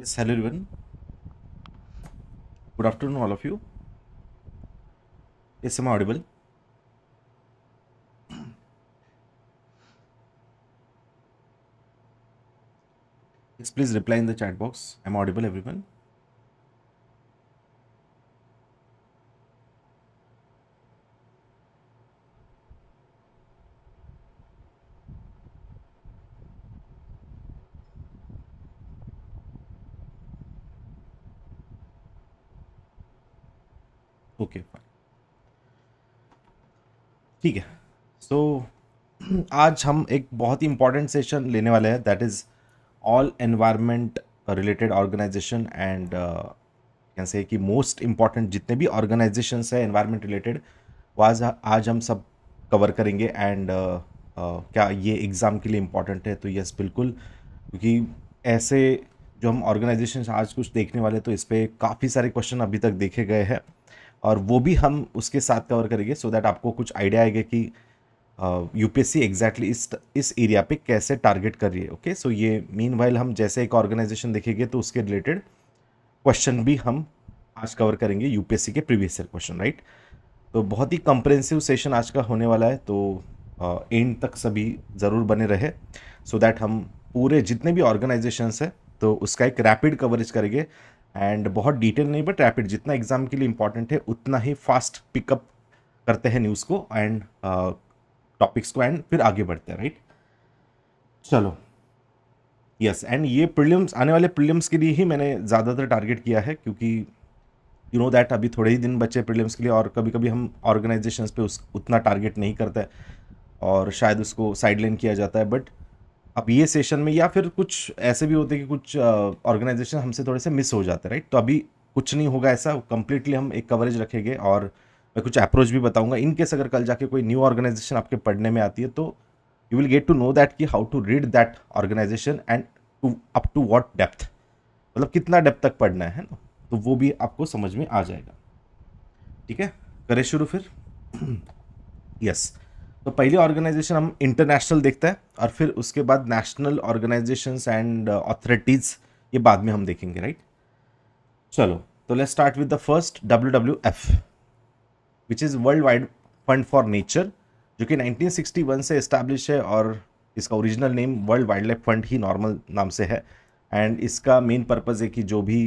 Yes, hello everyone. Good afternoon, all of you. Yes, am audible? yes, please reply in the chat box. i Am audible, everyone? So so, आज हम एक बहुत ही important session लेने वाले हैं that is all environment related organisation and कैसे कि most important जितने भी ऑर्गेनाइजेशन है एनवायरमेंट रिलेटेड वो आज आज हम सब कवर करेंगे एंड uh, uh, क्या ये एग्ज़ाम के लिए इम्पॉर्टेंट है तो यस बिल्कुल क्योंकि ऐसे जो हम ऑर्गेनाइजेशन आज कुछ देखने वाले तो इस पर काफ़ी सारे क्वेश्चन अभी तक देखे गए हैं और वो भी हम उसके साथ कवर करेंगे सो so दैट आपको कुछ आइडिया आएगा कि यूपीएससी एग्जैक्टली इस इस एरिया पे कैसे टारगेट कर रही है ओके सो ये मीन हम जैसे एक ऑर्गेनाइजेशन देखेंगे तो उसके रिलेटेड क्वेश्चन भी हम आज कवर करेंगे यूपीएससी के प्रीवियस ईयर क्वेश्चन राइट तो बहुत ही कंप्रेंसिव सेशन आज का होने वाला है तो एंड uh, तक सभी ज़रूर बने रहे सो so दैट हम पूरे जितने भी ऑर्गेनाइजेशंस हैं तो उसका एक रैपिड कवरेज करेंगे एंड बहुत डिटेल नहीं बट रैपिड जितना एग्ज़ाम के लिए इंपॉर्टेंट है उतना ही फास्ट पिकअप करते हैं न्यूज़ को एंड टॉपिक्स को एंड फिर आगे बढ़ते हैं राइट चलो यस एंड ये प्रिलियम्स आने वाले प्रिलियम्स के लिए ही मैंने ज़्यादातर टारगेट किया है क्योंकि यू नो दैट अभी थोड़े ही दिन बचे प्रिलिम्स के लिए और कभी कभी हम ऑर्गेनाइजेशन पे उस उतना टारगेट नहीं करते और शायद उसको साइडलाइन किया जाता है बट अब ये सेशन में या फिर कुछ ऐसे भी होते कि कुछ ऑर्गेनाइजेशन हमसे थोड़े से मिस हो जाते राइट तो अभी कुछ नहीं होगा ऐसा कंप्लीटली हम एक कवरेज रखेंगे और मैं कुछ अप्रोच भी बताऊंगा इन केस अगर कल जाके कोई न्यू ऑर्गेनाइजेशन आपके पढ़ने में आती है तो you will get to know that कि how to read that organisation and to up to what depth मतलब कितना डेप्थ तक पढ़ना है ना तो वो भी आपको समझ में आ जाएगा ठीक है करें शुरू फिर यस yes. तो पहली ऑर्गेनाइजेशन हम इंटरनेशनल देखते हैं और फिर उसके बाद नेशनल ऑर्गेनाइजेशन एंड ऑथोरिटीज ये बाद में हम देखेंगे राइट चलो तो let's start with the first W W F which is world wide fund for nature जो कि 1961 से इस्टेब्लिश है और इसका original name world wild life fund ही नॉर्मल नाम से है एंड इसका मेन पर्पज़ है कि जो भी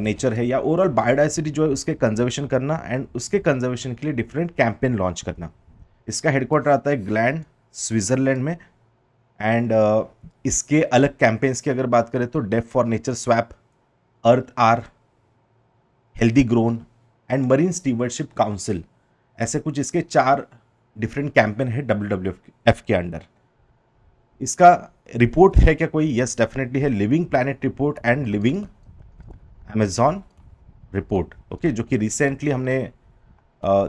नेचर uh, है या ओवरऑल बायोडाइवर्सिटी जो है उसके कंजर्वेशन करना एंड उसके कंजर्वेशन के लिए डिफरेंट कैंपेन लॉन्च करना इसका हेडक्वार्टर आता है ग्लैंड स्विट्ज़रलैंड में एंड uh, इसके अलग कैंपेन्स की अगर बात करें तो debt for nature swap Earth Hour healthy grown and marine stewardship council ऐसे कुछ इसके चार डिफरेंट कैंपेन है डब्ल्यू डब्ल्यू एफ के अंडर इसका रिपोर्ट है क्या कोई यस डेफिनेटली है living planet report and living Amazon report okay जो कि रिसेंटली हमने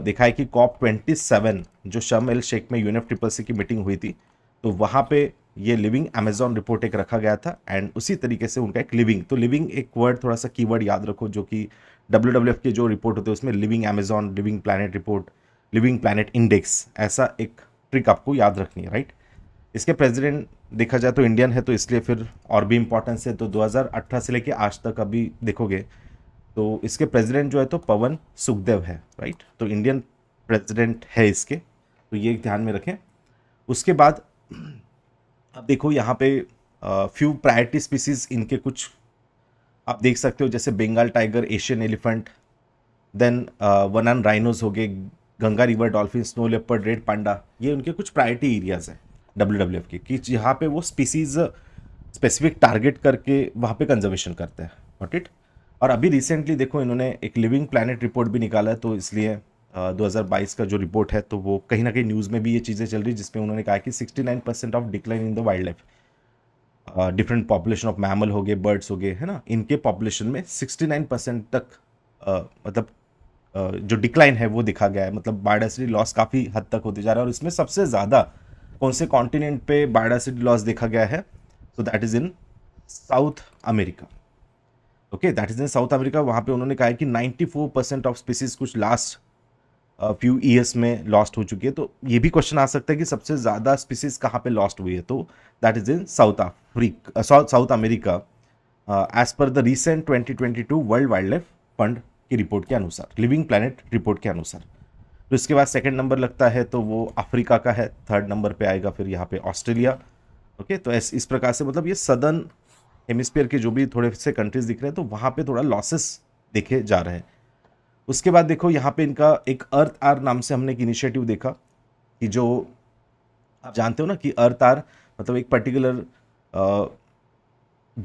देखा है कि कॉप ट्वेंटी सेवन जो शम एल शेख में यूनिफ ट्रिपल सी की मीटिंग हुई थी तो वहाँ पे ये लिविंग अमेजॉन रिपोर्ट एक रखा गया था एंड उसी तरीके से उनका एक लिविंग तो लिविंग एक वर्ड थोड़ा सा कीवर्ड याद रखो जो कि डब्ल्यू के जो रिपोर्ट होते हैं उसमें living Amazon living planet report living planet index ऐसा एक ट्रिक आपको याद रखनी है राइट इसके प्रेसिडेंट देखा जाए तो इंडियन है तो इसलिए फिर और भी इम्पोर्टेंस है तो 2018 से लेके आज तक अभी देखोगे तो इसके प्रेसिडेंट जो है तो पवन सुखदेव है राइट तो इंडियन प्रेसिडेंट है इसके तो ये ध्यान में रखें उसके बाद अब देखो यहाँ पे फ्यू प्रायरिटी स्पीसीज इनके कुछ आप देख सकते हो जैसे Bengal tiger Asian elephant then one and rhinos हो गए Ganga river dolphin snow leopard red panda ये उनके कुछ प्रायोरिटी एरियाज़ हैं डब्ल्यू डब्ल्यू एफ के कि जहाँ पे वो स्पीसीज स्पेसिफिक टारगेट करके वहाँ पे कंजर्वेशन करते हैं नॉट इट और अभी रिसेंटली देखो इन्होंने एक लिविंग प्लानट रिपोर्ट भी निकाला है तो इसलिए uh, दो हज़ार बाईस का जो रिपोर्ट है तो वो कहीं ना कहीं न्यूज़ में भी ये चीज़ें चल रही जिसमें उन्होंने कहा कि sixty nine percent of decline in the wild life different population of mammal हो गए बर्ड्स हो गए है ना इनके पॉपुलेशन में 69 परसेंट तक uh, मतलब uh, जो डिक्लाइन है वो दिखा गया है मतलब बायोडाइवर्सिटी लॉस काफ़ी हद तक होते जा रहा है और इसमें सबसे ज़्यादा कौन से कॉन्टिनेंट पे बायोडाइवर्सिटी लॉस देखा गया है so that is in South America okay that is in South America वहाँ पे उन्होंने कहा है कि 94 परसेंट ऑफ स्पीसीज कुछ लास्ट फ्यू ईयर्स में लॉस्ट हो चुकी है तो ये भी क्वेश्चन आ सकता है कि सबसे ज़्यादा स्पीसीज कहाँ पे लॉस्ट हुई है तो that is in South Africa South America as per the recent 2022 world wild life fund की रिपोर्ट के अनुसार लिविंग प्लानट रिपोर्ट के अनुसार तो इसके बाद सेकेंड नंबर लगता है तो वो अफ्रीका का है थर्ड नंबर पर आएगा फिर यहाँ पर ऑस्ट्रेलिया ओके तो इस, इस प्रकार से मतलब ये सदर्न हेमिस्फीयर के जो भी थोड़े से कंट्रीज दिख रहे हैं तो वहाँ पर थोड़ा लॉसेस देखे जा रहे हैं उसके बाद देखो यहाँ पे इनका एक अर्थ आर नाम से हमने एक इनिशिएटिव देखा कि जो आप जानते हो ना कि अर्थ आर मतलब एक पर्टिकुलर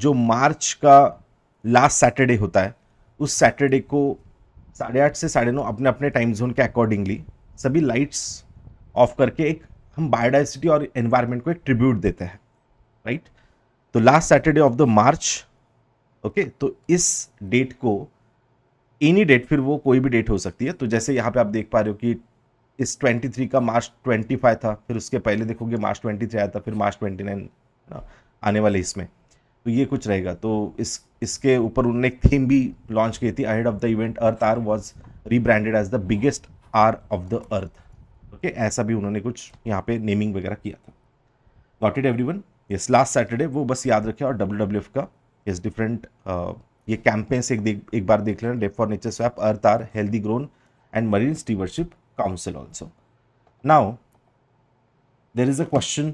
जो मार्च का लास्ट सैटरडे होता है उस सैटरडे को साढ़े आठ से साढ़े नौ अपने अपने टाइम जोन के अकॉर्डिंगली सभी लाइट्स ऑफ करके एक हम बायोडाइवर्सिटी और एनवायरनमेंट को एक ट्रिब्यूट देते हैं राइट तो last Saturday of the March okay तो इस डेट को एनी डेट फिर वो कोई भी डेट हो सकती है तो जैसे यहाँ पे आप देख पा रहे हो कि इस 23 का मार्च 25 था फिर उसके पहले देखोगे मार्च 23 आया था फिर मार्च 29 आने वाले इसमें तो ये कुछ रहेगा तो इस इसके ऊपर उन्होंने एक थीम भी लॉन्च की थी ahead of the event Earth Hour was rebranded as the biggest hour of the earth okay ऐसा भी उन्होंने कुछ यहाँ पे नेमिंग वगैरह किया था got it every everyone yes last Saturday वो बस याद रखे और डब्ल्यू डब्ल्यू एफ का इस डिफरेंट ये कैंपेन से एक, एक बार देख लेना debt for nature swap Earth Hour healthy grown and Marine Stewardship Council also now there is a question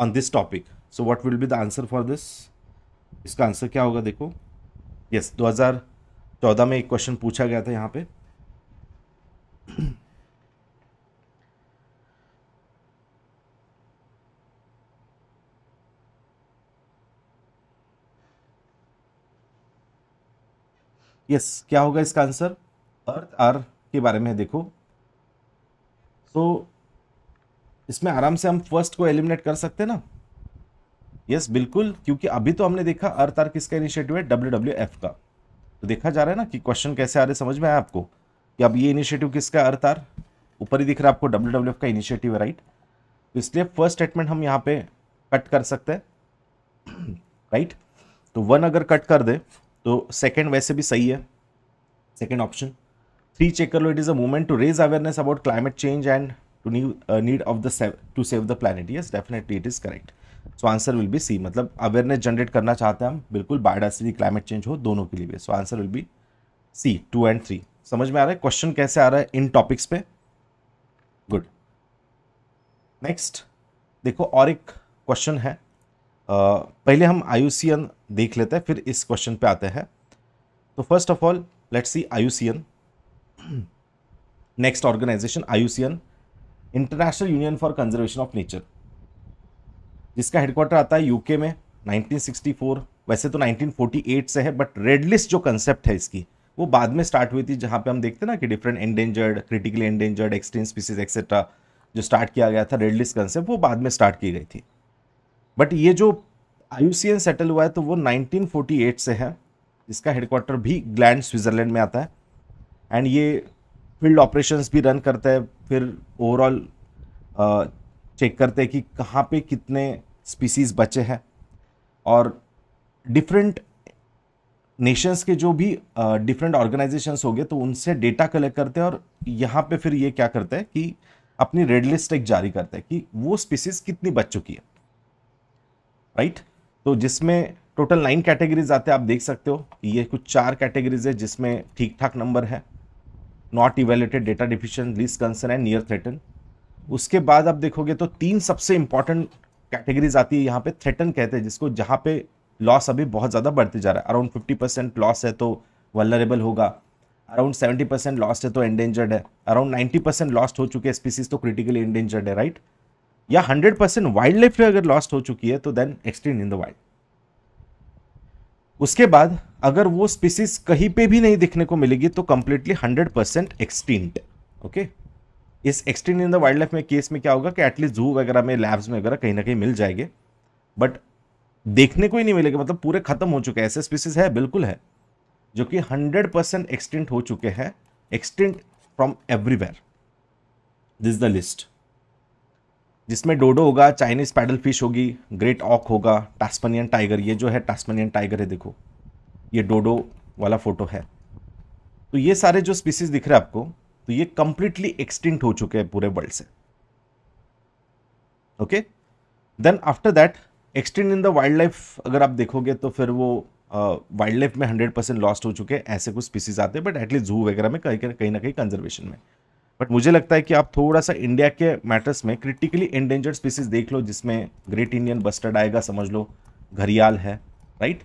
on this topic so what will be the answer for this इसका answer क्या होगा देखो यस yes, 2014 में एक question पूछा गया था यहाँ पे यस क्या होगा इसका आंसर अर्थ आर के बारे में देखो तो इसमें आराम से हम फर्स्ट को एलिमिनेट कर सकते हैं ना यस बिल्कुल क्योंकि अभी तो हमने देखा अर्थ आर किसका इनिशिएटिव है डब्ल्यू डब्ल्यू एफ का तो देखा जा रहा है ना कि क्वेश्चन कैसे आ रहे समझ में आया आपको कि अब ये इनिशिएटिव किसका अर्थ आर ऊपर ही दिख रहा है आपको डब्ल्यू डब्ल्यू एफ का इनिशिएटिव है राइट तो इसलिए फर्स्ट स्टेटमेंट हम यहाँ पे कट कर सकते हैं राइट तो वन अगर कट कर दे तो सेकेंड वैसे भी सही है सेकेंड ऑप्शन थ्री चेक कर लो it is a movement to raise awareness about climate change and to need of the to save the planet yes definitely it is correct so answer will be C मतलब awareness generate करना चाहते हैं हम बिल्कुल बायोडासिटी climate change हो दोनों के लिए so answer will be C two and three समझ में आ रहा है क्वेश्चन कैसे आ रहा है इन टॉपिक्स पे गुड नेक्स्ट देखो और एक क्वेश्चन है uh, पहले हम आई देख लेते हैं फिर इस क्वेश्चन पे आते हैं तो first of all let's see IUCN next organization IUCN International Union for conservation of Nature जिसका हेडक्वार्टर आता है यूके में 1964 वैसे तो 1948 से है बट रेड लिस्ट जो कंसेप्ट है इसकी वो बाद में स्टार्ट हुई थी जहाँ पे हम देखते ना कि different endangered critically endangered extinct species etcetera जो स्टार्ट किया गया था रेड लिस्ट कंसेप्ट वो बाद में स्टार्ट की गई थी बट ये जो आई सेटल हुआ है तो वो 1948 से है इसका हेडक्वार्टर भी ग्लैंड स्विट्ज़रलैंड में आता है एंड ये फील्ड ऑपरेशंस भी रन करता है फिर ओवरऑल चेक करते हैं कि कहाँ पे कितने स्पीसीज बचे हैं और डिफरेंट नेशंस के जो भी डिफरेंट ऑर्गेनाइजेशंस हो गए तो उनसे डेटा कलेक्ट करते हैं और यहाँ पे फिर ये क्या करते हैं कि अपनी रेड लिस्ट एक जारी करते हैं कि वो स्पीसीज कितनी बच चुकी है राइट right? तो जिसमें टोटल नाइन कैटेगरीज आते हैं आप देख सकते हो ये कुछ चार कैटेगरीज है जिसमें ठीक ठाक नंबर है not evaluated data deficient least concern and near threatened उसके बाद आप देखोगे तो तीन सबसे इंपॉर्टेंट कैटेगरीज आती है यहाँ पे थ्रेटन कहते हैं जिसको जहाँ पे लॉस अभी बहुत ज़्यादा बढ़ते जा रहा है अराउंड फिफ्टी परसेंट लॉस है तो वलरेबल होगा अराउंड सेवेंटी परसेंट लॉस्ट है तो एंडेंजर्ड है अराउंड नाइन्टी परसेंट लॉस्ट हो चुके हैं स्पीसीज तो क्रिटिकली एंडेंजर्ड है राइट right? या 100 परसेंट वाइल्ड लाइफ अगर लॉस्ट हो चुकी है तो then extinct in the wild उसके बाद अगर वो स्पीसीज कहीं पे भी नहीं दिखने को मिलेगी तो कंप्लीटली 100 परसेंट एक्सटिंक्ट ओके इस extinct in the wild life में केस में क्या होगा कि एटलीस्ट जू वगैरह में लैब्स में वगैरह कहीं ना कहीं मिल जाएंगे बट देखने को ही नहीं मिलेगा मतलब पूरे खत्म हो चुके हैं ऐसे स्पीसीज है बिल्कुल है जो कि हंड्रेड परसेंट एक्सटिंक्ट हो चुके हैं extinct from everywhere this the list जिसमें डोडो होगा चाइनीज़ पैडल फिश होगी ग्रेट ऑक होगा टास्पनियन टाइगर ये जो है टास्पनियन टाइगर है देखो ये डोडो वाला फ़ोटो है तो ये सारे जो स्पीसीज दिख रहे हैं आपको तो ये कंप्लीटली एक्सटिंक्ट हो चुके हैं पूरे वर्ल्ड से okay then after that extinct in the wild life अगर आप देखोगे तो फिर वो वाइल्ड लाइफ में हंड्रेड परसेंट लॉस्ट हो चुके हैं ऐसे कुछ स्पीसीज आते हैं बट एटलीस्ट जू वगैरह में कहीं कहीं ना कहीं कंजर्वेशन में बट मुझे लगता है कि आप थोड़ा सा इंडिया के मैटर्स में क्रिटिकली इंडेंजर्ड स्पीसीज देख लो जिसमें ग्रेट इंडियन बस्टर्ड आएगा समझ लो घरियाल है राइट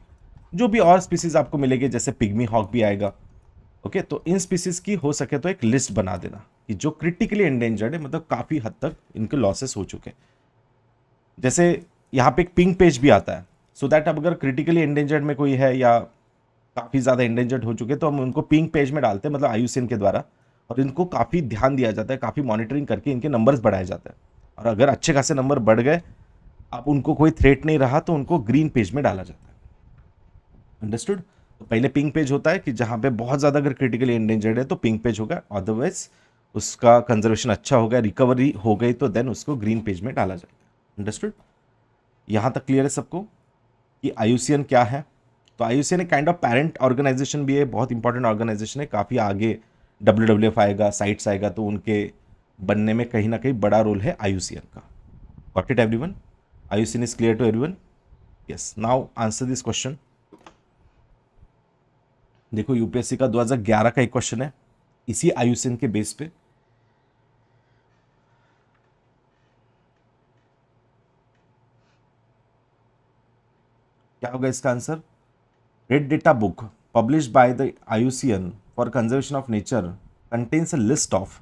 जो भी और स्पीसीज आपको मिलेगी जैसे पिग्मी हॉक भी आएगा ओके तो इन स्पीसीज की हो सके तो एक लिस्ट बना देना कि जो क्रिटिकली इंडेंजर्ड है मतलब काफ़ी हद तक इनके लॉसेस हो चुके हैं जैसे यहाँ पे एक पिंक पेज भी आता है सो so दैट अब अगर क्रिटिकली इंडेंजर्ड में कोई है या काफ़ी ज़्यादा इंडेंजर्ड हो चुके तो हम उनको पिंक पेज में डालते हैं मतलब आयुसिन के द्वारा और इनको काफ़ी ध्यान दिया जाता है काफ़ी मॉनिटरिंग करके इनके नंबर्स बढ़ाए जाते हैं और अगर अच्छे खासे नंबर बढ़ गए अब उनको कोई थ्रेट नहीं रहा तो उनको ग्रीन पेज में डाला जाता है अंडरस्टूड तो पहले पिंक पेज होता है कि जहाँ पे बहुत ज़्यादा अगर क्रिटिकली इंडेंजर्ड है तो पिंक पेज होगा अदरवाइज उसका कंजर्वेशन अच्छा हो गया रिकवरी हो गई तो देन उसको ग्रीन पेज में डाला जाएगा अंडरस्टूड यहाँ तक क्लियर है सबको कि आई क्या है तो आई एक काइंड ऑफ पेरेंट ऑर्गेनाइजेशन भी है बहुत इंपॉर्टेंट ऑर्गेनाइजेशन है काफ़ी आगे डब्ल्यू डब्ल्यू एफ आएगा साइट्स आएगा तो उनके बनने में कहीं ना कहीं बड़ा रोल है आई का what it every everyone I U N is clear to everyone yes now answer this question देखो यूपीएससी का 2011 का एक क्वेश्चन है इसी एन के बेस पे क्या होगा इसका answer Red Data Book publish by the IUCN for conservation of nature contains a list of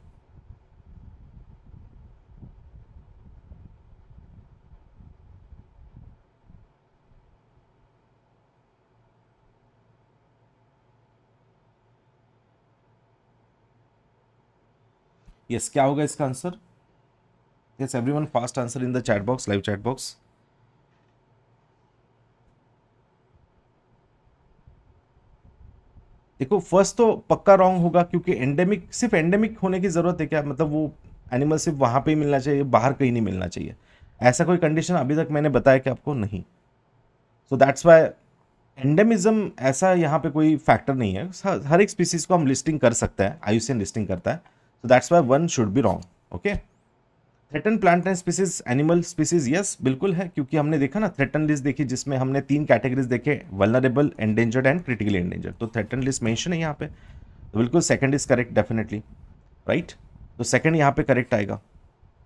yes yes, क्या होगा इसका आंसर yes everyone fast answer in the chat box live chat box देखो फर्स्ट तो पक्का रॉन्ग होगा क्योंकि endemic सिर्फ एंडेमिक होने की ज़रूरत है क्या मतलब वो एनिमल सिर्फ वहाँ पे ही मिलना चाहिए बाहर कहीं नहीं मिलना चाहिए ऐसा कोई कंडीशन अभी तक मैंने बताया कि आपको नहीं सो दैट्स वाई एंडेमिज्म ऐसा यहाँ पे कोई फैक्टर नहीं है हर एक स्पीसीज को हम लिस्टिंग कर सकते हैं आयुष्यन लिस्टिंग करता है so that's why one should be wrong okay threatened plant and species animal species yes बिल्कुल है क्योंकि हमने देखा ना थ्रेटन लिस्ट देखी जिसमें हमने तीन कैटेगरीज देखे vulnerable endangered and critically endangered तो थ्रेटन लिस्ट मेंशन है यहाँ पे तो बिल्कुल second is correct definitely right तो सेकंड यहाँ पे करेक्ट आएगा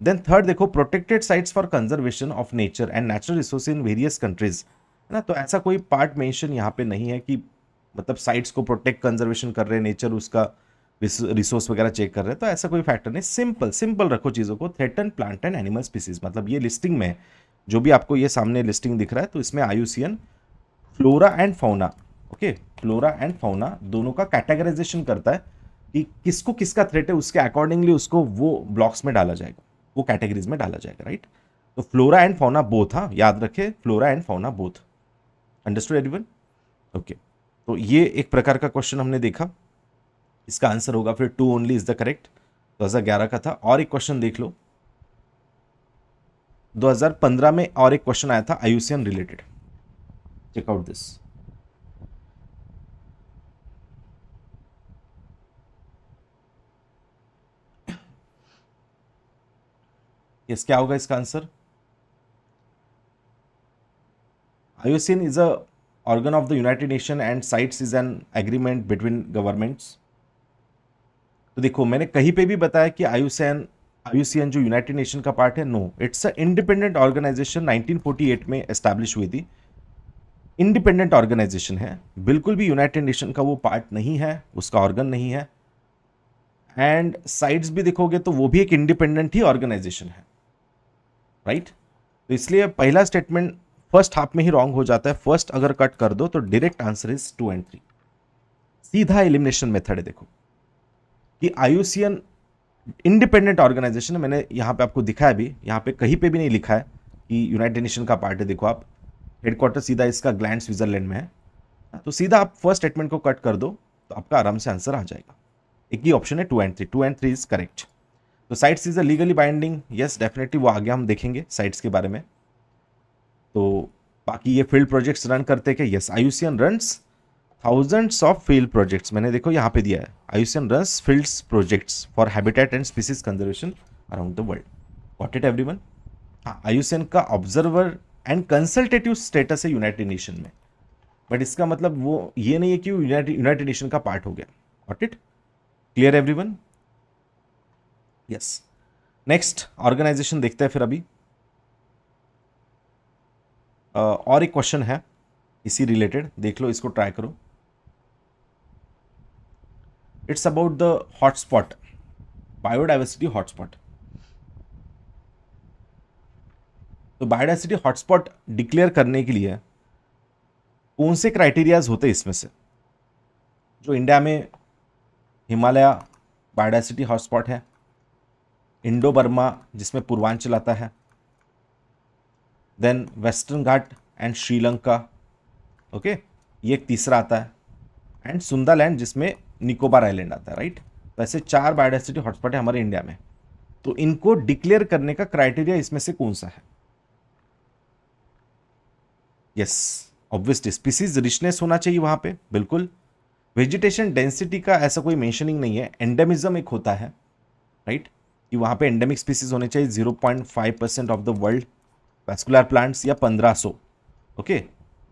देन थर्ड देखो protected sites for conservation of nature and natural resource in various countries है ना तो ऐसा कोई पार्ट मैंशन यहाँ पे नहीं है कि मतलब साइट्स को प्रोटेक्ट कंजर्वेशन कर रहे हैं नेचर उसका रिसोर्स वगैरह चेक कर रहे हैं तो ऐसा कोई फैक्टर नहीं सिंपल सिंपल रखो चीज़ों को threatened plant and animal species मतलब ये लिस्टिंग में जो भी आपको ये सामने लिस्टिंग दिख रहा है तो इसमें IUCN flora and fauna okay flora and fauna दोनों का कैटेगराइजेशन करता है कि किसको किसका थ्रेट है उसके अकॉर्डिंगली उसको वो ब्लॉक्स में डाला जाएगा वो कैटेगरीज में डाला जाएगा राइट तो फ्लोरा एंड फाउना बोथ हाँ याद रखे flora and fauna both understood everyone okay तो ये एक प्रकार का क्वेश्चन हमने देखा इसका आंसर होगा फिर two only is the correct 2011 का था और एक क्वेश्चन देख लो 2015 में और एक क्वेश्चन आया था IUCN related check out this yes क्या होगा इसका answer IOCN is a organ of the United nation and CITES is an agreement between governments तो देखो मैंने कहीं पे भी बताया कि आयुसैन आयुसीएन जो यूनाइटेड नेशन का पार्ट है no it's a independent organization 1948 में एस्टैब्लिश हुई थी इंडिपेंडेंट ऑर्गेनाइजेशन है बिल्कुल भी यूनाइटेड नेशन का वो पार्ट नहीं है उसका ऑर्गन नहीं है एंड साइड्स भी देखोगे तो वो भी एक इंडिपेंडेंट ही ऑर्गेनाइजेशन है राइट right? तो इसलिए पहला स्टेटमेंट फर्स्ट हाफ में ही रॉन्ग हो जाता है फर्स्ट अगर कट कर दो तो direct answer is two and three सीधा एलिमिनेशन मेथड है देखो कि आयुसियन इंडिपेंडेंट ऑर्गेनाइजेशन मैंने यहाँ पे आपको दिखाया भी यहाँ पे कहीं पे भी नहीं लिखा है कि यूनाइटेड नेशन का पार्ट है देखो आप हेडक्वार्टर सीधा इसका ग्लैंड स्विट्जरलैंड में है तो सीधा आप फर्स्ट स्टेटमेंट को कट कर दो तो आपका आराम से आंसर आ जाएगा एक ही ऑप्शन है two and three two and three is correct तो CITES is a legally binding yes definitely वो आगे हम देखेंगे साइट्स के बारे में तो बाकी ये फील्ड प्रोजेक्ट्स रन करते हैं yes IUCN runs thousands of field projects मैंने देखो यहाँ पे दिया है IUCN run field projects for habitat and species conservation around the world what it every everyone हाँ आयुष्यन का ऑब्जर्वर एंड कंसल्टेटिव स्टेटस है यूनाइटेड नेशन में बट इसका मतलब वो ये नहीं है कि यूनाइटेड नेशन का पार्ट हो गया what it clear everyone yes next organisation देखते हैं फिर अभी uh, और एक क्वेश्चन है इसी रिलेटेड देख लो इसको ट्राई करो it's about the hotspot, biodiversity hotspot. तो बायोडाइवर्सिटी हॉटस्पॉट डिक्लेयर करने के लिए कौन से क्राइटेरियाज होते हैं इसमें से जो इंडिया में हिमालय बायोडाइवर्सिटी हॉटस्पॉट है इंडो बर्मा जिसमें पूर्वांचल आता है then Western Ghat and Sri Lanka okay ये एक तीसरा आता है एंड सुंदरलैंड जिसमें निकोबार आइलैंड आता है राइट वैसे तो चार बायोडाइवर्सिटी हॉटस्पॉट है हमारे इंडिया में तो इनको डिक्लेयर करने का क्राइटेरिया इसमें से कौन सा है यस ऑब्वियसली स्पीसीज रिचनेस होना चाहिए वहां पे बिल्कुल वेजिटेशन डेंसिटी का ऐसा कोई मेंशनिंग नहीं है एंडेमिज्म एक होता है राइट कि वहां पे एंडेमिक स्पीसीज होने चाहिए 0.5 percent of the world vascular plants या 1500 ओके okay?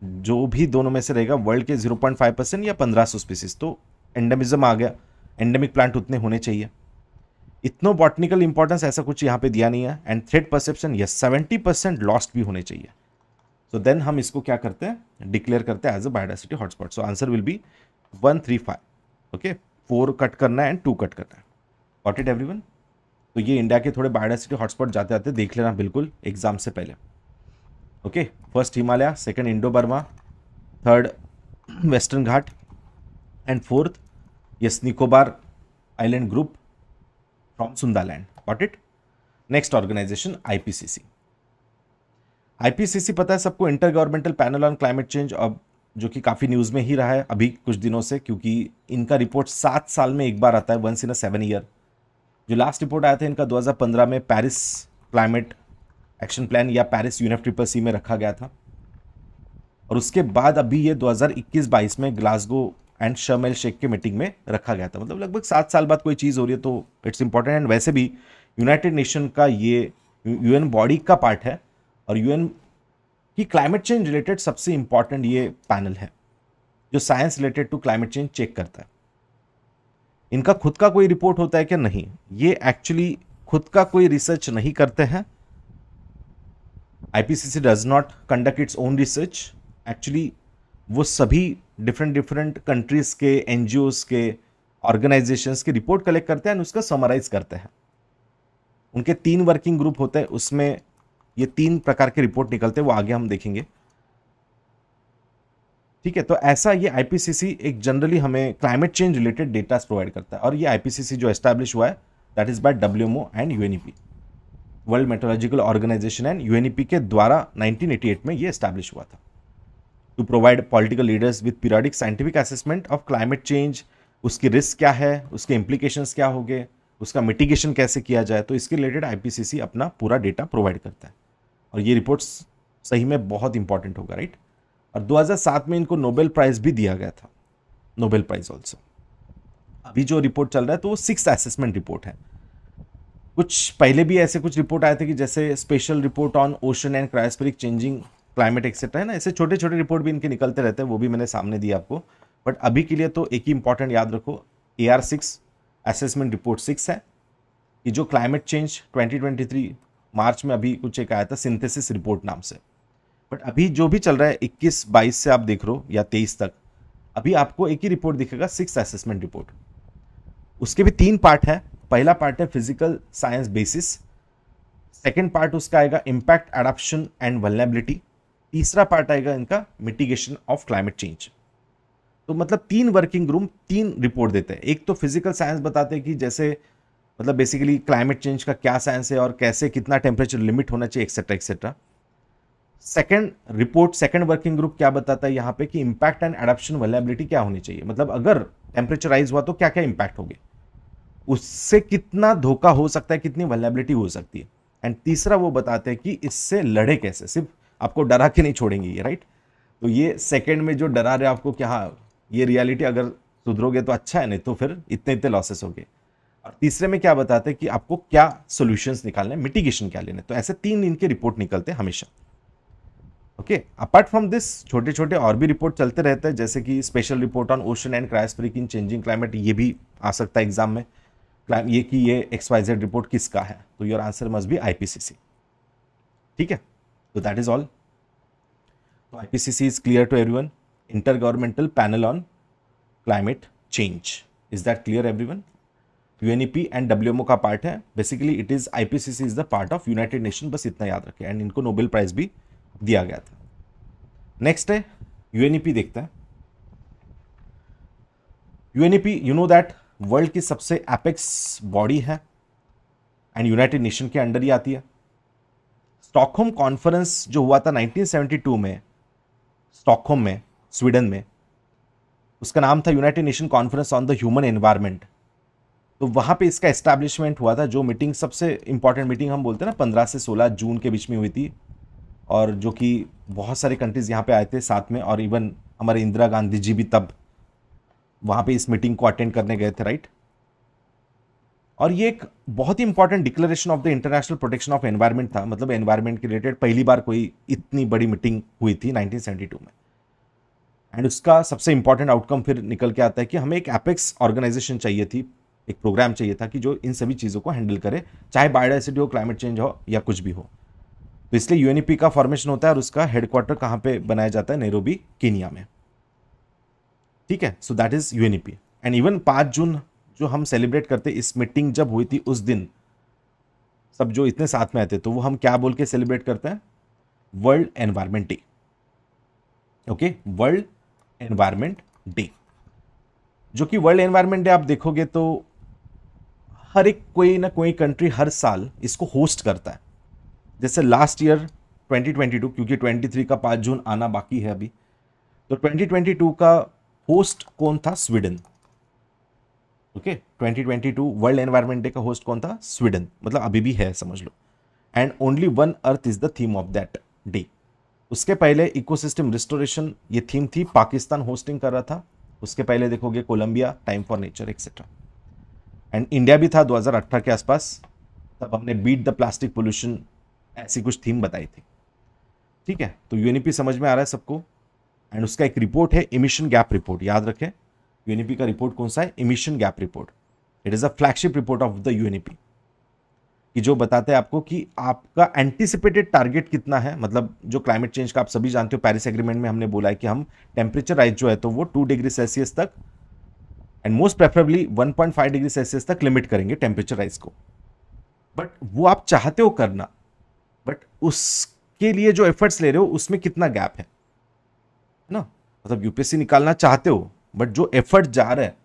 जो भी दोनों में से रहेगा वर्ल्ड के 0.5 परसेंट या 1500 स्पीसीज तो एंडेमिज्म आ गया एंडेमिक प्लांट उतने होने चाहिए इतनो बॉटनिकल इंपॉर्टेंस ऐसा कुछ यहाँ पे दिया नहीं है and threat perception yes seventy percent lost भी होने चाहिए सो so देन हम इसको क्या करते हैं डिक्लेयर करते हैं as a biodiversity hotspot so answer will be one three five okay four cut करना है एंड टू कट करना है वॉट इट एवरी तो ये इंडिया के थोड़े बायोडासिटी हॉटस्पॉट जाते जाते देख लेना बिल्कुल एग्जाम से पहले okay first Himalaya second Indo Burma third Western Ghat and fourth yes Nicobar Island Group from Sundaland. Got it? Next organization IPCC. IPCC पता है सबको Intergovernmental Panel on climate Change अब जो कि काफ़ी न्यूज़ में ही रहा है अभी कुछ दिनों से क्योंकि इनका रिपोर्ट सात साल में एक बार आता है once in a seven year जो लास्ट रिपोर्ट आया था इनका 2015 में पेरिस क्लाइमेट एक्शन प्लान या पेरिस सी में रखा गया था और उसके बाद अभी ये 2021-22 में ग्लासगो एंड शमेल शेख की मीटिंग में रखा गया था मतलब लगभग सात साल बाद कोई चीज़ हो रही है तो इट्स इंपॉर्टेंट एंड वैसे भी यूनाइटेड नेशन का ये यूएन बॉडी का पार्ट है और यूएन की क्लाइमेट चेंज रिलेटेड सबसे इंपॉर्टेंट ये पैनल है जो science related to climate change check करता है इनका खुद का कोई रिपोर्ट होता है क्या नहीं ये एक्चुअली खुद का कोई रिसर्च नहीं करते हैं IPCC does not conduct its own research actually वो सभी डिफरेंट डिफरेंट कंट्रीज़ के एन के ऑर्गेनाइजेशंस की रिपोर्ट कलेक्ट करते हैं एंड उसका समराइज़ करते हैं उनके तीन वर्किंग ग्रुप होते हैं उसमें ये तीन प्रकार के रिपोर्ट निकलते हैं वो आगे हम देखेंगे ठीक है तो ऐसा ये आईपीसीसी एक जनरली हमें climate change related datas provide करता है और ये आईपीसीसी जो एस्टैब्लिश हुआ है that is by W and U World meteorological Organization and U के द्वारा 1988 में ये एस्टैब्लिश हुआ था to provide political leaders with periodic scientific assessment of climate change उसकी रिस्क क्या है उसके इम्प्लीकेशन क्या हो गए उसका मिटिगेशन कैसे किया जाए तो इसके रिलेटेड आईपीसीसी अपना पूरा डेटा प्रोवाइड करता है और ये रिपोर्ट्स सही में बहुत इंपॉर्टेंट होगा राइट और 2007 में इनको नोबेल प्राइज़ भी दिया गया था नोबेल प्राइज़ ऑल्सो अभी जो रिपोर्ट चल रहा है तो वो सिक्स असेसमेंट रिपोर्ट है कुछ पहले भी ऐसे कुछ रिपोर्ट आए थे कि जैसे special report on ocean and cryospheric changing climate etcetera है ना ऐसे छोटे छोटे रिपोर्ट भी इनके निकलते रहते हैं वो भी मैंने सामने दिया आपको बट अभी के लिए तो एक ही इंपॉर्टेंट याद रखो A R six assessment report six है कि जो क्लाइमेट चेंज 2023 मार्च में अभी कुछ एक आया था सिंथेसिस रिपोर्ट नाम से बट अभी जो भी चल रहा है इक्कीस बाईस से आप देख रहे हो या तेईस तक अभी आपको एक ही रिपोर्ट दिखेगा सिक्स असेसमेंट रिपोर्ट उसके भी तीन पार्ट है पहला पार्ट है physical science basis second part उसका आएगा इम्पैक्ट एडाप्शन एंड वेलेबिलिटी तीसरा पार्ट आएगा इनका मिटिगेशन ऑफ क्लाइमेट चेंज तो मतलब तीन वर्किंग ग्रुप तीन रिपोर्ट देते हैं एक तो फिजिकल साइंस बताते हैं कि जैसे मतलब बेसिकली क्लाइमेट चेंज का क्या साइंस है और कैसे कितना टेम्परेचर लिमिट होना चाहिए etcetera etcetera second report second working group क्या बताता है यहाँ पे कि इम्पैक्ट एंड एडप्शन वेलेबिलिटी क्या होनी चाहिए मतलब अगर टेम्परेचर राइज हुआ तो क्या क्या इम्पैक्ट होगी उससे कितना धोखा हो सकता है कितनी वेलेबिलिटी हो सकती है एंड तीसरा वो बताते हैं कि इससे लड़े कैसे सिर्फ आपको डरा के नहीं छोड़ेंगे ये राइट तो ये सेकेंड में जो डरा रहे आपको क्या हाँ, ये रियलिटी अगर सुधरोगे तो अच्छा है नहीं तो फिर इतने इतने लॉसेस हो गए और तीसरे में क्या बताते हैं कि आपको क्या सोल्यूशंस निकालने मिटिगेशन क्या लेने तो ऐसे तीन इनके रिपोर्ट निकलते हैं हमेशा ओके अपार्ट फ्रॉम दिस छोटे छोटे और भी रिपोर्ट चलते रहते हैं जैसे कि special report on ocean and cryospheric in changing climate ये भी आ सकता है एग्जाम में ये कि ये एक्सवाइजेड रिपोर्ट किसका है तो your answer must be I ठीक है So that is all. So IPCC is clear to everyone. Intergovernmental Panel on Climate Change. Is that clear everyone? UNEP and WMO का पार्ट है basically it is I P C C is the part of United Nation बस इतना याद रखें and इनको Nobel prize भी दिया गया था नेक्स्ट है यूएनईपी e देखते हैं P you know that world की सबसे एपेक्स बॉडी है एंड यूनाइटेड नेशन के अंडर ही आती है स्टॉकहोम कॉन्फ्रेंस जो हुआ था 1972 में स्टॉकहोम में स्वीडन में उसका नाम था United Nation conference on the Human Environment तो वहाँ पे इसका एस्टैब्लिशमेंट हुआ था जो मीटिंग सबसे इंपॉर्टेंट मीटिंग हम बोलते हैं ना पंद्रह से सोलह जून के बीच में हुई थी और जो कि बहुत सारे कंट्रीज़ यहाँ पे आए थे साथ में और इवन हमारे इंदिरा गांधी जी भी तब वहाँ पे इस मीटिंग को अटेंड करने गए थे राइट और ये एक बहुत ही important declaration of the international protection of environment था मतलब एनवायरमेंट के रिलेटेड पहली बार कोई इतनी बड़ी मीटिंग हुई थी 1972 में एंड उसका सबसे इंपॉर्टेंट आउटकम फिर निकल के आता है कि हमें एक एपेक्स ऑर्गेनाइजेशन चाहिए थी एक प्रोग्राम चाहिए था कि जो इन सभी चीज़ों को हैंडल करे चाहे बायोडाइवर्सिटी हो क्लाइमेट चेंज हो या कुछ भी हो तो इसलिए यू का फॉर्मेशन होता है और उसका हेडक्वार्टर कहाँ पे बनाया जाता है नेरोबी केनिया में ठीक है so that is U and even पाँच जून जो हम सेलिब्रेट करते इस मीटिंग जब हुई थी उस दिन सब जो इतने साथ में आते तो वो हम क्या बोल के सेलिब्रेट करते हैं World Environment Day okay World Environment Day जो कि वर्ल्ड एनवायरमेंट डे आप देखोगे तो हर एक कोई ना कोई कंट्री हर साल इसको होस्ट करता है जैसे लास्ट ईयर 2022 क्योंकि 23 का पाँच जून आना बाकी है अभी तो 2022 का होस्ट कौन था Sweden okay 2022 World Environment Day का होस्ट कौन था स्वीडन मतलब अभी भी है समझ लो and only one earth is the theme of that day उसके पहले इकोसिस्टम रिस्टोरेशन ये थीम थी पाकिस्तान होस्टिंग कर रहा था उसके पहले देखोगे Colombia time for nature etcetera and India भी था 2018 के आसपास तब हमने बीट द प्लास्टिक पोल्यूशन ऐसी कुछ थीम बताई थी ठीक है तो यूनिपी समझ में आ रहा है सबको एंड उसका एक रिपोर्ट है इमिशन गैप रिपोर्ट याद रखें यूएनईपी e का रिपोर्ट कौन सा है emission gap report it is a flagship report of the UNEP कि जो बताते हैं आपको कि आपका एंटिसिपेटेड टारगेट कितना है मतलब जो क्लाइमेट चेंज का आप सभी जानते हो पेरिस एग्रीमेंट में हमने बोला है कि हम टेम्परेचर राइज जो है तो वो टू डिग्री सेल्सियस तक and most preferably 1.5 degree Celsius तक लिमिट करेंगे टेम्परेचर राइज को बट वो आप चाहते हो करना बट उसके लिए जो एफर्ट्स ले रहे हो उसमें कितना गैप है ना मतलब यूपीएससी निकालना चाहते हो बट जो एफर्ट जा रहा है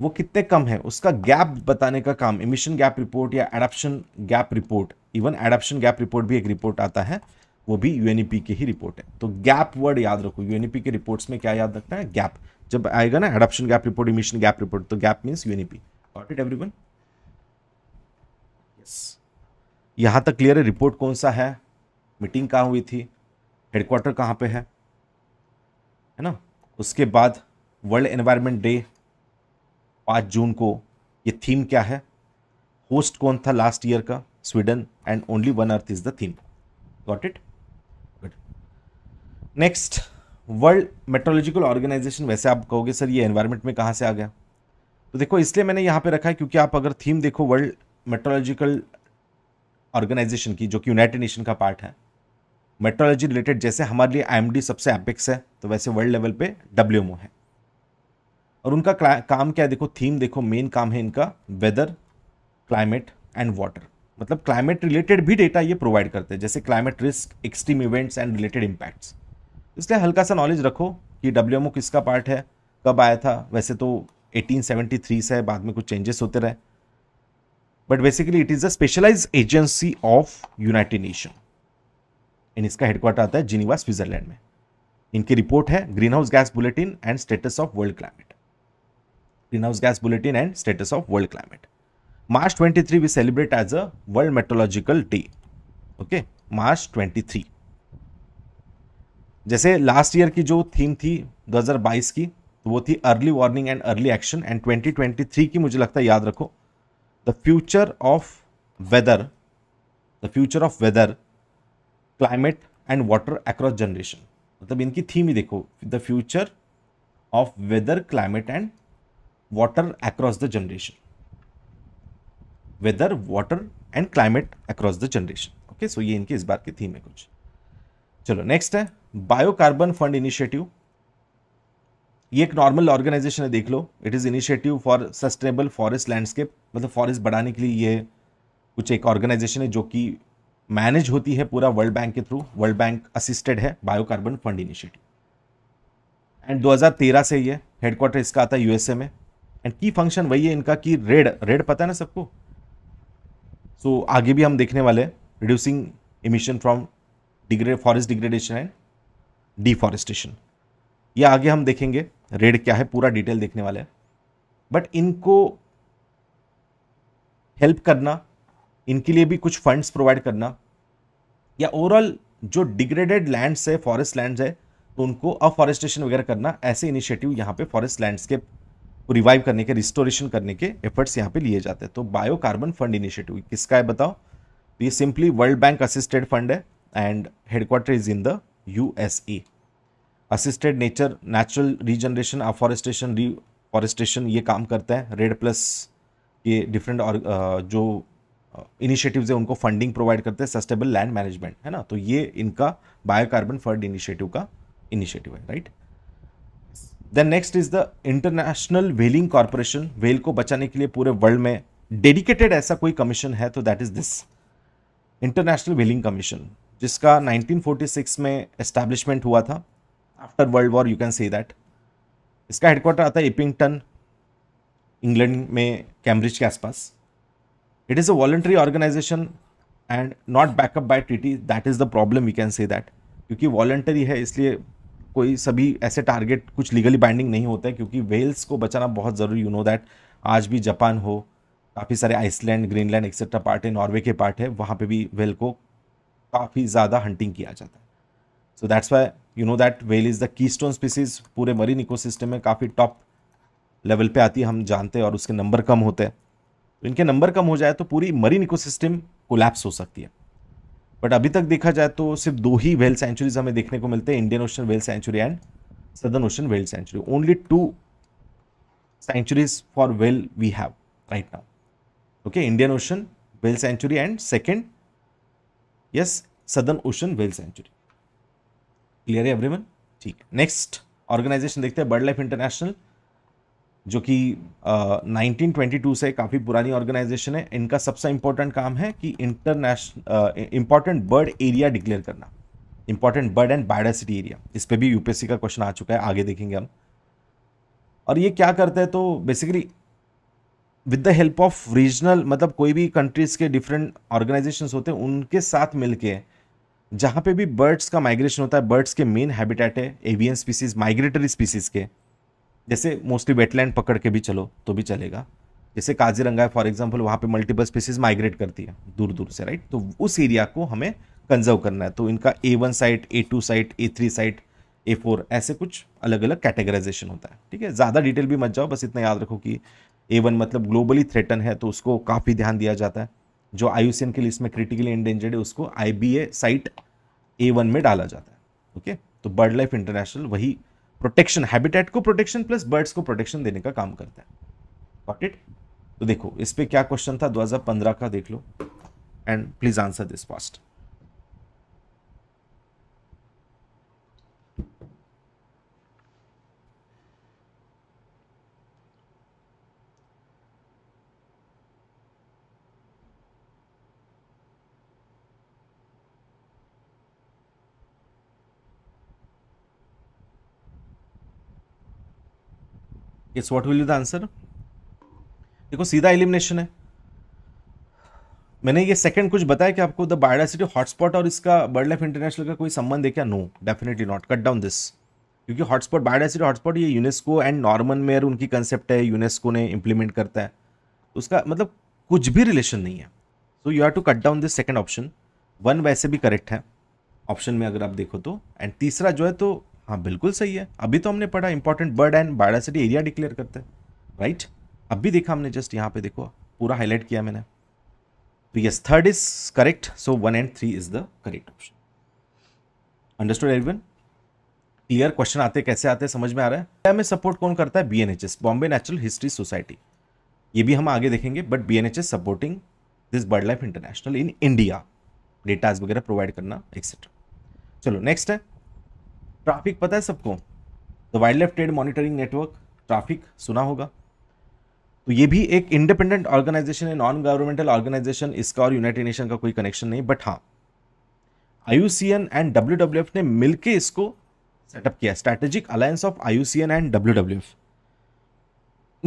वो कितने कम है उसका गैप बताने का काम इमिशन गैप रिपोर्ट या adaption gap report even adaption gap report भी एक रिपोर्ट आता है वो भी यू की ही रिपोर्ट है तो गैप वर्ड याद रखो यूएनईपी के रिपोर्ट्स में क्या याद रखना है गैप जब आएगा ना adaption gap report emission gap report तो gap means UNEP what it one yes यहां तक क्लियर है रिपोर्ट कौन सा है मीटिंग कहाँ हुई थी हेडक्वार्टर कहाँ पे है है ना उसके बाद वर्ल्ड एनवायरनमेंट डे पाँच जून को ये थीम क्या है होस्ट कौन था लास्ट ईयर का Sweden and only one earth is the theme got it good next world meteorological organisation वैसे आप कहोगे सर ये एनवायरनमेंट में कहाँ से आ गया तो देखो इसलिए मैंने यहाँ पे रखा है क्योंकि आप अगर थीम देखो वर्ल्ड मेट्रोलॉजिकल ऑर्गेनाइजेशन की जो कि यूनाइटेड नेशन का पार्ट है मेट्रोलॉजी रिलेटेड जैसे हमारे लिए आई सबसे एपिक्स है तो वैसे वर्ल्ड लेवल पे डब्ल्यू है और उनका काम क्या है देखो थीम देखो मेन काम है इनका वेदर क्लाइमेट एंड वाटर मतलब क्लाइमेट रिलेटेड भी डेटा ये प्रोवाइड करते हैं जैसे climate risk extreme events and related impacts इसलिए हल्का सा नॉलेज रखो कि डब्ल्यू किसका पार्ट है कब आया था वैसे तो 1873 से बाद में कुछ चेंजेस होते रहे but basically it is a specialise agency of United nation and इसका हेडक्वार्टर आता है जिनीवा स्विट्जरलैंड में इनकी रिपोर्ट है green house gas bulletin and status of world climate greenhouse gas bulletin and status of world climate. March 23 we celebrate as a World Meteorological Day. Okay, March 23. जैसे last year की जो theme थी 2022 की तो वो थी early warning and early action and 2023 की मुझे लगता है याद रखो the future of weather the future of weather climate and water across generation मतलब इनकी थीम ही देखो the future of weather climate and water across the generation. Weather, water and climate across the generation okay so ये इनकी इस बार की theme है कुछ चलो नेक्स्ट है biocarbon फंड initiative ये एक नॉर्मल ऑर्गेनाइजेशन है देख लो it is initiative for sustainable forest landscape मतलब फॉरेस्ट बढ़ाने के लिए ये कुछ एक ऑर्गेनाइजेशन है जो कि मैनेज होती है पूरा वर्ल्ड बैंक के थ्रू वर्ल्ड बैंक असिस्टेड है बायोकार्बन फंड इनिशिएटिव एंड 2013 से ये हेडक्वार्टर इसका आता है यूएसए में एंड की फंक्शन वही है इनका कि रेड रेड पता है ना सबको सो so, आगे भी हम देखने वाले हैं reducing emission from degrade forest degradation and deforestation ये आगे हम देखेंगे रेड क्या है पूरा डिटेल देखने वाले हैं बट इनको हेल्प करना इनके लिए भी कुछ फंड्स प्रोवाइड करना या ओवरऑल जो डिग्रेडेड लैंड्स है फॉरेस्ट लैंड्स है तो उनको अफॉरेस्टेशन वगैरह करना ऐसे इनिशिएटिव यहाँ पे फॉरेस्ट लैंडस्केप को रिवाइव करने के रिस्टोरेशन करने के एफर्ट्स यहाँ पे लिए जाते हैं तो बायो कार्बन फंड इनिशिएटिव किसका है बताओ तो ये simply world bank assisted fund है and headquarter is in the U S assisted nature natural regeneration afforestation reforestation ये काम करता है रेड प्लस ये डिफरेंट और जो इनिशिएटिव्स है उनको फंडिंग प्रोवाइड करते हैं सस्टेबल लैंड मैनेजमेंट है ना तो ये इनका बायोकार्बन फंड इनिशिएटिव का इनिशिएटिव है right then next is the international whaling corporation whale को बचाने के लिए पूरे वर्ल्ड में डेडिकेटेड ऐसा कोई कमीशन है तो that is this international whaling commission जिसका 1946 में एस्टैब्लिशमेंट हुआ था after world war you can see that इसका हेडक्वार्टर आता है एपिंगटन इंग्लैंड में कैम्ब्रिज के आसपास it is a voluntary organisation and not backup by treaty that is the problem you can see that क्योंकि वॉलंटरी है इसलिए कोई सभी ऐसे टारगेट कुछ लीगली बाइंडिंग नहीं होते क्योंकि वेल्स को बचाना बहुत ज़रूरी यू नो दैट आज भी जापान हो काफ़ी सारे आइसलैंड ग्रीनलैंड एक्सेट्रा पार्ट है नॉर्वे के पार्ट है वहाँ पे भी वेल को काफ़ी ज़्यादा हंटिंग किया जाता है so that's why you know that whale is the keystone species पूरे मरीन इकोसिस्टम में काफ़ी टॉप लेवल पे आती है हम जानते हैं और उसके नंबर कम होते हैं तो इनके नंबर कम हो जाए तो पूरी मरीन इकोसिस्टम कोलैप्स हो सकती है बट अभी तक देखा जाए तो सिर्फ दो ही वेल सेंचुरीज हमें देखने को मिलते हैं Indian ocean whale sanctuary and southern ocean whale sanctuary only two sanctuaries for whale we have right now okay Indian ocean whale sanctuary and second yes southern ocean whale sanctuary clear है everyone ठीक next organisation देखते हैं bird life international जो कि nineteen twenty two से काफ़ी पुरानी organisation है इनका सबसे इम्पोर्टेंट काम है कि international important bird area declare करना important bird and biodiversity area इस पर भी यूपीएससी का क्वेश्चन आ चुका है आगे देखेंगे हम और ये क्या करते हैं तो basically with the help of regional मतलब कोई भी कंट्रीज़ के डिफरेंट ऑर्गेनाइजेशन होते हैं उनके साथ मिलके जहाँ पे भी बर्ड्स का माइग्रेशन होता है बर्ड्स के मेन हैबिटेट है एवियन स्पीसीज माइग्रेटरी स्पीसीज के जैसे मोस्टली वेटलैंड पकड़ के भी चलो तो भी चलेगा जैसे काजीरंगा है फॉर एग्जाम्पल वहाँ पे मल्टीपल स्पीसीज माइग्रेट करती है दूर दूर से राइट तो उस एरिया को हमें कंजर्व करना है तो इनका A one site A two site A three site A four ऐसे कुछ अलग अलग कैटेगराइजेशन होता है ठीक है ज़्यादा डिटेल भी मत जाओ बस इतना याद रखो कि ए वन मतलब ग्लोबली थ्रेटन है तो उसको काफ़ी ध्यान दिया जाता है जो आई के लिस्ट में क्रिटिकली इंडेंजर्ड है उसको I B A site A one में डाला जाता है ओके तो बर्ड लाइफ इंटरनेशनल वही प्रोटेक्शन हैबिटेट को प्रोटेक्शन प्लस बर्ड्स को प्रोटेक्शन देने का काम करता है इट तो देखो इस पर क्या क्वेश्चन था 2015 का देख लो and please answer this fast it's what will you the answer देखो सीधा एलिमिनेशन है मैंने ये सेकंड कुछ बताया कि आपको द बायोडासिटी हॉटस्पॉट और इसका बर्ड लाइफ इंटरनेशनल का कोई संबंध है क्या no definitely not cut down this क्योंकि हॉटस्पॉट बायोडासिटी हॉटस्पॉट ये यूनेस्को एंड नॉर्मन मेयर उनकी कंसेप्ट है यूनेस्को ने इम्प्लीमेंट करता है तो उसका मतलब कुछ भी रिलेशन नहीं है so you have to cut down this second option one वैसे भी करेक्ट है ऑप्शन में अगर आप देखो तो एंड तीसरा जो है तो हाँ बिल्कुल सही है अभी तो हमने पढ़ा important bird and biodiversity area declare करते हैं राइट अब भी देखा हमने जस्ट यहाँ पे देखो पूरा हाईलाइट किया मैंने तो yes third is correct so one and three is the correct option understood everyone clear question आते कैसे आते समझ में आ रहा है इंडिया में सपोर्ट कौन करता है BNHS Bombay natural history society ये भी हम आगे देखेंगे but BNHS supporting this bird life international in India datas वगैरह प्रोवाइड करना एक्सेट्रा चलो नेक्स्ट है ट्रैफिक पता है सबको the wild life trade monitoring network traffic सुना होगा तो ये भी एक इंडिपेंडेंट ऑर्गेनाइजेशन है नॉन गवर्नमेंटल ऑर्गेनाइजेशन इसका और यूनाइटेड नेशन का कोई कनेक्शन नहीं बट हाँ आई एंड डब्ल्यू ने मिलकर इसको सेटअप किया strategic alliance of I and W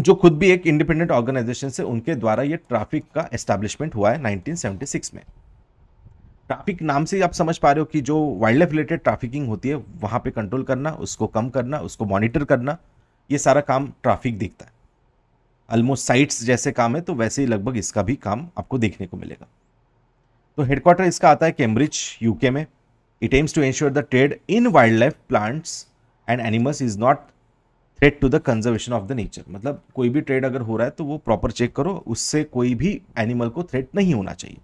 जो खुद भी एक इंडिपेंडेंट ऑर्गेनाइजेशन से उनके द्वारा ये ट्रैफिक का एस्टैब्लिशमेंट हुआ है 1976 में ट्रैफिक नाम से आप समझ पा रहे हो कि जो वाइल्ड लाइफ रिलेटेड ट्रैफिकिंग होती है वहाँ पे कंट्रोल करना उसको कम करना उसको मॉनिटर करना ये सारा काम ट्रैफिक देखता है ऑलमोस्ट साइट्स जैसे काम है तो वैसे ही लगभग इसका भी काम आपको देखने को मिलेगा तो हेडक्वार्टर इसका आता है कैम्ब्रिज यूके में it aims to ensure the trade in wild life plants and animals is not threat to the conservation of the nature मतलब कोई भी ट्रेड अगर हो रहा है तो वो प्रॉपर चेक करो उससे कोई भी एनिमल को थ्रेट नहीं होना चाहिए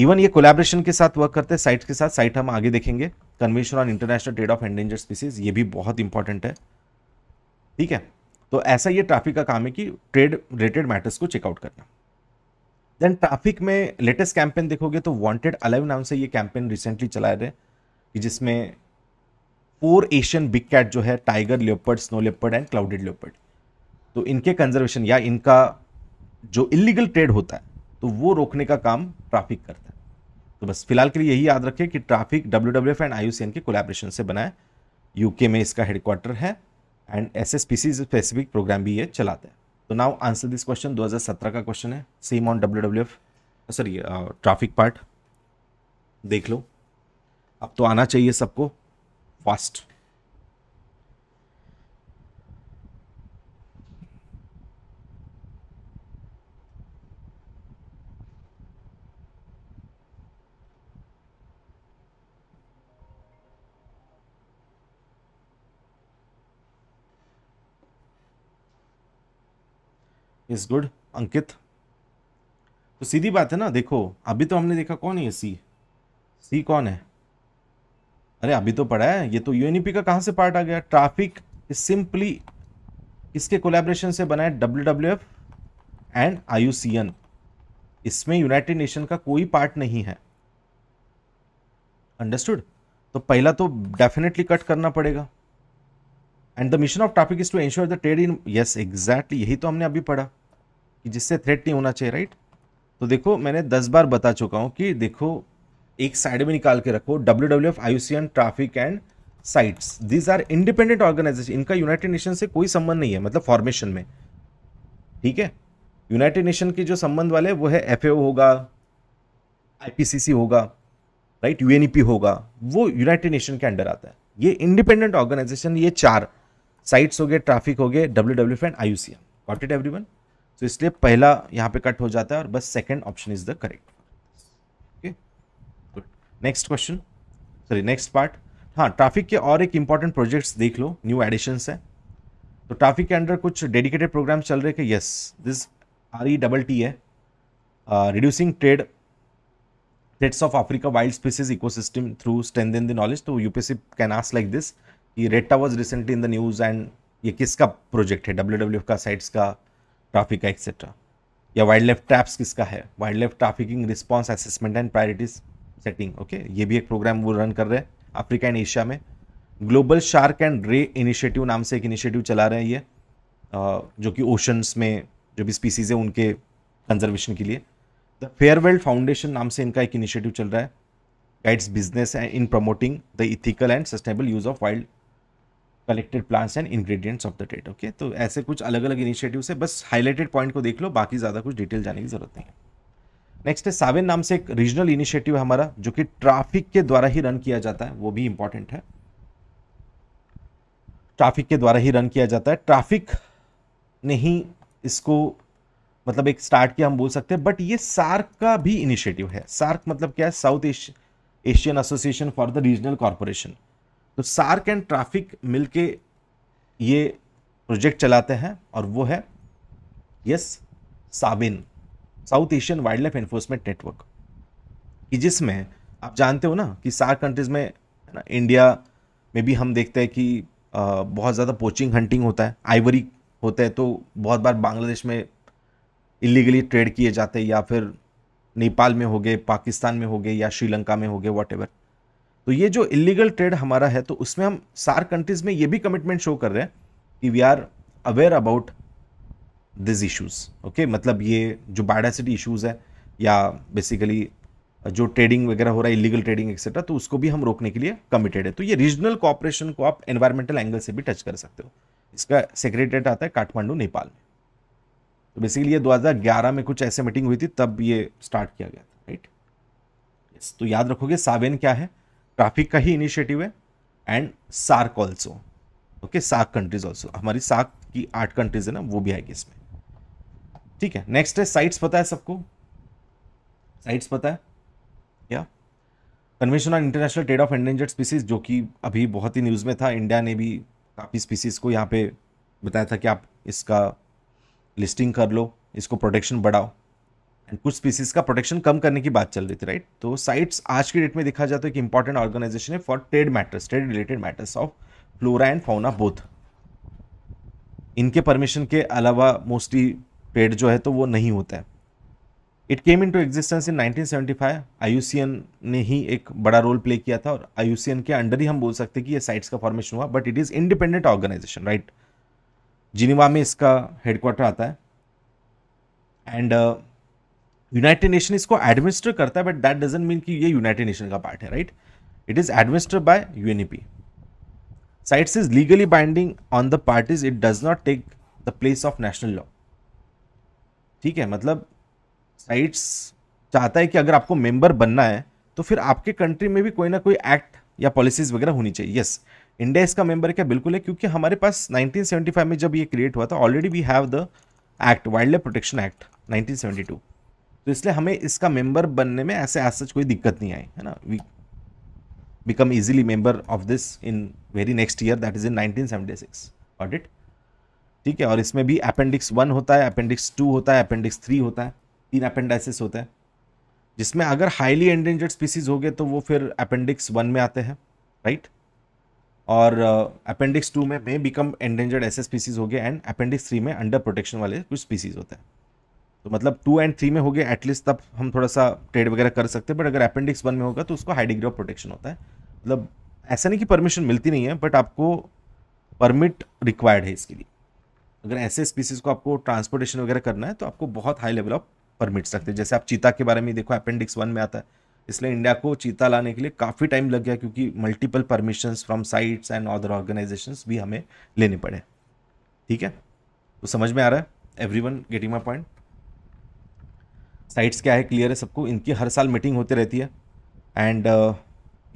इवन ये कोलैबोरेशन के साथ वर्क करते हैं साइट के साथ साइट हम आगे देखेंगे convention on international trade of endanger species ये भी बहुत इंपॉर्टेंट है ठीक है तो ऐसा ये ट्रैफिक का काम है कि ट्रेड रिलेटेड मैटर्स को चेकआउट करना देन ट्रैफिक में लेटेस्ट कैंपेन देखोगे तो वांटेड अलाइव नाम से ये कैंपेन रिसेंटली चलाए रहे कि जिसमें फोर एशियन बिग कैट जो है tiger leopard snow leopard and clouded leopard तो इनके कंजर्वेशन या इनका जो इलीगल ट्रेड होता है तो वो रोकने का काम ट्राफिक करता है तो बस फिलहाल के लिए यही याद रखें कि ट्रैफिक डब्ल्यू एंड आई के कोलेब्रेशन से बनाए यूके में इसका हेडक्वार्टर है and S S P C specific programme भी ये चलाता तो है तो नाउ आंसर दिस क्वेश्चन 2017 का क्वेश्चन है same on W W F sorry traffic part देख लो अब तो आना चाहिए सबको फास्ट इज गुड अंकित तो सीधी बात है ना देखो अभी तो हमने देखा कौन है सी सी कौन है अरे अभी तो पढ़ा है ये तो यूएनईपी e का कहाँ से पार्ट आ गया ट्रैफिक इज सिंपली इसके कोलेब्रेशन से बना है W W F and IUCN इसमें यूनाइटेड नेशन का कोई पार्ट नहीं है अंडरस्टूड तो पहला तो डेफिनेटली कट करना पड़ेगा and the mission of traffic is to ensure the trade in yes exactly यही तो हमने अभी पढ़ा कि जिससे थ्रेट नहीं होना चाहिए राइट तो देखो मैंने दस बार बता चुका हूँ कि देखो एक साइड में निकाल के रखो W W F IUCN traffic and CITES these are independent organisation इनका यूनाइटेड नेशन से कोई संबंध नहीं है मतलब फॉर्मेशन में ठीक है यूनाइटेड नेशन के जो संबंध वाले वो है एफ होगा आईपीसीसी होगा राइट यूएनईपी e होगा वो यूनाइटेड नेशन के अंडर आता है ये इंडिपेंडेंट ऑर्गेनाइजेशन ये चार साइट्स हो गए ट्रैफिक हो गए W W F and I U C N everyone तो इसलिए पहला यहाँ पे कट हो जाता है और बस second option is the correct okay good next question sorry next part हाँ ट्रैफिक के और एक इंपॉर्टेंट प्रोजेक्ट्स देख लो न्यू एडिशंस है तो ट्रैफिक के अंडर कुछ डेडिकेटेड प्रोग्राम चल रहे थे yes this R E double T है reducing trade of Africa wild species ecosystem through strength in the knowledge तो UPSC can ask like this ये RETTA was recently in the news and ये किसका project है W W का CITES का traffic etcetera या wild life TRAPS किसका है wild life trafficking response assessment and priorities setting okay ये भी एक प्रोग्राम वो रन कर रहे हैं अफ्रीका एंड एशिया में global shark and ray initiative नाम से एक इनिशिएटिव चला रहे हैं ये जो कि ओशंस में जो भी स्पीसीज़ है उनके कंजर्वेशन के लिए द फेयरवेल फाउंडेशन नाम से इनका एक इनिशिएटिव चल रहा है guides business in promoting the ethical and sustainable use of wild collected plants and ingredients of the date okay तो ऐसे कुछ अलग अलग इनिशिएटिव है बस हाईलाइटेड पॉइंट को देख लो बाकी ज़्यादा कुछ डिटेल जाने की जरूरत नहीं है नेक्स्ट है सावेन नाम से एक रीजनल इनिशिएटिव है हमारा जो कि ट्रैफिक के द्वारा ही रन किया जाता है वो भी इंपॉर्टेंट है ट्रैफिक के द्वारा ही रन किया जाता है ट्रैफिक ने ही इसको मतलब एक स्टार्ट किया हम बोल सकते हैं बट ये सार्क का भी इनिशिएटिव है सार्क मतलब क्या है South Asian Asian association for the regional corporation तो सार्क एंड ट्राफिक मिलके ये प्रोजेक्ट चलाते हैं और वो है yes SAWEN South Asian wild life enforcement network कि जिसमें आप जानते हो ना कि सार्क कंट्रीज़ में ना इंडिया में भी हम देखते हैं कि आ, बहुत ज़्यादा पोचिंग हंटिंग होता है आइवरी होता है तो बहुत बार बांग्लादेश में इलीगली ट्रेड किए जाते हैं या फिर नेपाल में हो गए पाकिस्तान में हो गए या श्रीलंका में हो गए वॉट तो ये जो इलीगल ट्रेड हमारा है तो उसमें हम सार कंट्रीज में ये भी कमिटमेंट शो कर रहे हैं कि we are aware about this issues okay मतलब ये जो बायोडासिटी इश्यूज़ है या बेसिकली जो ट्रेडिंग वगैरह हो रहा है इलीगल ट्रेडिंग एक्सेट्रा तो उसको भी हम रोकने के लिए कमिटेड है तो ये रीजनल कॉपरेशन को आप एनवायरमेंटल एंगल से भी टच कर सकते हो इसका सेक्रेटरेट आता है काठमांडू नेपाल में तो बेसिकली ये 2011 में कुछ ऐसे मीटिंग हुई थी तब ये स्टार्ट किया गया था राइट यस तो याद रखोगे सावेन क्या है ट्राफिक का ही इनिशिएटिव है and SAARC also okay SAARC countries also हमारी सार्क की आठ कंट्रीज है ना वो भी आएगी इसमें ठीक है नेक्स्ट है साइट्स पता है सबको साइट्स पता है या convention on international trade of endangered species जो कि अभी बहुत ही न्यूज़ में था इंडिया ने भी काफ़ी स्पीसीज को यहाँ पे बताया था कि आप इसका लिस्टिंग कर लो इसको प्रोटेक्शन बढ़ाओ एंड कुछ स्पीसीज का प्रोटेक्शन कम करने की बात चल रही थी राइट तो साइट्स आज की डेट में देखा जाए तो एक इंपॉर्टेंट ऑर्गेनाइजेशन है for trade matters trade related matters of flora and fauna both इनके परमिशन के अलावा मोस्टली ट्रेड जो है तो वो नहीं होता है it came in to existence in 1975 IUCN ने ही एक बड़ा रोल प्ले किया था और आईयूसीएन के अंडर ही हम बोल सकते कि ये साइट्स का फॉर्मेशन हुआ but it is independent organisation right Geneva में इसका हेडक्वार्टर आता है एंड uh, यूनाइटेड नेशन इसको एडमिनिस्टर करता है बट दैट डजेंट मीन कि ये यूनाइटेड नेशन का पार्ट है right it is administer by UNEP CITES is legally binding on the parties it does not take the place of national law ठीक है मतलब साइट्स चाहता है कि अगर आपको मेंबर बनना है तो फिर आपके कंट्री में भी कोई ना कोई एक्ट या पॉलिसीज वगैरह होनी चाहिए यस इंडिया इसका मेंबर क्या बिल्कुल है क्योंकि हमारे पास 1975 में जब ये क्रिएट हुआ था already we have the act wild life protection act 1972 तो इसलिए हमें इसका मेंबर बनने में ऐसे आज सच कोई दिक्कत नहीं आई है ना we become easily member of this in very next year that is in 1976 six audit ठीक है और इसमें भी अपेंडिक्स वन होता है अपेंडिक्स टू होता है अपेंडिक्स थ्री होता है तीन अपेंडाइसिस होते हैं जिसमें अगर हाईली एंडेंजर्ड स्पीसीज हो गए तो वो फिर अपेंडिक्स वन में आते हैं राइट और अपेंडिक्स टू में मे बिकम एंडेंजर्ड ऐसे स्पीसीज हो गए एंड अपेंडिक्स थ्री में अंडर प्रोटेक्शन वाले कुछ स्पीसीज होते हैं तो मतलब टू एंड थ्री में हो गया एटलीस्ट तब हम थोड़ा सा ट्रेड वगैरह कर सकते हैं बट अगर अपेंडिक्स वन में होगा तो उसको हाई डिग्री ऑफ प्रोटेक्शन होता है मतलब ऐसा नहीं कि परमिशन मिलती नहीं है बट आपको परमिट रिक्वायर्ड है इसके लिए अगर ऐसे स्पीसीज को आपको ट्रांसपोर्टेशन वगैरह करना है तो आपको बहुत हाई लेवल ऑफ परमिट रखते हैं जैसे आप चीता के बारे में देखो अपेंडिक्स वन में आता है इसलिए इंडिया को चीता लाने के लिए काफ़ी टाइम लग गया क्योंकि multiple permission from CITES and other organisation भी हमें लेने पड़े ठीक है तो समझ में आ रहा है everyone getting my point CITES क्या है क्लियर है सबको इनकी हर साल मीटिंग होती रहती है एंड uh,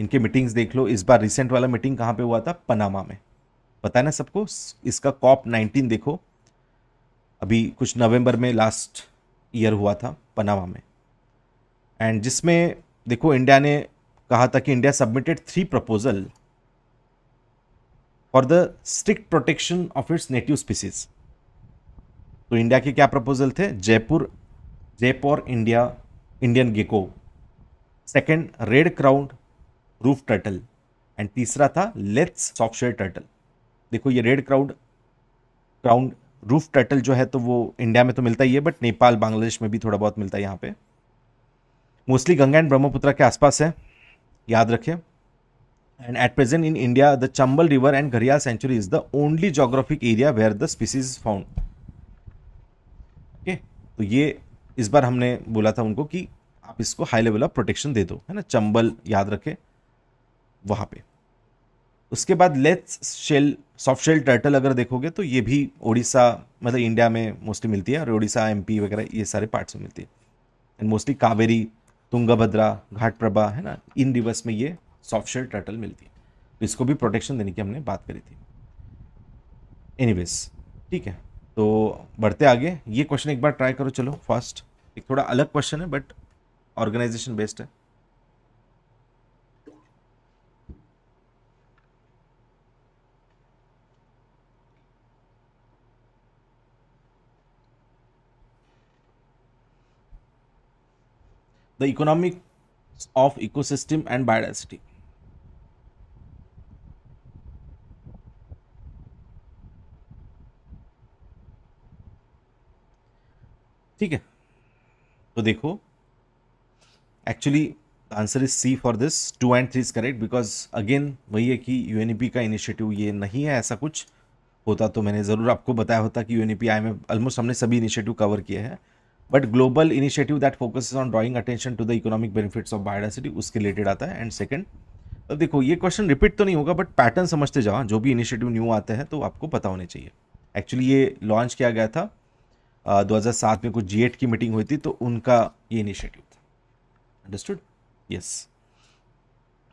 इनके मीटिंग्स देख लो इस बार रिसेंट वाला मीटिंग कहाँ पे हुआ था पनामा में पता है ना सबको इसका कॉप नाइनटीन देखो अभी कुछ नवंबर में लास्ट ईयर हुआ था पनामा में एंड जिसमें देखो इंडिया ने कहा था कि India submitted three proposal for the strict protection of its native species तो इंडिया के क्या प्रपोजल थे Jaipur Jaipur India Indian gecko second red crowned roof turtle and तीसरा था लेट्स सॉफ्टवेयर टर्टल देखो ये red crowned crowned roof turtle जो है तो वो इंडिया में तो मिलता ही है बट नेपाल बांग्लादेश में भी थोड़ा बहुत मिलता है यहाँ पे मोस्टली गंगा एंड ब्रह्मपुत्र के आसपास है याद रखिए and at present in India the Chambal river and gharial sanctuary is the only geographic area where the species found okay तो ये इस बार हमने बोला था उनको कि आप इसको हाई लेवल ऑफ प्रोटेक्शन दे दो है ना चंबल याद रखें वहाँ पे उसके बाद Leith's shell soft shell turtle अगर देखोगे तो ये भी ओडिशा मतलब इंडिया में मोस्टली मिलती है और ओडिशा एम वगैरह ये सारे पार्ट्स में मिलती है and mostly Kaveri Tungabhadra Ghataprabha है ना इन रिवर्स में ये सॉफ्ट शेल टर्टल मिलती है तो इसको भी प्रोटेक्शन देने की हमने बात करी थी एनीवेज ठीक है तो बढ़ते आगे ये क्वेश्चन एक बार ट्राई करो चलो फर्स्ट एक थोड़ा अलग क्वेश्चन है बट ऑर्गेनाइजेशन बेस्ड है the economic of ecosystem and biodiversity ठीक है तो देखो actually answer is C for this two and three is correct because again वही है कि यू e का इनिशिएटिव ये नहीं है ऐसा कुछ होता तो मैंने ज़रूर आपको बताया होता कि यू e आई में ऑलमोस्ट हमने सभी इनिशिएटिव कवर किए हैं but global initiative that focus on drawing attention to the economic benefits of biodiversity उसके रिलेटेड आता है एंड सेकंड अब देखो ये क्वेश्चन रिपीट तो नहीं होगा बट पैटर्न समझते जाओ जो भी इनिशिएटिव न्यू आते हैं तो आपको पता होने चाहिए एक्चुअली ये लॉन्च किया गया था 2007 में कुछ जी की मीटिंग हुई थी तो उनका ये इनिशिएटिव था अंडरस्टूड यस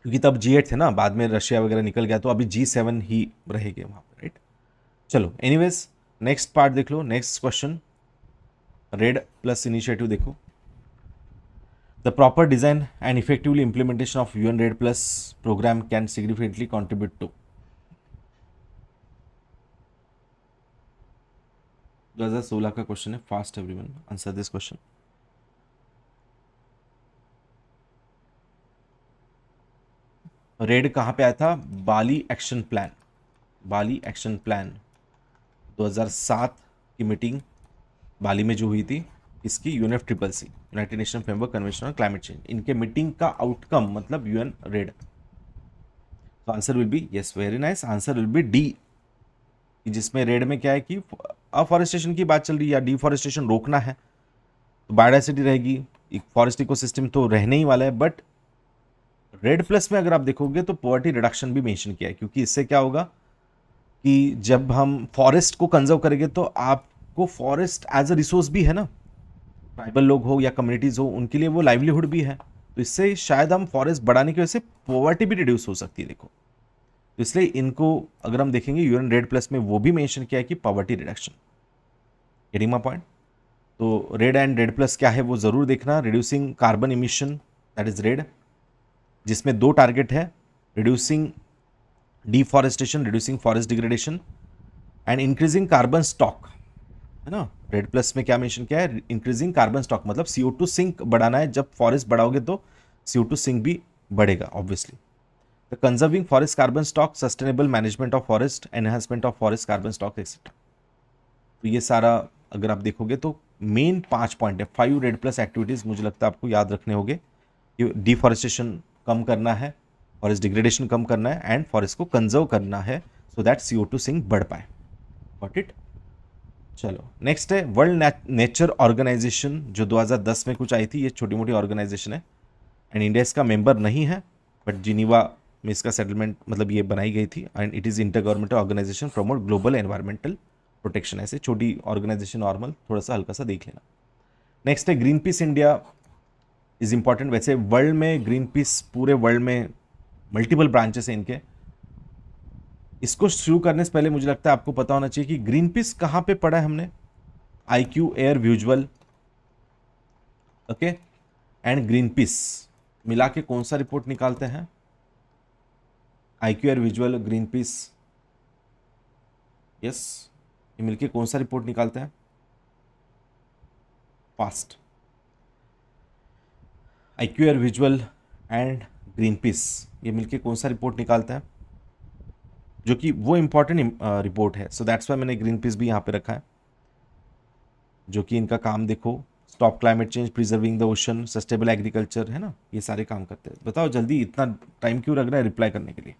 क्योंकि तब जी थे ना बाद में रशिया वगैरह निकल गया तो अभी जी सेवन ही रहेगा वहाँ पर राइट चलो एनीवेज नेक्स्ट पार्ट देख लो next question REDD plus initiative देखो the proper design and effectively implementation of UN REDD plus programme can significantly contribute to 2016 का क्वेश्चन है fast everyone answer this question REDD कहां पे आया था Bali action plan Bali action plan 2007 की meeting Bali में जो हुई थी इसकी UNF triple C united nation framework convention on climate change इनके मीटिंग का आउटकम मतलब यूएन रेड तो answer will be yes very nice answer will be D जिसमें रेड में क्या है कि अफॉरेस्टेशन की बात चल रही है या डिफॉरेस्टेशन रोकना है तो बायोडाइसिटी रहेगी एक फॉरेस्ट इको तो रहने ही वाला है बट रेड प्लस में अगर आप देखोगे तो पॉवर्टी रिडक्शन भी मेंशन किया है क्योंकि इससे क्या होगा कि जब हम फॉरेस्ट को कंजर्व करेंगे तो आपको फॉरेस्ट एज अ रिसोर्स भी है ना ट्राइबल लोग हो या कम्युनिटीज़ हो उनके लिए वो लाइवलीहुड भी है तो इससे शायद हम फॉरेस्ट बढ़ाने की वजह से पॉवर्टी भी रिड्यूस हो सकती है देखो तो इसलिए इनको अगर हम देखेंगे यूरन रेड प्लस में वो भी मेंशन किया है कि पॉवर्टी रिडक्शन एडिमा पॉइंट तो रेड एंड रेड प्लस क्या है वो ज़रूर देखना reducing carbon emission that is REDD जिसमें दो टारगेट है reducing deforestation reducing forest degradation and increasing carbon stock है ना रेड प्लस में क्या मेंशन किया है इंक्रीजिंग कार्बन स्टॉक मतलब सीओ टू सिंक बढ़ाना है जब फॉरेस्ट बढ़ाओगे तो सीओ टू सिंक भी बढ़ेगा obviously the conserving forest carbon stock sustainable management of forest enhancement of forest carbon stock etc तो ये सारा अगर आप देखोगे तो मेन पांच पॉइंट है फाइव रेड प्लस एक्टिविटीज़ मुझे लगता है आपको याद रखने होंगे कि डिफॉरेस्टेशन कम करना है फॉरेस्ट डिग्रेडेशन कम करना है एंड फॉरेस्ट को कंजर्व करना है so that C O two sink बढ़ पाए वॉट इट चलो नेक्स्ट है वर्ल्ड नेचर ऑर्गेनाइजेशन जो 2010 में कुछ आई थी ये छोटी मोटी ऑर्गेनाइजेशन है एंड इंडिया इसका मेंबर नहीं है बट जिनीवा में इसका सेटलमेंट मतलब ये बनाई गई थी and it is inter governmental organisation promote global environmental protection ऐसे छोटी ऑर्गेनाइजेशन नॉर्मल थोड़ा सा हल्का सा देख लेना नेक्स्ट है Greenpeace India is important वैसे वर्ल्ड में ग्रीन पीस पूरे वर्ल्ड में मल्टीपल ब्रांचेस हैं इनके इसको शुरू करने से पहले मुझे लगता है आपको पता होना चाहिए कि ग्रीन पीस कहाँ पे पढ़ा है हमने I Q air visual okay and Greenpeace मिला के कौन सा रिपोर्ट निकालते हैं IQAir visual Greenpeace yes ये मिलके कौन सा रिपोर्ट निकालता है Q IQAir visual and Greenpeace ये मिलके कौन सा रिपोर्ट निकालता है जो कि वो इम्पॉर्टेंट रिपोर्ट uh, है सो दैट्स वाई मैंने ग्रीन पीस भी यहाँ पे रखा है जो कि इनका काम देखो stop climate change preserving the ocean sustainable agriculture है ना ये सारे काम करते हैं बताओ जल्दी इतना टाइम क्यों लग रहा है रिप्लाई करने के लिए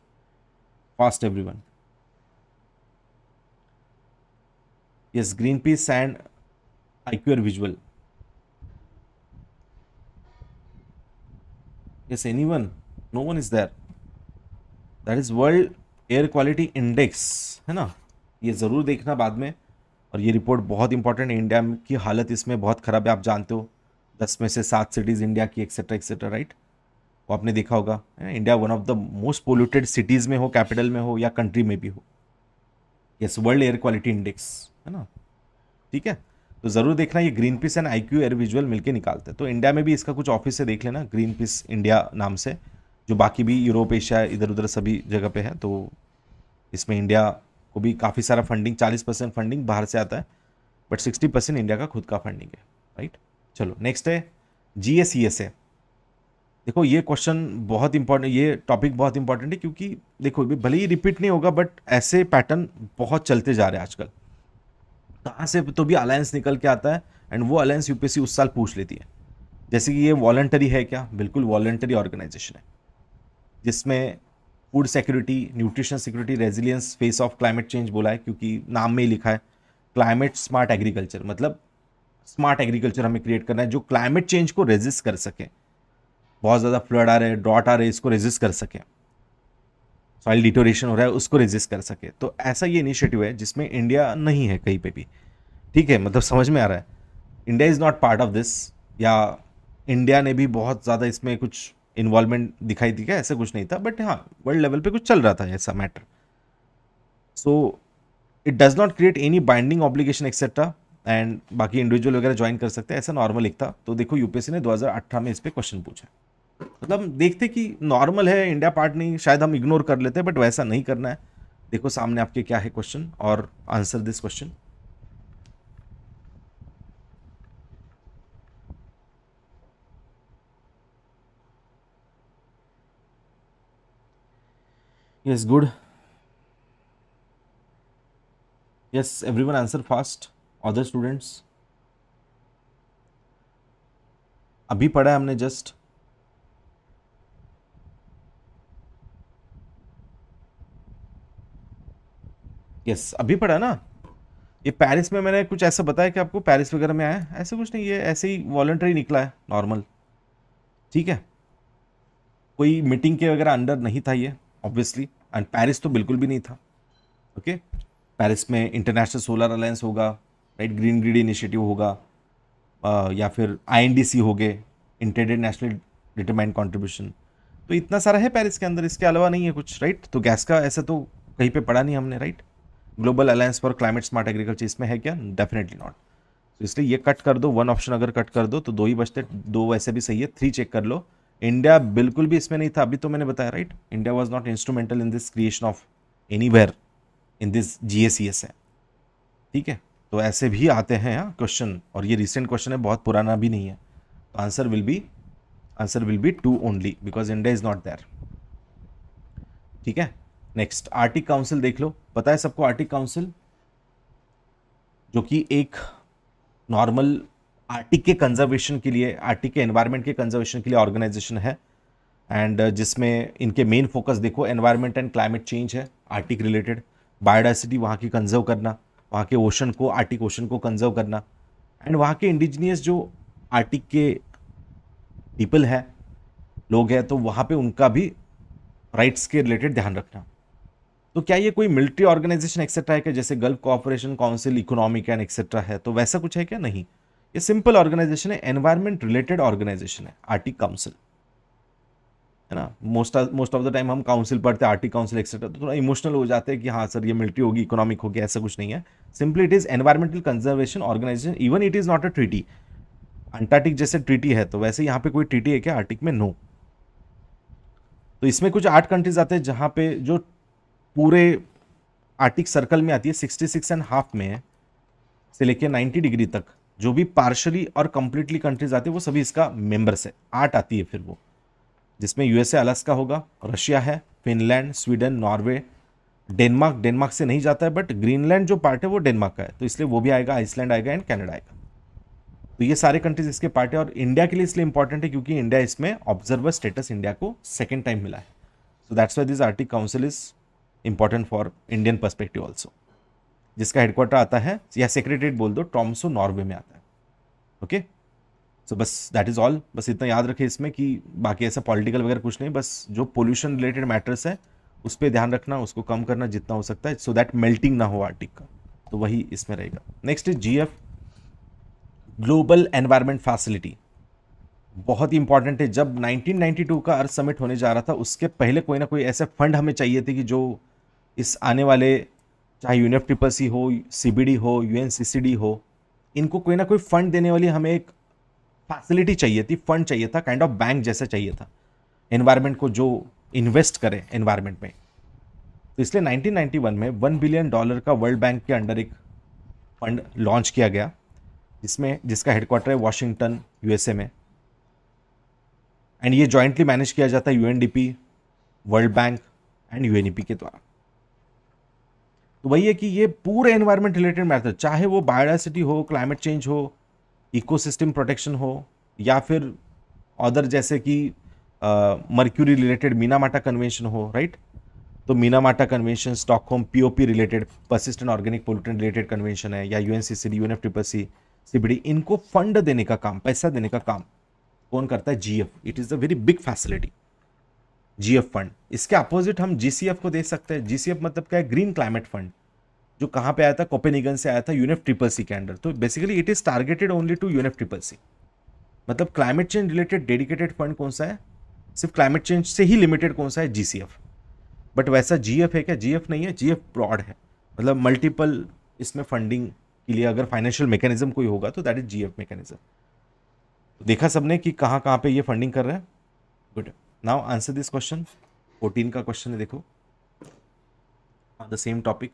fast everyone yes piece and iqr visual yes anyone no one is there that is world air quality index है ना ये ज़रूर देखना बाद में और ये रिपोर्ट बहुत इंपॉर्टेंट है इंडिया की हालत इसमें बहुत ख़राब है आप जानते हो दस में से सात सिटीज़ इंडिया की एक्सेट्रा एक्सेट्रा राइट आपने देखा होगा है ना India one of the most polluted cities में हो कैपिटल में हो या कंट्री में भी हो yes world air quality index है ना ठीक है तो ज़रूर देखना ये Greenpeace and I Q air visual मिलकर निकालते हैं तो इंडिया में भी इसका कुछ ऑफिस से देख लेना ग्रीन पीस इंडिया नाम से जो बाकी भी यूरोप एशिया इधर उधर सभी जगह पे है तो इसमें इंडिया को भी काफ़ी सारा फंडिंग चालीस परसेंट फंडिंग बाहर से आता है बट सिक्सटी परसेंट इंडिया का खुद का फंडिंग है राइट चलो नेक्स्ट है जी एस ई एस है देखो ये क्वेश्चन बहुत इंपॉर्टेंट ये टॉपिक बहुत इंपॉर्टेंट है क्योंकि देखो भले ही रिपीट नहीं होगा बट ऐसे पैटर्न बहुत चलते जा रहे हैं आजकल कहाँ से तो भी अलायंस निकल के आता है एंड वो अलायंस यूपीएससी उस साल पूछ लेती है जैसे कि ये वॉलेंटरी है क्या बिल्कुल वॉल्टरी ऑर्गेनाइजेशन है जिसमें food security nutrition security resilience face of climate change बोला है क्योंकि नाम में ही लिखा है क्लाइमेट स्मार्ट एग्रीकल्चर मतलब स्मार्ट एग्रीकल्चर हमें क्रिएट करना है जो क्लाइमेट चेंज को रेजिस्ट कर सके बहुत ज़्यादा फ्लड आ रहे हैं ड्रॉट आ रहे हैं इसको रेजिस्ट कर सके सॉइल डिटोरेशन हो रहा है उसको रेजिस्ट कर सके तो ऐसा ये इनिशिएटिव है जिसमें इंडिया नहीं है कहीं पे भी ठीक है मतलब समझ में आ रहा है India is not part of this या इंडिया ने भी बहुत ज़्यादा इसमें कुछ इन्वॉल्वमेंट दिखाई दी क्या ऐसा कुछ नहीं था बट हाँ वर्ल्ड लेवल पे कुछ चल रहा था ऐसा matter so it does not create any binding obligation etcetera and बाकी इंडिविजुअल वगैरह ज्वाइन कर सकते हैं ऐसा नॉर्मल एक था तो देखो यूपीएससी ने 2018 में इस पर क्वेश्चन पूछा मतलब देखते कि नॉर्मल है इंडिया पार्ट नहीं शायद हम इग्नोर कर लेते हैं बट वैसा नहीं करना है देखो सामने आपके क्या है क्वेश्चन और answer this question yes good yes everyone answer fast other students अभी पढ़ा है हमने जस्ट यस अभी पढ़ा ना ये पेरिस में मैंने कुछ ऐसा बताया कि आपको पेरिस वगैरह में आया ऐसा कुछ नहीं ये ऐसे ही वॉल्ट्री निकला है नॉर्मल ठीक है कोई मीटिंग के वगैरह अंडर नहीं था ये ऑब्वियसली एंड पेरिस तो बिल्कुल भी नहीं था ओके पेरिस में इंटरनेशनल सोलर अलायंस होगा राइट ग्रीन ग्रीड इनिशिएटिव होगा या फिर आईएनडीसी हो गए इंटेडेड नेशनल डिटरमाइंड कॉन्ट्रीब्यूशन तो इतना सारा है पेरिस के अंदर इसके अलावा नहीं है कुछ राइट तो गैस का ऐसा तो कहीं पे पड़ा नहीं हमने right global alliance for climate smart agriculture इसमें है क्या डेफिनेटली नॉट तो इसलिए ये कट कर दो वन ऑप्शन अगर कट कर दो तो दो ही बचते दो वैसे भी सही है थ्री चेक कर लो इंडिया बिल्कुल भी इसमें नहीं था अभी तो मैंने बताया right India was not instrumental in this creation of anywhere in this G S C S है ठीक है तो ऐसे भी आते हैं क्वेश्चन हाँ, और ये रिसेंट क्वेश्चन है बहुत पुराना भी नहीं है तो answer will be answer will be two only because India is not there ठीक है नेक्स्ट आर्टिक काउंसिल देख लो पता है सबको आर्टिक काउंसिल जो कि एक नॉर्मल आर्टिक के कंजर्वेशन के लिए आर्टिक के एनवायरनमेंट के कंजर्वेशन के लिए ऑर्गेनाइजेशन है एंड uh, जिसमें इनके मेन फोकस देखो एनवायरनमेंट एंड क्लाइमेट चेंज है आर्टिक रिलेटेड बायोडाइवर्सिटी वहाँ की कंजर्व करना वहाँ के ओशन को आर्टिक ओशन को कंजर्व करना एंड वहाँ के इंडिजिनियस जो आर्टिक के पीपल हैं लोग हैं तो वहाँ पे उनका भी राइट्स के रिलेटेड ध्यान रखना तो क्या ये कोई मिलिट्री ऑर्गेनाइजेशन एक्सेट्रा है क्या जैसे Gulf cooperation council economic and etcetera है तो वैसा कुछ है क्या नहीं ये सिंपल ऑर्गेनाइजेशन है एनवायरमेंट रिलेटेड ऑर्गेनाइजेशन है आर्टिक काउंसिल है ना most most of the time हम काउंसिल पढ़ते हैं आर्टिक काउंसिल एक्सेट्रा तो थोड़ा इमोशनल हो जाते हैं कि हाँ सर ये मिलिट्री होगी इकोनॉमिक होगी ऐसा कुछ नहीं है simply it is environmental conservation organisation even it is not a treaty Antarctic जैसे ट्रीटी है तो वैसे यहाँ पे कोई ट्रीटी है क्या आर्टिक में नो तो इसमें कुछ आठ कंट्रीज आते हैं जहाँ पे जो पूरे आर्टिक सर्कल में आती है सिक्सटी सिक्स एंड हाफ में से लेके नाइन्टी डिग्री तक जो भी पार्शली और कंप्लीटली कंट्रीज आती है वो सभी इसका मेंबर्स है आठ आती है फिर वो जिसमें यूएसए अलास्का होगा रशिया है Finland Sweden Norway Denmark Denmark से नहीं जाता है बट ग्रीनलैंड जो पार्ट है वो डेनमार्क का है तो इसलिए वो भी आएगा आइसलैंड आएगा एंड कैनेडा आएगा तो ये सारे कंट्रीज इसके पार्ट है और इंडिया के लिए इसलिए इंपॉर्टेंट है क्योंकि इंडिया इसमें ऑब्जर्वर स्टेटस इंडिया को सेकेंड टाइम मिला है so that's why this Arctic council is important for Indian perspective also जिसका हेडक्वार्टर आता है या सेक्रेटरीट बोल दो टॉम्सो नॉर्वे में आता है ओके सो बस दैट इज़ ऑल बस इतना याद रखें इसमें कि बाकी ऐसा पॉलिटिकल वगैरह कुछ नहीं बस जो पोल्यूशन रिलेटेड मैटर्स है उस पर ध्यान रखना उसको कम करना जितना हो सकता है सो दैट मेल्टिंग ना हो आर्टिक का तो वही इसमें रहेगा next is G F global environment facility बहुत ही इंपॉर्टेंट है जब 1992 का अर्थ समिट होने जा रहा था उसके पहले कोई ना कोई ऐसे फंड हमें चाहिए थे कि जो इस आने वाले चाहे यू एफ ट्रिपल सी हो सी हो यू हो इनको कोई ना कोई फंड देने वाली हमें एक फैसिलिटी चाहिए थी फंड चाहिए था काइंड ऑफ बैंक जैसा चाहिए था एनवायरनमेंट को जो इन्वेस्ट करे एनवायरनमेंट में तो इसलिए 1991 में वन बिलियन डॉलर का वर्ल्ड बैंक के अंडर एक फंड लॉन्च किया गया जिसमें जिसका हेडक्वार्टर है वाशिंगटन यूएसए में एंड ये जॉइंटली मैनेज किया जाता है UNDP world bank and UNEP के द्वारा तो वही है कि ये पूरे एनवायरमेंट रिलेटेड मैटर चाहे वो बायोडासिटी हो क्लाइमेट चेंज हो इकोसिस्टम प्रोटेक्शन हो या फिर अदर जैसे कि मर्क्यूरी रिलेटेड मीनामाटा कन्वेंशन हो राइट तो Minamata convention Stockholm POP related persistent organic pollutant related convention है या U N C C CBD इनको फंड देने का काम पैसा देने का काम कौन करता है GF it is a very big facility GF fund इसके अपोजिट हम जीसीएफ को देख सकते हैं जीसीएफ मतलब क्या है ग्रीन क्लाइमेट फंड जो कहाँ पे आया था कोपेनिगन से आया था यूनिफ ट्रिपल सी के अंडर तो basically it is targeted only to UNF triple C मतलब climate change related dedicated fund कौन सा है सिर्फ क्लाइमेट चेंज से ही लिमिटेड कौन सा है जीसीएफ बट वैसा जीएफ है क्या जीएफ नहीं है जीएफ ब्रॉड है मतलब मल्टीपल इसमें फंडिंग के लिए अगर फाइनेंशियल मैकेनिज्म कोई होगा तो दैट इज जीएफ मैकेनिज्म देखा सबने कि कहाँ कहाँ पे ये फंडिंग कर रहे हैं good now answer this question fourteen का क्वेश्चन है देखो on the same topic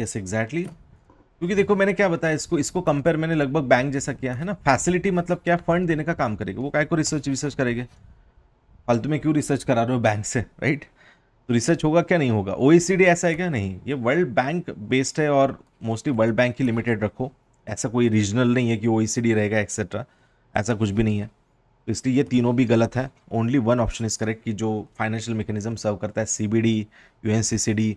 yes exactly क्योंकि देखो मैंने क्या बताया इसको इसको कंपेयर मैंने लगभग बैंक जैसा किया है ना फैसिलिटी मतलब क्या फंड देने का काम करेगा वो क्या को रिसर्च रिसर्च करेंगे फालतू में क्यों रिसर्च करा रहे हो बैंक से राइट तो रिसर्च होगा क्या नहीं होगा ओ ऐसा है क्या नहीं ये वर्ल्ड बैंक बेस्ड है और मोस्टली वर्ल्ड बैंक ही लिमिटेड रखो ऐसा कोई रीजनल नहीं है कि ओ रहेगा एक्सेट्रा ऐसा कुछ भी नहीं है तो इसलिए ये तीनों भी गलत है only one option is correct कि जो फाइनेंशियल मेकेनिज्म सर्व करता है C B D U N C C D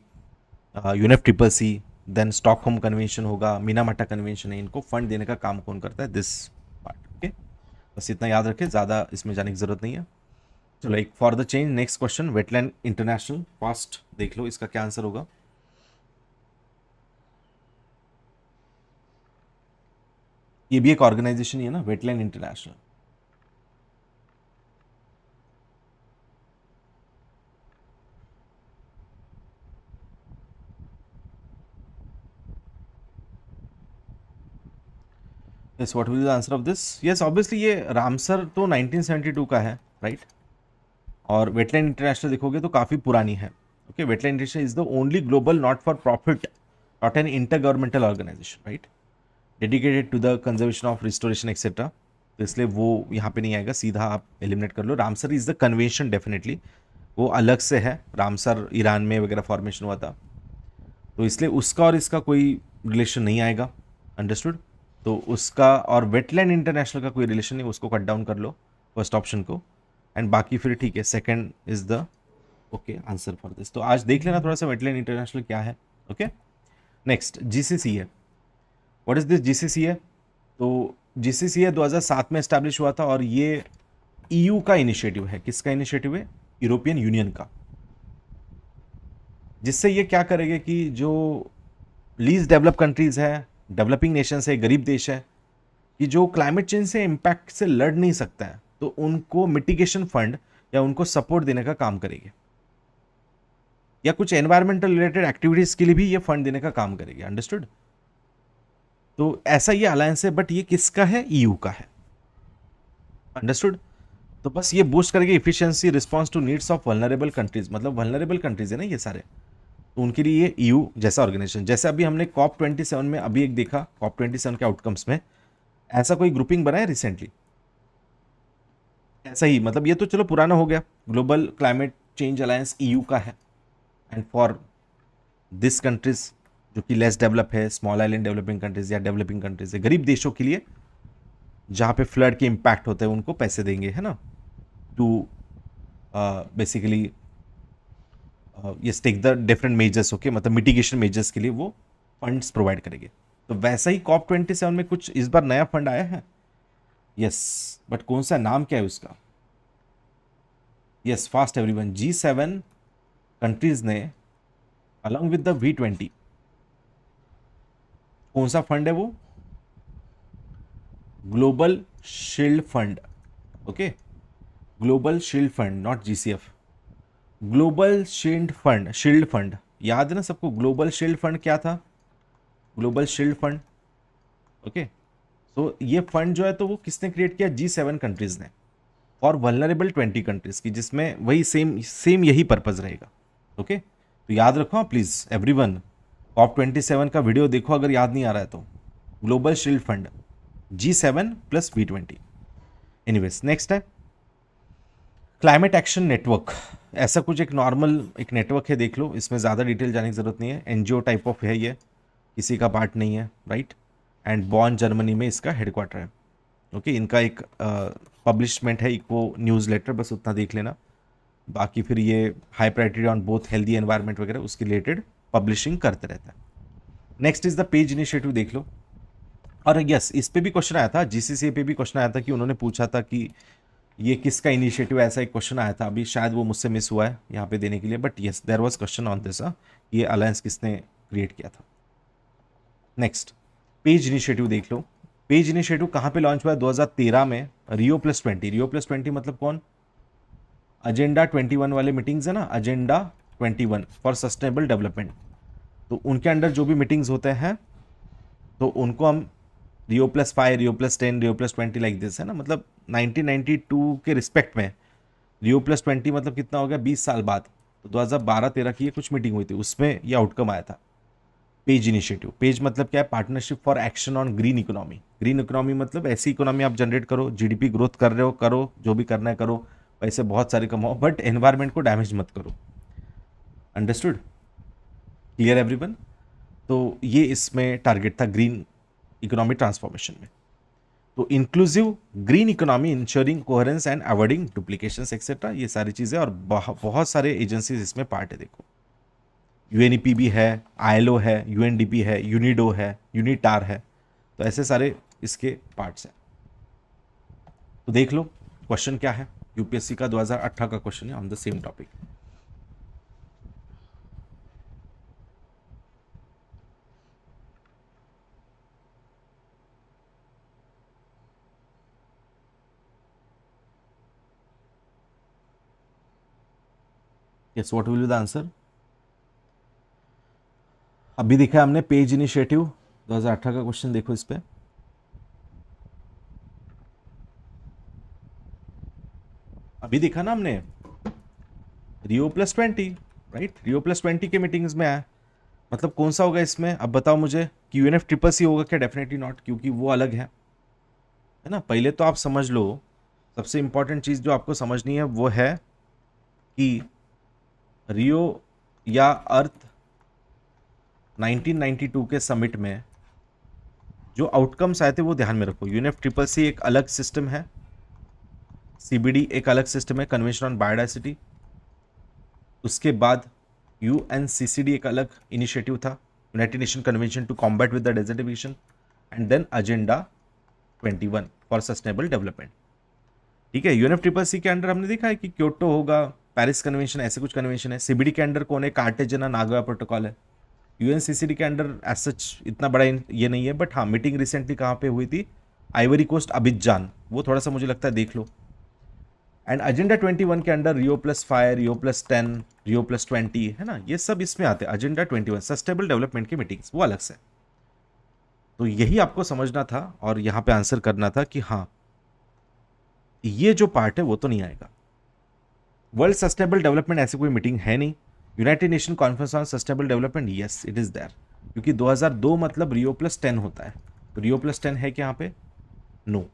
UNF triple C then Stockholm convention होगा मीनामाटा कन्वेंशन है इनको फंड देने का काम कौन करता है दिस पार्ट ओके बस इतना याद रखें ज़्यादा इसमें जाने की ज़रूरत नहीं है चलो एक for the change next question wetland international fast देख लो इसका क्या आंसर होगा ये भी एक ऑर्गेनाइजेशन ही है ना wetland international yes what will the answer of this yes obviously ये रामसर तो 1972 का है राइट right? और वेटलैंड इंटरनेशनल देखोगे तो काफ़ी पुरानी है okay wetland international is the only global not for profit not an inter governmental organization right dedicated to the conservation of restoration etcetera तो इसलिए वो यहाँ पे नहीं आएगा सीधा आप एलिमिनेट कर लो Ramsar is the convention definitely वो अलग से है रामसर ईरान में वगैरह फॉर्मेशन हुआ था तो इसलिए उसका और इसका कोई रिलेशन नहीं आएगा अंडरस्टूड तो उसका और वेटलैंड इंटरनेशनल का कोई रिलेशन नहीं उसको कट डाउन कर लो फर्स्ट ऑप्शन को एंड बाकी फिर ठीक है second is the okay answer for this तो आज देख लेना थोड़ा सा वेटलैंड इंटरनेशनल क्या है ओके नेक्स्ट जी सी सी है what is this G C C है तो जी सी सी ए दो हज़ार सात में इस्टेब्लिश हुआ था और ये ई e यू का इनिशिएटिव है किसका इनिशिएटिव है यूरोपियन यूनियन का जिससे ये क्या करेगा कि जो लीज डेवलप कंट्रीज़ है डेवलपिंग नेशन है गरीब देश है कि जो क्लाइमेट चेंज से इम्पैक्ट से लड़ नहीं सकता है तो उनको मिटिगेशन फंड या उनको सपोर्ट देने का काम करेगी या कुछ एनवायरमेंटल रिलेटेड एक्टिविटीज़ के लिए भी ये फंड देने का काम करेगी अंडरस्टूड तो ऐसा ये अलायंस है बट ये किसका है ईयू e का है अंडरस्टूड तो बस ये बूस्ट करेगी efficiency response to needs of vulnerable countries मतलब वलनरेबल कंट्रीज है ना ये सारे तो उनके लिए यू e जैसा ऑर्गेनाइजेशन जैसे अभी हमने कॉप ट्वेंटी सेवन में अभी एक देखा कॉप ट्वेंटी सेवन के आउटकम्स में ऐसा कोई ग्रुपिंग बनाया रिसेंटली ऐसा ही मतलब ये तो चलो पुराना हो गया global climate change alliance EU का है एंड फॉर दिस कंट्रीज जो कि लेस डेवलप है स्मॉल आइलैंड डेवलपिंग कंट्रीज या डेवलपिंग कंट्रीज है गरीब देशों के लिए जहाँ पे फ्लड के इम्पैक्ट होते हैं उनको पैसे देंगे है ना to basically uh, yes take the different measures okay मतलब मिटिगेशन मेजर्स के लिए वो फंड्स प्रोवाइड करेंगे तो वैसा ही कॉप ट्वेंटी सेवन में कुछ इस बार नया फंड आया है यस बट कौन सा नाम क्या है उसका yes fast everyone G seven countries ने along with the V twenty कौन सा फंड है वो global shield fund okay global shield fund not GCF global shield fund shield fund याद है ना सबको ग्लोबल शील्ड फंड क्या था global shield fund okay so तो ये फंड जो है तो वो किसने क्रिएट किया जी सेवन कंट्रीज ने और वनरेबल ट्वेंटी कंट्रीज की जिसमें वही सेम सेम यही पर्पज़ रहेगा ओके तो याद रखो please everyone COP twenty seven का वीडियो देखो अगर याद नहीं आ रहा है तो global shield fund G seven plus V twenty ways next है क्लाइमेट एक्शन नेटवर्क ऐसा कुछ एक नॉर्मल एक नेटवर्क है देख लो इसमें ज़्यादा डिटेल जाने की ज़रूरत नहीं है एन टाइप ऑफ है ये किसी का पार्ट नहीं है राइट एंड बॉन जर्मनी में इसका हेडक्वार्टर है ओके इनका एक पब्लिशमेंट है इको न्यूज़ लेटर बस उतना देख लेना बाकी फिर ये high priority on both healthy environment वगैरह उसके रिलेटेड पब्लिशिंग करते रहता है next is the PAGE initiative देख लो और यस yes, इस पर भी क्वेश्चन आया था जी पे भी क्वेश्चन आया था कि उन्होंने पूछा था कि ये किसका इनिशिएटिव ऐसा एक क्वेश्चन आया था अभी शायद वो मुझसे मिस हुआ है यहाँ पे देने के लिए but yes there was question on this ये अलायंस किसने क्रिएट किया था नेक्स्ट पेज इनिशिएटिव देख लो पेज इनिशिएटिव कहाँ पे लॉन्च हुआ है 2013 में Rio plus twenty Rio plus twenty मतलब कौन एजेंडा वन वाले मीटिंग्स है ना agenda one for sustainable development तो उनके अंडर जो भी मीटिंग्स होते हैं तो उनको हम Rio plus five Rio plus ten Rio plus twenty like this है ना मतलब 1992 के रिस्पेक्ट में रियो प्लस ट्वेंटी मतलब कितना हो गया बीस साल बाद तो बारह तेरह की ये कुछ मीटिंग हुई थी उसमें ये आउटकम आया था पेज इनिशिएटिव पेज मतलब क्या है partnership for action on green economy green economy मतलब ऐसी इकोनॉमी आप जनरेट करो जीडीपी ग्रोथ कर रहे हो करो जो भी करना है करो पैसे बहुत सारे कमाओ बट एनवायरमेंट को डैमेज मत करो अंडरस्टूड क्लियर एवरीवन तो ये इसमें टारगेट था ग्रीन इकोनॉमिक ट्रांसफॉर्मेशन में तो inclusive green economy ensuring coherence and avoiding duplication etcetera ये सारी चीज़ें और बहुत सारे एजेंसीज इसमें पार्ट है देखो यू भी है आई है यू है यूनिडो है यूनिटार है तो ऐसे सारे इसके पार्ट्स हैं तो देख लो क्वेश्चन क्या है यूपीएससी का 2018 का क्वेश्चन है on the same topic yes what will be the answer अभी देखा हमने पेज इनिशिएटिव 2018 का क्वेश्चन देखो इस पर अभी देखा ना हमने Rio plus twenty right Rio plus twenty के मीटिंग्स में आया मतलब कौन सा होगा इसमें अब बताओ मुझे Q N F triple C होगा क्या डेफिनेटली नॉट क्योंकि वो अलग है है ना पहले तो आप समझ लो सबसे इंपॉर्टेंट चीज़ जो आपको समझनी है वो है कि रियो या अर्थ 1992 के समिट में जो आउटकम्स आए थे वो ध्यान में रखो यूनिफ ट्रिपल सी एक अलग सिस्टम है सीबीडी एक अलग सिस्टम है कन्वेंशन ऑन बायोडाइसिटी उसके बाद U N C C D एक अलग इनिशिएटिव था United Nation convention to combat with the desertification and then agenda 21 for sustainable development ठीक है यूनिफ ट्रिपल सी के अंडर हमने देखा है कि क्योटो होगा पेरिस कन्वेंशन ऐसे कुछ कन्वेंशन है सीबीडी के अंडर कौन है कार्टेजना नागवा प्रोटोकॉल है यूएनसीसीडी के अंडर एस सच इतना बड़ा ये नहीं है बट हाँ मीटिंग रिसेंटली कहाँ पे हुई थी आइवरी कोस्ट अभिजान वो थोड़ा सा मुझे लगता है देख लो एंड एजेंडा वन के under Rio plus five Rio plus ten Rio plus twenty है ना ये सब इसमें आते हैं एजेंडा वन सस्टेबल डेवलपमेंट की मीटिंग्स वो अलग से तो यही आपको समझना था और यहाँ पे आंसर करना था कि हाँ ये जो पार्ट है वो तो नहीं आएगा वर्ल्ड सस्टेनेबल डेवलपमेंट ऐसी कोई मीटिंग है नहीं United Nation conference on sustainable development yes it is there क्योंकि 2002 मतलब रियो प्लस टेन होता है तो रियो प्लस टेन है क्या यहाँ पे नो no,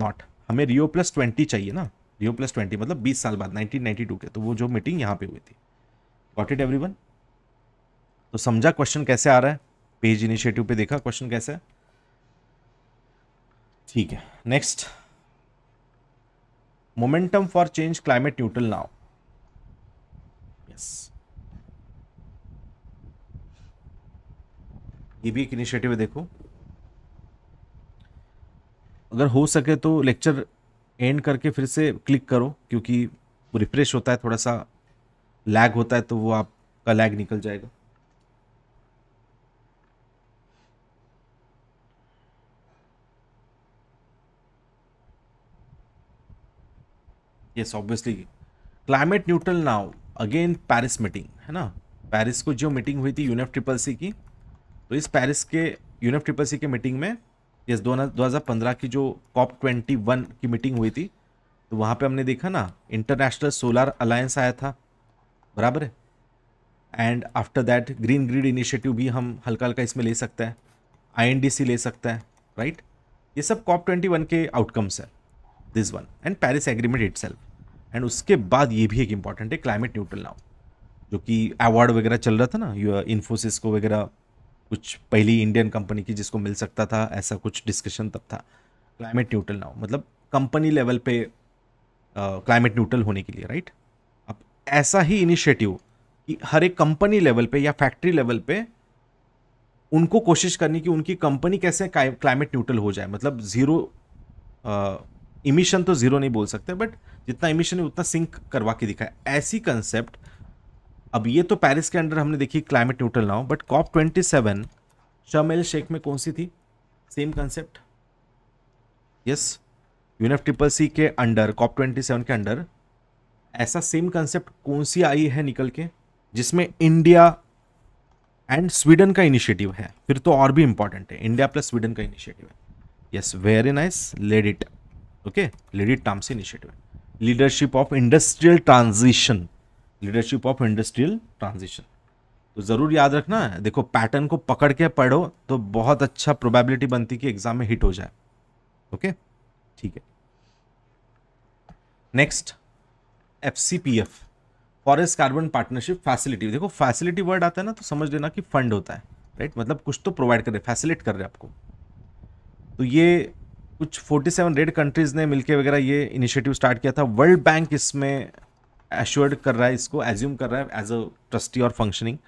नॉट हमें रियो प्लस ट्वेंटी चाहिए ना रियो प्लस ट्वेंटी मतलब बीस साल बाद टू के तो वो जो मीटिंग यहाँ पे हुई थी वॉट इट एवरी तो समझा क्वेश्चन कैसे आ रहा है पेज इनिशिएटिव पे देखा क्वेश्चन कैसे है ठीक है next momentum for change climate neutral now yes ये भी एक इनिशिएटिव है देखो अगर हो सके तो लेक्चर एंड करके फिर से क्लिक करो क्योंकि रिफ्रेश होता है थोड़ा सा लैग होता है तो वो आपका लैग निकल जाएगा yes obviously climate neutral now again Paris meeting है ना पेरिस को जो मीटिंग हुई थी यूनिफ ट्रिपल सी की तो इस पेरिस के यूनिफ ट्रिपल सी के मीटिंग में यस दो हज़ार पंद्रह की जो कॉप ट्वेंटी वन की मीटिंग हुई थी तो वहाँ पर हमने देखा ना इंटरनेशनल सोलर अलायंस आया था बराबर है and after that green grid initiative भी हम हल्का हल्का इसमें ले सकते हैं आईएनडीसी ले सकते हैं राइट ये सब कॉप ट्वेंटी वन के आउटकम्स हैं this one and Paris agreement it and उसके बाद ये भी एक इम्पॉर्टेंट है क्लाइमेट न्यूट्रल नाउ जो कि अवार्ड वगैरह चल रहा था ना इन्फोसिस को वगैरह कुछ पहली इंडियन कंपनी की जिसको मिल सकता था ऐसा कुछ डिस्कशन तब था क्लाइमेट न्यूट्रल नाउ मतलब कंपनी लेवल पे क्लाइमेट न्यूट्रल होने के लिए राइट अब ऐसा ही इनिशिएटिव कि हर एक कंपनी लेवल पे या फैक्ट्री लेवल पे उनको कोशिश करनी कि उनकी कंपनी कैसे क्लाइमेट न्यूट्रल हो जाए मतलब ज़ीरो इमिशन तो ज़ीरो नहीं बोल सकते बट जितना इमिशन है उतना सिंक करवा के दिखाया ऐसी कंसेप्ट अब ये तो पेरिस के अंडर हमने देखी climate neutral now but COP twenty seven Sharm El Sheikh में कौन सी थी same concept yes UNF triple C के अंडर कॉप ट्वेंटी सेवन के अंडर ऐसा सेम कंसेप्ट कौन सी आई है निकल के जिसमें इंडिया एंड स्वीडन का इनिशिएटिव है फिर तो और भी इंपॉर्टेंट है इंडिया प्लस स्वीडन का इनिशिएटिव है yes very nice lead it okay LeadIT terms initiative leadership of industrial transition leadership of industrial transition तो ज़रूर याद रखना है देखो पैटर्न को पकड़ के पढ़ो तो बहुत अच्छा प्रोबेबिलिटी बनती कि एग्जाम में हिट हो जाए ओके ठीक है next F C P F forest carbon partnership facility देखो फैसिलिटी वर्ड आता है ना तो समझ लेना कि फंड होता है राइट मतलब कुछ तो प्रोवाइड कर रहे फैसिलिट कर रहे आपको तो ये कुछ 47 रेड कंट्रीज़ ने मिलके वगैरह ये इनिशिएटिव स्टार्ट किया था वर्ल्ड बैंक इसमें एश्योर्ड कर रहा है इसको एज्यूम कर रहा है एज अ ट्रस्टी और फंक्शनिंग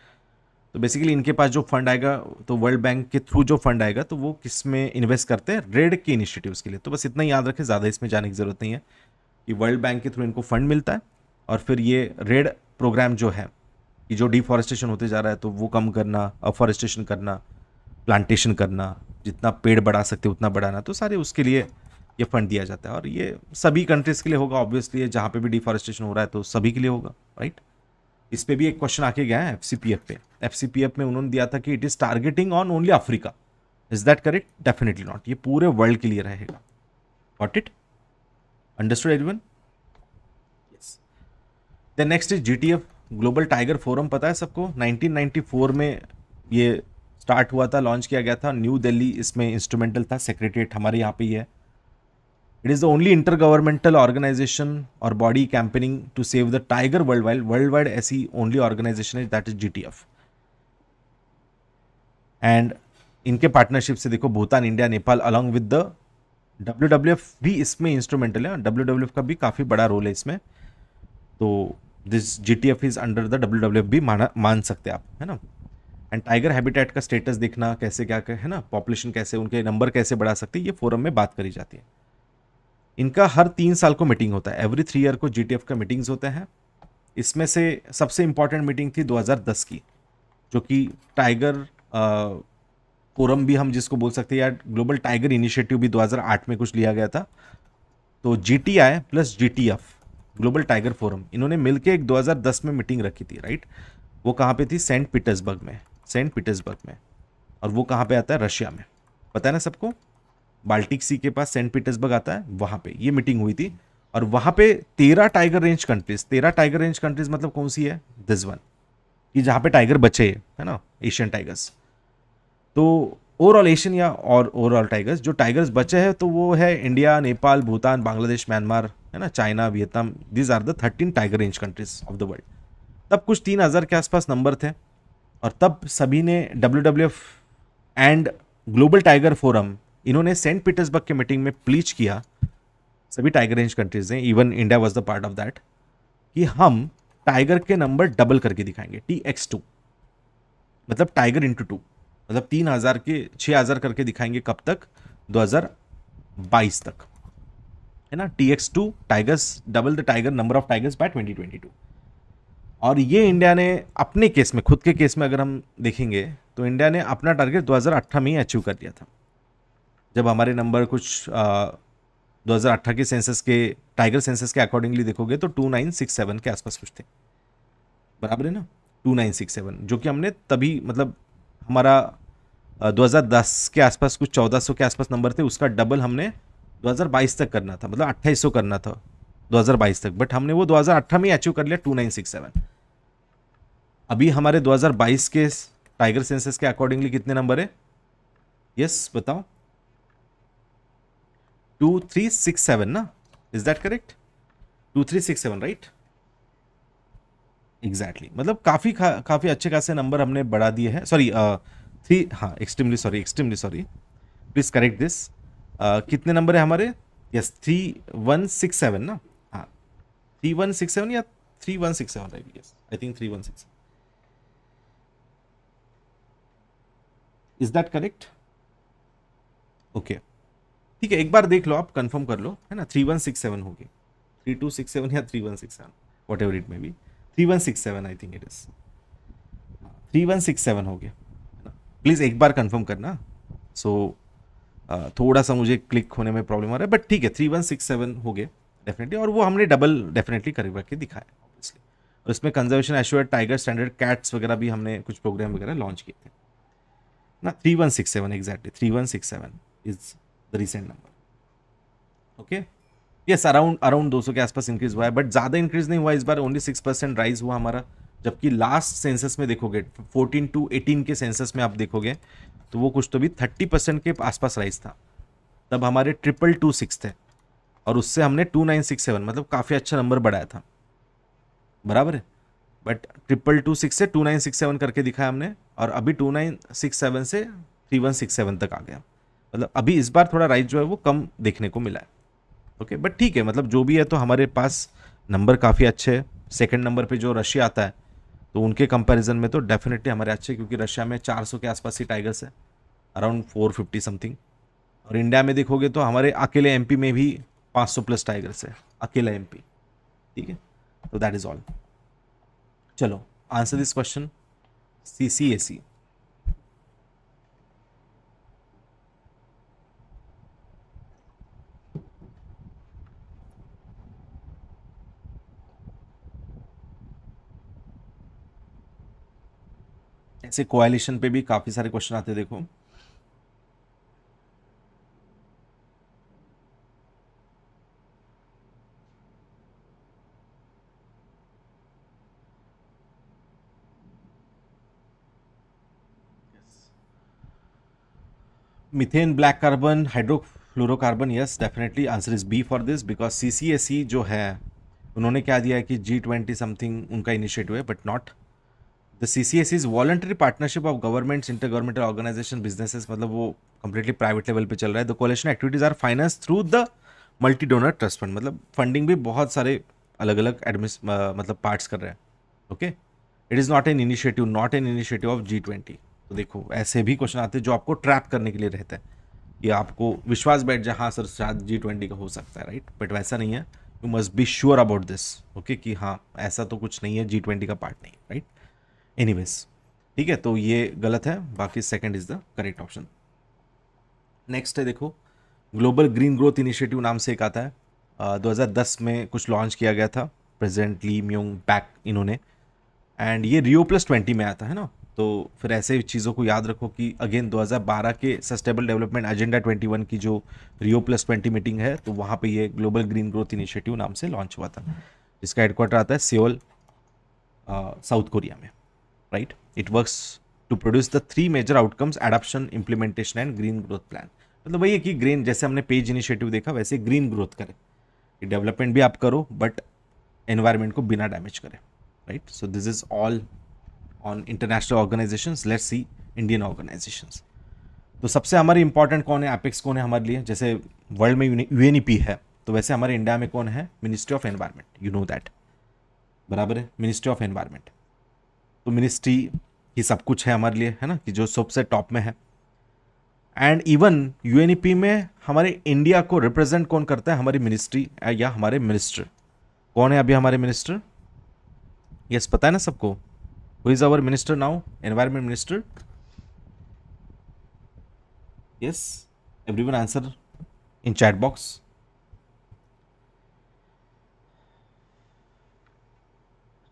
तो बेसिकली इनके पास जो फंड आएगा तो वर्ल्ड बैंक के थ्रू जो फंड आएगा तो वो किस में इन्वेस्ट करते हैं रेड के इनिशिएटिव्स के लिए तो बस इतना याद रखें ज़्यादा इसमें जाने की ज़रूरत नहीं है कि वर्ल्ड बैंक के थ्रू इनको फंड मिलता है और फिर ये रेड प्रोग्राम जो है कि जो डिफॉरेस्टेशन होते जा रहा है तो वो कम करना अफॉरेस्टेशन करना प्लांटेशन करना जितना पेड़ बढ़ा सकते उतना बढ़ाना तो सारे उसके लिए ये फंड दिया जाता है और ये सभी कंट्रीज़ के लिए होगा ऑब्वियसली जहाँ पे भी डिफॉरेस्टेशन हो रहा है तो सभी के लिए होगा राइट इस पर भी एक क्वेश्चन आके गया है एफ सी पी एफ पे एफ में उन्होंने दिया था कि it is targeting on only Africa is that correct definitely not ये पूरे वर्ल्ड के लिए रहेगा what it understood everyone yes the next is G global tiger forum पता है सबको 1994 में ये स्टार्ट हुआ था लॉन्च किया गया था न्यू दिल्ली इसमें इंस्ट्रूमेंटल था सेक्रेटरीट हमारे यहाँ पे ही है it is the only inter governmental organization और body campaigning to save the tiger worldwide worldwide ऐसी only organization is that is G T F and इनके पार्टनरशिप से देखो Bhutan India Nepal along with the W W F भी इसमें instrumental है W W F का भी काफ़ी बड़ा रोल है इसमें तो this G T F is under the W W F भी माना मान सकते आप है ना एंड टाइगर हैबिटेट का स्टेटस देखना कैसे क्या है ना पॉपुलेशन कैसे उनके नंबर कैसे बढ़ा सकती है ये फोरम में बात करी जाती है इनका हर तीन साल को मीटिंग होता है एवरी थ्री ईयर को जी का मीटिंग्स होते हैं इसमें से सबसे इम्पॉर्टेंट मीटिंग थी 2010 की जो कि टाइगर फोरम भी हम जिसको बोल सकते हैं या ग्लोबल टाइगर इनिशिएटिव भी 2008 में कुछ लिया गया था तो G plus G global tiger forum इन्होंने मिलके एक 2010 में मीटिंग रखी थी राइट वो कहाँ पे थी सेंट पीटर्सबर्ग में सेंट पीटर्सबर्ग में और वो कहाँ पे आता है रशिया में पता है ना सबको बाल्टिक सी के पास सेंट पीटर्सबर्ग आता है वहाँ पे ये मीटिंग हुई थी और वहाँ पे तेरह टाइगर रेंज कंट्रीज तेरह टाइगर रेंज कंट्रीज मतलब कौन सी है दिस वन कि जहाँ पे टाइगर बचे है ना एशियन टाइगर्स तो ओवरऑल एशियन या और ओवरऑल टाइगर्स जो टाइगर्स बचे हैं तो वो है इंडिया नेपाल भूटान बांग्लादेश म्यांमार है ना China Vietnam these are the thirteen tiger range countries of the world तब कुछ तीन हज़ार के आसपास नंबर थे और तब सभी ने W F and global tiger forum इन्होंने सेंट पीटर्सबर्ग के मीटिंग में प्लीच किया सभी टाइगर रेंज कंट्रीज़ ने even India was the part of that कि हम टाइगर के नंबर डबल करके दिखाएंगे टी एक्स टू मतलब टाइगर इंटू टू मतलब तीन हज़ार के छः हज़ार करके दिखाएंगे कब तक दो हजार बाईस तक है ना T X two tigers double the tiger number of tigers by twenty twenty two और ये इंडिया ने अपने केस में खुद के केस में अगर हम देखेंगे तो इंडिया ने अपना टारगेट दो में ही अचीव कर दिया था जब हमारे नंबर कुछ आ, 2018 के सेंसस के टाइगर सेंसस के अकॉर्डिंगली देखोगे तो 2967 के आसपास कुछ थे बराबर है ना 2967 जो कि हमने तभी मतलब हमारा 2010 के आसपास कुछ 1400 के आसपास नंबर थे उसका डबल हमने 2022 तक करना था मतलब 2800 करना था 2022 तक बट हमने वो 2018 में अचीव कर लिया 2967 अभी हमारे 2022 के टाइगर सेंसेस के अकॉर्डिंगली कितने नंबर है यस yes, बताओ टू थ्री सिक्स सेवन ना is that correct two three six seven right exactly मतलब काफ़ी खा, काफ़ी अच्छे खासे नंबर हमने बढ़ा दिए हैं सॉरी थ्री uh, हाँ extremely sorry extremely sorry please correct this कितने नंबर है हमारे yes three one six seven ना थ्री वन सिक्स सेवन या three one six seven I guess I think three one six is that correct okay ठीक है एक बार देख लो आप कंफर्म कर लो है ना थ्री वन सिक्स सेवन हो गए थ्री टू सिक्स सेवन या three one six seven whatever it may be three one six seven I think it is three one six seven हो गया प्लीज़ एक बार confirm करना सो so, थोड़ा सा मुझे क्लिक होने में प्रॉब्लम आ रहा है बट ठीक है थ्री वन सिक्स सेवन हो गया डेफिनेटली और वो हमने डबल डेफिनेटली करवा के दिखाया ऑब्वियसली और इसमें conservation assure tiger standard cats वगैरह भी हमने कुछ प्रोग्राम वगैरह लॉन्च किए थे ना three one six seven exactly three one six seven is the recent number okay yes around around दो सौ के आसपास इंक्रीज हुआ है बट ज़्यादा इंक्रीज नहीं हुआ इस बार ओनली सिक्स परसेंट राइज हुआ हमारा जबकि लास्ट सेंसस में देखोगे फोर्टीन टू एटीन के सेंसस में आप देखोगे तो वो कुछ तो भी थर्टी परसेंट के आसपास राइज था तब हमारे ट्रिपल टू सिक्स थे और उससे हमने टू नाइन सिक्स सेवन मतलब काफ़ी अच्छा नंबर बढ़ाया था बराबर है बट ट्रिपल टू सिक्स से टू नाइन सिक्स सेवन करके दिखाया हमने और अभी टू नाइन सिक्स सेवन से थ्री वन सिक्स सेवन तक आ गया मतलब अभी इस बार थोड़ा राइज जो है वो कम देखने को मिला है ओके बट ठीक है मतलब जो भी है तो हमारे पास नंबर काफ़ी अच्छे है सेकेंड नंबर पर जो रशिया आता है तो उनके कंपैरिजन में तो डेफिनेटली हमारे अच्छे क्योंकि रशिया में 400 के आसपास ही टाइगर्स है अराउंड 450 समथिंग और इंडिया में देखोगे तो हमारे अकेले एमपी में भी पाँच सौ प्लस टाइगर से अकेला एम ठीक है तो दैट इज़ ऑल चलो answer this question C C A C ऐसे कोएलिशन पे भी काफ़ी सारे क्वेश्चन आते देखो methane black carbon hydrofluorocarbon yes definitely answer is B for this because C C S C जो है उन्होंने क्या दिया है कि जी ट्वेंटी समथिंग उनका इनिशिएटिव है but not the C C S is voluntary partnership of governments inter governmental organization businesses मतलब वो कंप्लीटली प्राइवेट लेवल पे चल रहा है the coalition activities are finance through the multi donor trust fund मतलब funding भी बहुत सारे अलग अलग एडमिस मतलब पार्ट्स कर रहे हैं okay it is not an initiative not an initiative of G twenty तो देखो ऐसे भी क्वेश्चन आते हैं जो आपको ट्रैप करने के लिए रहता है कि आपको विश्वास बैठ जाए हाँ सर शायद जी ट्वेंटी का हो सकता है राइट बट वैसा नहीं है you must be sure about this okay कि हाँ ऐसा तो कुछ नहीं है जी ट्वेंटी का पार्ट नहीं राइट एनी ठीक है तो ये गलत है बाकी second is the correct option next है देखो ग्लोबल ग्रीन ग्रोथ इनिशिएटिव नाम से एक आता है uh, 2010 में कुछ लॉन्च किया गया था प्रेजेंटली म्यूंग म्योंग बैक इन्होंने एंड ये रियो प्लस ट्वेंटी में आता है ना तो फिर ऐसे चीज़ों को याद रखो कि अगेन 2012 के सस्टेबल डेवलपमेंट एजेंडा 21 की जो रियो प्लस ट्वेंटी मीटिंग है तो वहाँ पे ये ग्लोबल ग्रीन ग्रोथ इनिशिएटिव नाम से लॉन्च हुआ था जिसका हेडक्वार्टर आता है सियोल साउथ कोरिया में right it works to produce the three major outcomes adoption implementation and green growth plan मतलब वही है कि ग्रीन जैसे हमने पेज इनिशिएटिव देखा वैसे ग्रीन ग्रोथ करें कि डेवलपमेंट भी आप करो बट एनवायरमेंट को बिना डैमेज करें right so this is all on international organization let see Indian organization तो सबसे हमारे इंपॉर्टेंट कौन है एपिक्स कौन है हमारे लिए जैसे वर्ल्ड में यू एन है तो वैसे हमारे इंडिया में कौन है ministry of environment you know that बराबर है मिनिस्ट्री ऑफ एनवायरनमेंट तो मिनिस्ट्री ही सब कुछ है हमारे लिए है ना कि जो सबसे टॉप में है एंड इवन यू में हमारे इंडिया को रिप्रेजेंट कौन करता है हमारी मिनिस्ट्री या हमारे मिनिस्टर कौन है अभी हमारे मिनिस्टर यस पता है ना सबको who is our minister now environment minister yes everyone answer in chat box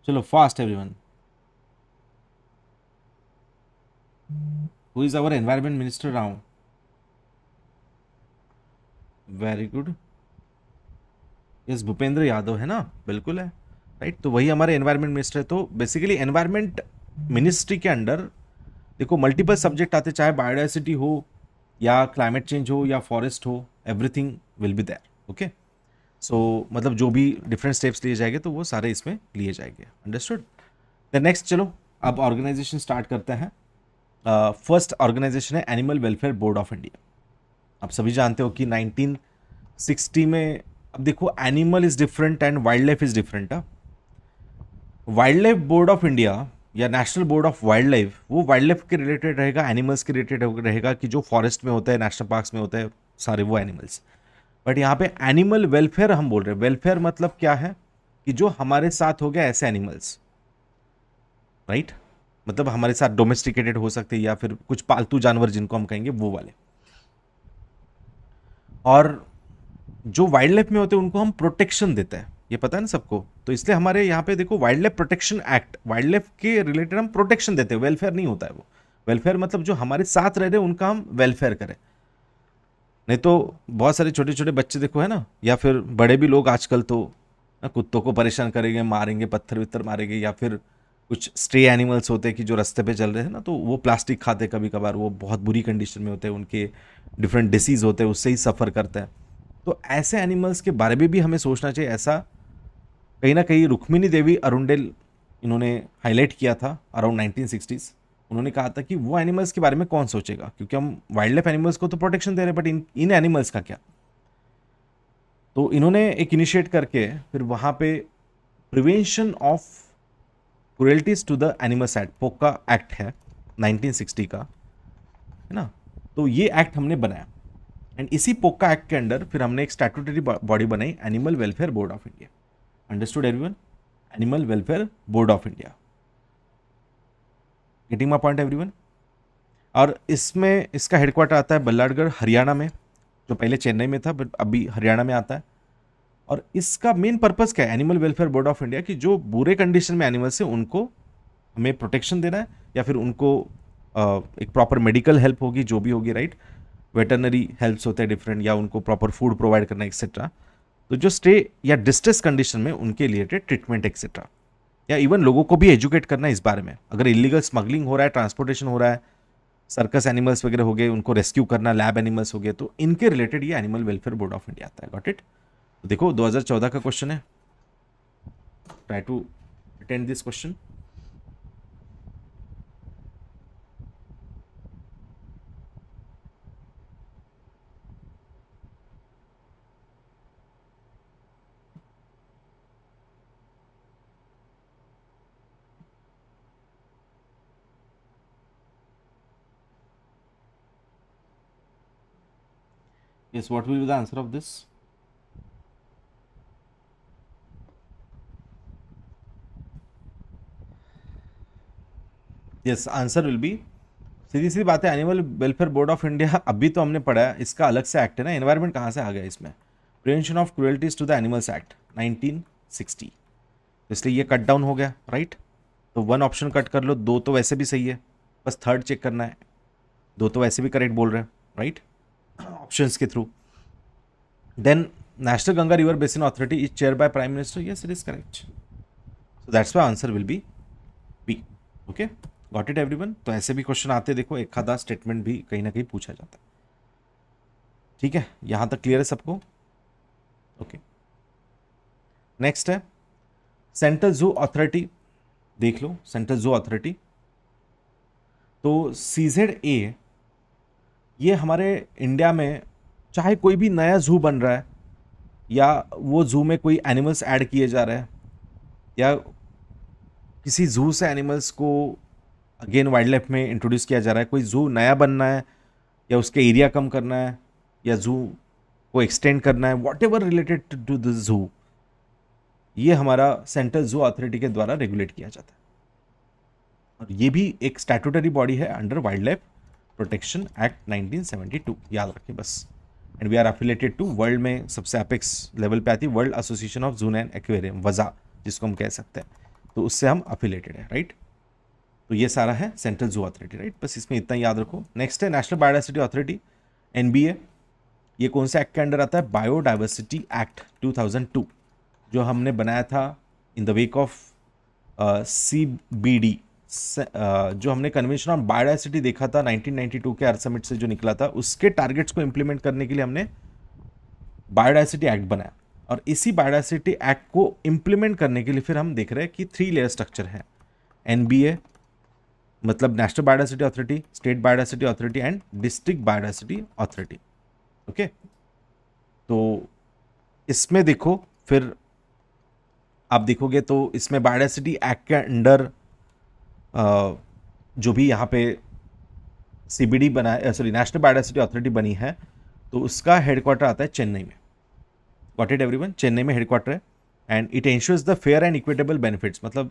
chalo fast everyone who is our environment minister now very good yes bhupendra yadav hai na bilkul hai right तो वही हमारे environment minister है तो basically environment ministry के under देखो multiple subject आते चाहे biodiversity हो या क्लाइमेट चेंज हो या फॉरेस्ट हो everything will be there okay so मतलब जो भी डिफरेंट स्टेप्स लिए जाएंगे तो वो सारे इसमें लिए जाएंगे अंडरस्टूड द नेक्स्ट चलो अब ऑर्गेनाइजेशन स्टार्ट करते हैं फर्स्ट uh, ऑर्गेनाइजेशन है animal welfare board of India आप सभी जानते हो कि 1960 में अब देखो animal is different and wildlife is different है wild wildlife board of India या national board of wildlife वो वाइल्ड लाइफ के रिलेटेड रहेगा एनिमल्स के रिलेटेड रहेगा कि जो फॉरेस्ट में होता है नेशनल पार्क्स में होता है सारे वो एनिमल्स बट यहाँ पे एनिमल वेलफेयर हम बोल रहे हैं वेलफेयर मतलब क्या है कि जो हमारे साथ हो गया ऐसे एनिमल्स राइट right? मतलब हमारे साथ डोमेस्टिकेटेड हो सकते हैं या फिर कुछ पालतू जानवर जिनको हम कहेंगे वो वाले और जो वाइल्ड लाइफ में होते हैं उनको हम प्रोटेक्शन देते हैं ये पता है ना सबको तो इसलिए हमारे यहाँ पे देखो wild life protection act wild wildlife के रिलेटेड हम प्रोटेक्शन देते हैं वेलफेयर नहीं होता है वो वेलफेयर मतलब जो हमारे साथ रह रहे उनका हम वेलफेयर करें नहीं तो बहुत सारे छोटे छोटे बच्चे देखो है ना या फिर बड़े भी लोग आजकल तो कुत्तों को परेशान करेंगे मारेंगे पत्थर वित्तर मारेंगे या फिर कुछ स्ट्रे एनिमल्स होते हैं कि जो रास्ते पे चल रहे हैं ना तो वो प्लास्टिक खाते कभी कभार वो बहुत बुरी कंडीशन में होते हैं उनके डिफरेंट डिसीज़ होते हैं उससे ही सफ़र करते हैं तो ऐसे एनिमल्स के बारे में भी हमें सोचना चाहिए ऐसा कहीं ना कहीं रुक्मिनी देवी अरुणडेल इन्होंने हाईलाइट किया था अराउंड नाइनटीन सिक्सटीज़ उन्होंने कहा था कि वो एनिमल्स के बारे में कौन सोचेगा क्योंकि हम वाइल्ड लाइफ एनिमल्स को तो प्रोटेक्शन दे रहे हैं बट इन इन एनिमल्स का क्या तो इन्होंने एक इनिशिएट करके फिर वहाँ पे prevention of cruelties to the animals act पोका एक्ट है 1960 का है ना तो ये एक्ट हमने बनाया एंड इसी पोका एक्ट के अंडर फिर हमने एक स्टैटूटरी बॉडी बनाई animal welfare board of India understood everyone animal welfare board of India getting my point everyone और इसमें इसका हेडक्वार्टर आता है बल्लाडगढ़ हरियाणा में जो पहले चेन्नई में था बट अभी हरियाणा में आता है और इसका मेन पर्पज़ क्या है animal welfare board of India कि जो बुरे कंडीशन में एनिमल्स हैं उनको हमें प्रोटेक्शन देना है या फिर उनको एक प्रॉपर मेडिकल हेल्प होगी जो भी होगी राइट right? वेटनरी हेल्प्स होते हैं डिफरेंट या उनको प्रॉपर फूड प्रोवाइड करना एक्सेट्रा तो जो स्टे या डिस्ट्रेस कंडीशन में उनके रिलेटेड ट्रीटमेंट एक्सेट्रा या इवन लोगों को भी एजुकेट करना इस बारे में अगर इलीगल स्मगलिंग हो रहा है ट्रांसपोर्टेशन हो रहा है सर्कस एनिमल्स वगैरह हो गए उनको रेस्क्यू करना लैब एनिमल्स हो गए तो इनके रिलेटेड ये animal welfare board of India आता है गॉट इट तो देखो 2014 का क्वेश्चन है try to attend this question Yes, what will be the answer of this? Yes answer will be सीधी सीधी बात है animal welfare board of India अभी तो हमने पढ़ा है इसका अलग से एक्ट है ना एनवायरमेंट कहाँ से आ गया इसमें prevention of cruelties to the animals act 1960 इसलिए ये कट डाउन हो गया राइट तो वन ऑप्शन कट कर लो दो तो वैसे भी सही है बस थर्ड चेक करना है दो तो वैसे भी करेक्ट बोल रहे हैं राइट ऑप्शन के through then national Ganga river basin authority is chair by prime minister yes it is correct so that's why answer will be B okay got it everyone तो ऐसे भी क्वेश्चन आते देखो एक खादा स्टेटमेंट भी कहीं ना कहीं पूछा जाता है ठीक है यहां तक क्लियर है सबको ओके नेक्स्ट है सेंट्रल जू अथॉरिटी देख लो सेंट्रल जू अथॉरिटी तो सीजेड ए ये हमारे इंडिया में चाहे कोई भी नया जू बन रहा है या वो जू में कोई एनिमल्स ऐड किए जा रहे हैं या किसी जू से एनिमल्स को अगेन वाइल्ड लाइफ में इंट्रोड्यूस किया जा रहा है कोई जू नया बनना है या उसके एरिया कम करना है या जू को एक्सटेंड करना है whatever related to the zoo ये हमारा सेंट्रल जू अथॉरिटी के द्वारा रेगुलेट किया जाता है और ये भी एक स्टैटूटरी बॉडी है under wild life protection act 1972 याद रखें बस and we are affiliated to world में सबसे अपेक्स लेवल पे आती है world association of zoos and aquarium वज़ा जिसको हम कह सकते हैं तो उससे हम अफिलेटेड हैं राइट तो ये सारा है सेंट्रल जू अथॉरिटी राइट बस इसमें इतना याद रखो नेक्स्ट है नेशनल बायोडाइवर्सिटी अथॉरिटी एन ये कौन से एक्ट के अंडर आता है बायोडाइवर्सिटी एक्ट टू जो हमने बनाया था in the wake of C B D जो हमने कन्वेंशन ऑन बायोडाइवर्सिटी देखा था 1992 के आर समिट से जो निकला था उसके टारगेट्स को इम्प्लीमेंट करने के लिए हमने बायोडाइवर्सिटी एक्ट बनाया और इसी बायोडाइवर्सिटी एक्ट को इम्प्लीमेंट करने के लिए फिर हम देख रहे हैं कि थ्री लेयर स्ट्रक्चर है एन मतलब national biodiversity authority state biodiversity authority and district biodiversity authority okay तो इसमें देखो फिर आप देखोगे तो इसमें बायोडाइवर्सिटी एक्ट के अंडर जो भी यहाँ पे सी बी डी बना सॉरी नेशनल बायोडाइवर्सिटी अथॉरिटी बनी है तो उसका हेडक्वार्टर आता है चेन्नई में वॉट इट एवरी चेन्नई में हेडक्वार्टर है and it ensures the fair and equitable benefits मतलब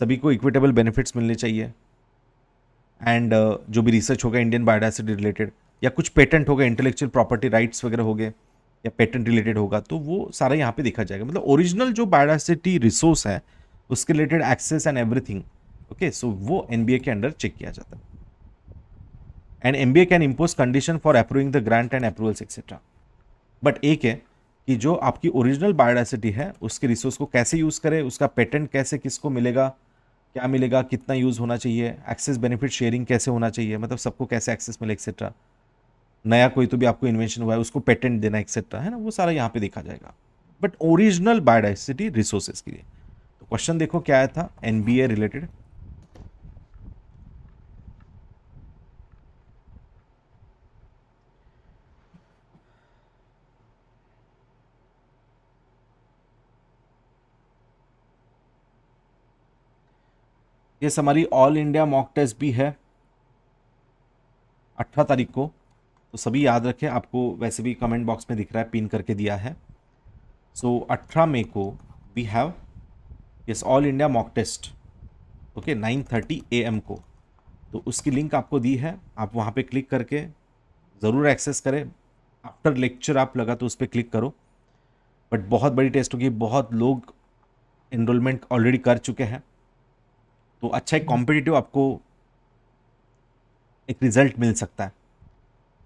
सभी को इक्विटेबल बेनिफिट्स मिलने चाहिए एंड uh, जो भी रिसर्च होगा इंडियन बायोडाइवर्सिटी रिलेटेड या कुछ पेटेंट होगा इंटेलेक्चुअल प्रॉपर्टी राइट्स वगैरह हो गए या पेटेंट रिलेटेड होगा तो वो सारा यहाँ पे देखा जाएगा मतलब ओरिजिनल जो बायोडाइवर्सिटी रिसोर्स है उसके related access and everything okay so वो एनबीए के अंडर चेक किया जाता है and um can impose condition for approving the grant and approvals etcetera but एक है कि जो आपकी ओरिजिनल बायोडासिटी है उसके रिसोर्स को कैसे यूज़ करें उसका पेटेंट कैसे किसको मिलेगा क्या मिलेगा कितना यूज़ होना चाहिए एक्सेस बेनिफिट शेयरिंग कैसे होना चाहिए मतलब सबको कैसे एक्सेस मिले एक्सेट्रा नया कोई तो भी आपको इन्वेंशन हुआ है उसको पेटेंट देना एक्सेट्रा है ना वो सारा यहाँ पे देखा जाएगा बट ओरिजिनल बायोडासिटी रिसोर्सेज के लिए तो क्वेश्चन देखो क्या आया था एन रिलेटेड ये हमारी ऑल इंडिया मॉक टेस्ट भी है अठारह तारीख को तो सभी याद रखें आपको वैसे भी कमेंट बॉक्स में दिख रहा है पिन करके दिया है सो अठारह मई को we have yes all India mock test okay nine thirty A M को तो उसकी लिंक आपको दी है आप वहाँ पे क्लिक करके ज़रूर एक्सेस करें आफ्टर लेक्चर आप लगा तो उस पर क्लिक करो बट बहुत बड़ी टेस्ट होगी बहुत लोग इनरोलमेंट ऑलरेडी कर चुके हैं तो अच्छा एक कॉम्पिटिटिव आपको एक रिजल्ट मिल सकता है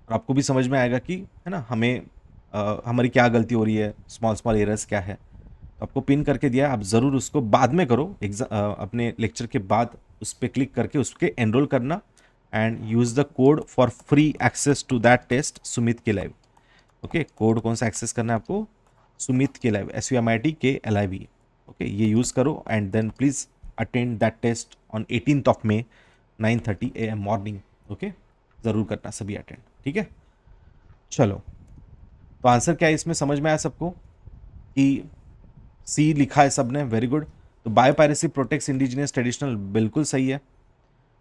और आपको भी समझ में आएगा कि है ना हमें आ, हमारी क्या गलती हो रही है स्मॉल स्मॉल एरर्स क्या है तो आपको पिन करके दिया आप ज़रूर उसको बाद में करो एग्जाम अपने लेक्चर के बाद उस पर क्लिक करके उसके एनरोल करना and use the code for free access to that test Sumit के लाइव ओके कोड कौन सा एक्सेस करना है आपको सुमित के live S U M I T K L I V okay ये यूज़ करो and then please attend that test on eighteen of May nine thirty A M morning okay ज़रूर करना सभी अटेंड ठीक है चलो तो आंसर क्या है इसमें समझ में आया सबको कि सी लिखा है सब ने वेरी गुड तो biopiracy piracy protects indigenous traditional बिल्कुल सही है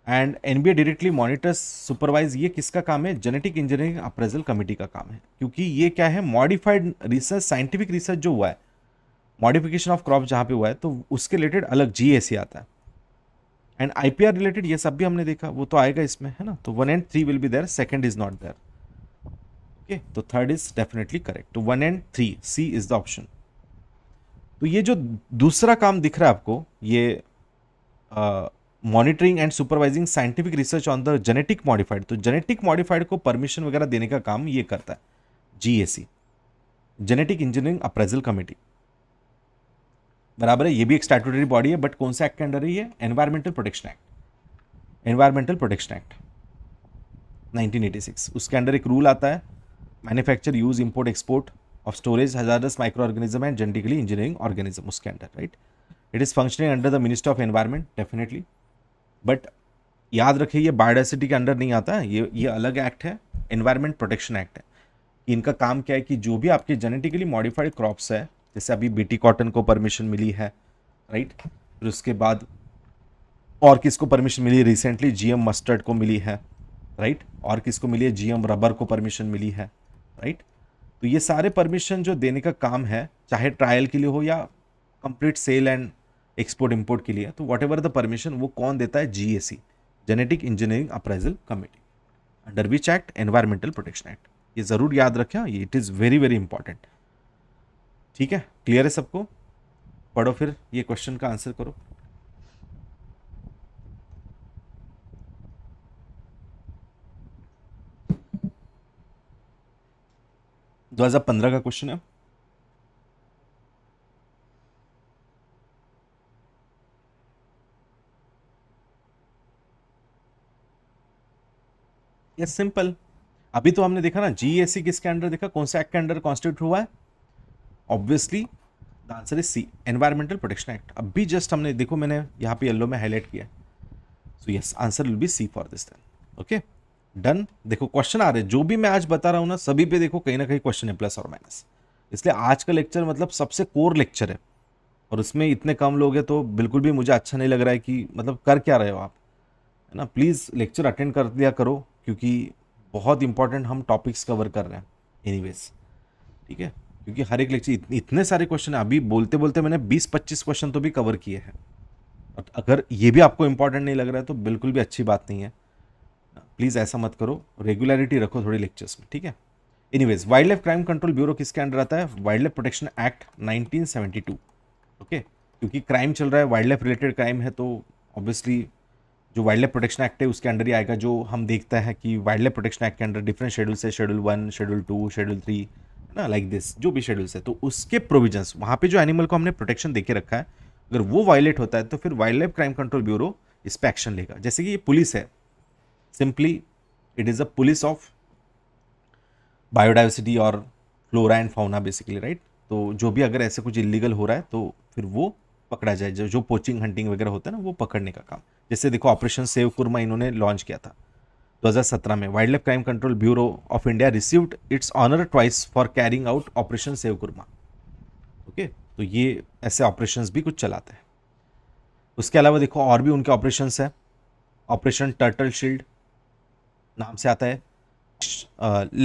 and N B A directly monitors supervise ये किसका काम है जेनेटिक इंजीनियरिंग अप्रेजल कमेटी का काम है क्योंकि ये क्या है मॉडिफाइड रिसर्च साइंटिफिक रिसर्च जो हुआ है मॉडिफिकेशन ऑफ क्रॉप जहाँ पे हुआ है तो उसके रिलेटेड अलग जी आता है एंड आई रिलेटेड ये सब भी हमने देखा वो तो आएगा इसमें है ना तो one and three will be there second is not there okay तो थर्ड इज डेफिनेटली करेक्ट तो one and three C is the option तो ये जो दूसरा काम दिख रहा है आपको ये monitoring and supervising scientific research on the genetic modified तो जेनेटिक मॉडिफाइड को परमिशन वगैरह देने का काम ये करता है C genetic engineering appraisal committee बराबर है ये भी एक स्टैटूटरी बॉडी है बट कौन से एक्ट के अंडर है ये environmental protection act environmental protection act 1986 उसके अंडर एक रूल आता है manufacture use import export of storage hazardous micro organism and genetically engineering organism उसके under right it is functioning under the ministry of environment definitely but याद रखिए ये biodiversity के under नहीं आता ये ये अलग एक्ट है एनवायरमेंट प्रोटेक्शन एक्ट है इनका काम क्या है कि जो भी आपके जेनेटिकली मॉडिफाइड क्रॉप्स है जैसे अभी बीटी कॉटन को परमिशन मिली है राइट फिर उसके बाद और किसको परमिशन मिली रिसेंटली जीएम मस्टर्ड को मिली है राइट और किसको मिली है जीएम रबर को परमिशन मिली है राइट तो ये सारे परमिशन जो देने का काम है चाहे ट्रायल के लिए हो या complete sale and export import के लिए तो वॉट एवर द परमिशन वो कौन देता है GAC genetic engineering appraisal committee under which act environmental protection act ये ज़रूर याद रखें ये it is very very important ठीक है क्लियर है सबको पढ़ो फिर ये क्वेश्चन का आंसर करो दो हज़ार पंद्रह का क्वेश्चन है ये सिंपल अभी तो हमने देखा ना जीएससी किसके अंडर देखा कौन सा एक्ट के अंडर कॉन्स्टिट्यूट हुआ है obviously the answer is C environmental protection act अब भी जस्ट हमने देखो मैंने यहाँ पे येलो में हाईलाइट किया so yes answer will be C for this then okay done देखो क्वेश्चन आ रहे जो भी मैं आज बता रहा हूँ ना सभी पे देखो कहीं ना कहीं क्वेश्चन है प्लस और माइनस इसलिए आज का लेक्चर मतलब सबसे कोर लेक्चर है और उसमें इतने कम लोग हैं तो बिल्कुल भी मुझे अच्छा नहीं लग रहा है कि मतलब कर क्या रहे हो आप है ना प्लीज़ लेक्चर अटेंड कर दिया करो क्योंकि बहुत इंपॉर्टेंट हम टॉपिक्स कवर कर रहे हैं एनी ठीक है क्योंकि हर एक लेक्चर इतने, इतने सारे क्वेश्चन अभी बोलते बोलते मैंने बीस पच्चीस क्वेश्चन तो भी कवर किए हैं और अगर ये भी आपको इंपॉर्टेंट नहीं लग रहा है तो बिल्कुल भी अच्छी बात नहीं है प्लीज़ ऐसा मत करो रेगुलरिटी रखो थोड़ी लेक्चर्स में ठीक है anyways wildlife crime control bureau किसके अंडर आता है wild life protection act two okay क्योंकि क्राइम चल रहा है वाइल्ड लाइफ रिलेटेड क्राइम है तो ऑब्वियसली जो वाइल्ड लाइफ प्रोटेक्शन एक्ट है उसके अंडर ही आएगा जो हम देखते हैं कि वाइल्ड लाइफ प्रोटेक्शन एक्ट के अंडर डिफरेंट शेड्यूल्स है schedule one schedule two schedule three ना लाइक दिस जो भी शेड्यूल्स है तो उसके प्रोविजंस वहाँ पे जो एनिमल को हमने प्रोटेक्शन दे के रखा है अगर वो वायलेट होता है तो फिर wildlife crime control bureau इस पर एक्शन लेगा जैसे कि ये पुलिस है simply it is a police of biodiversity और flora and fauna basically right तो जो भी अगर ऐसे कुछ इलीगल हो रहा है तो फिर वो पकड़ा जाए जो जो पोचिंग हंटिंग वगैरह होता है ना वो पकड़ने का काम जैसे देखो ऑपरेशन सेव कुरमा इन्होंने लॉन्च किया था 2017 में wildlife crime control bureau of India received its honour twice for carrying out operation save Kurma okay तो ये ऐसे ऑपरेशंस भी कुछ चलाते हैं उसके अलावा देखो और भी उनके ऑपरेशन हैं ऑपरेशन टर्टल शील्ड नाम से आता है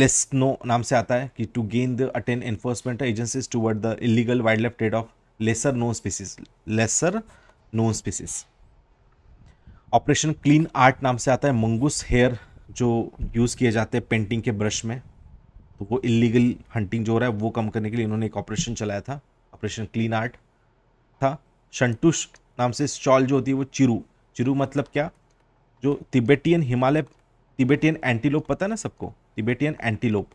लेस्ट नो नाम से आता है कि to gain the attention enforcement agencies toward the illegal wild life trade of lesser known species lesser known species operation clean art नाम से आता है मंगूस हेयर जो यूज़ किए जाते हैं पेंटिंग के ब्रश में तो वो इलीगल हंटिंग जो हो रहा है वो कम करने के लिए इन्होंने एक ऑपरेशन चलाया था ऑपरेशन क्लीन आर्ट था शंटुश नाम से स्टॉल जो होती है वो चिरू चिरू मतलब क्या जो तिबेटियन हिमालय तिबेटियन एंटीलोप पता है ना सबको तिबेटियन एंटीलोप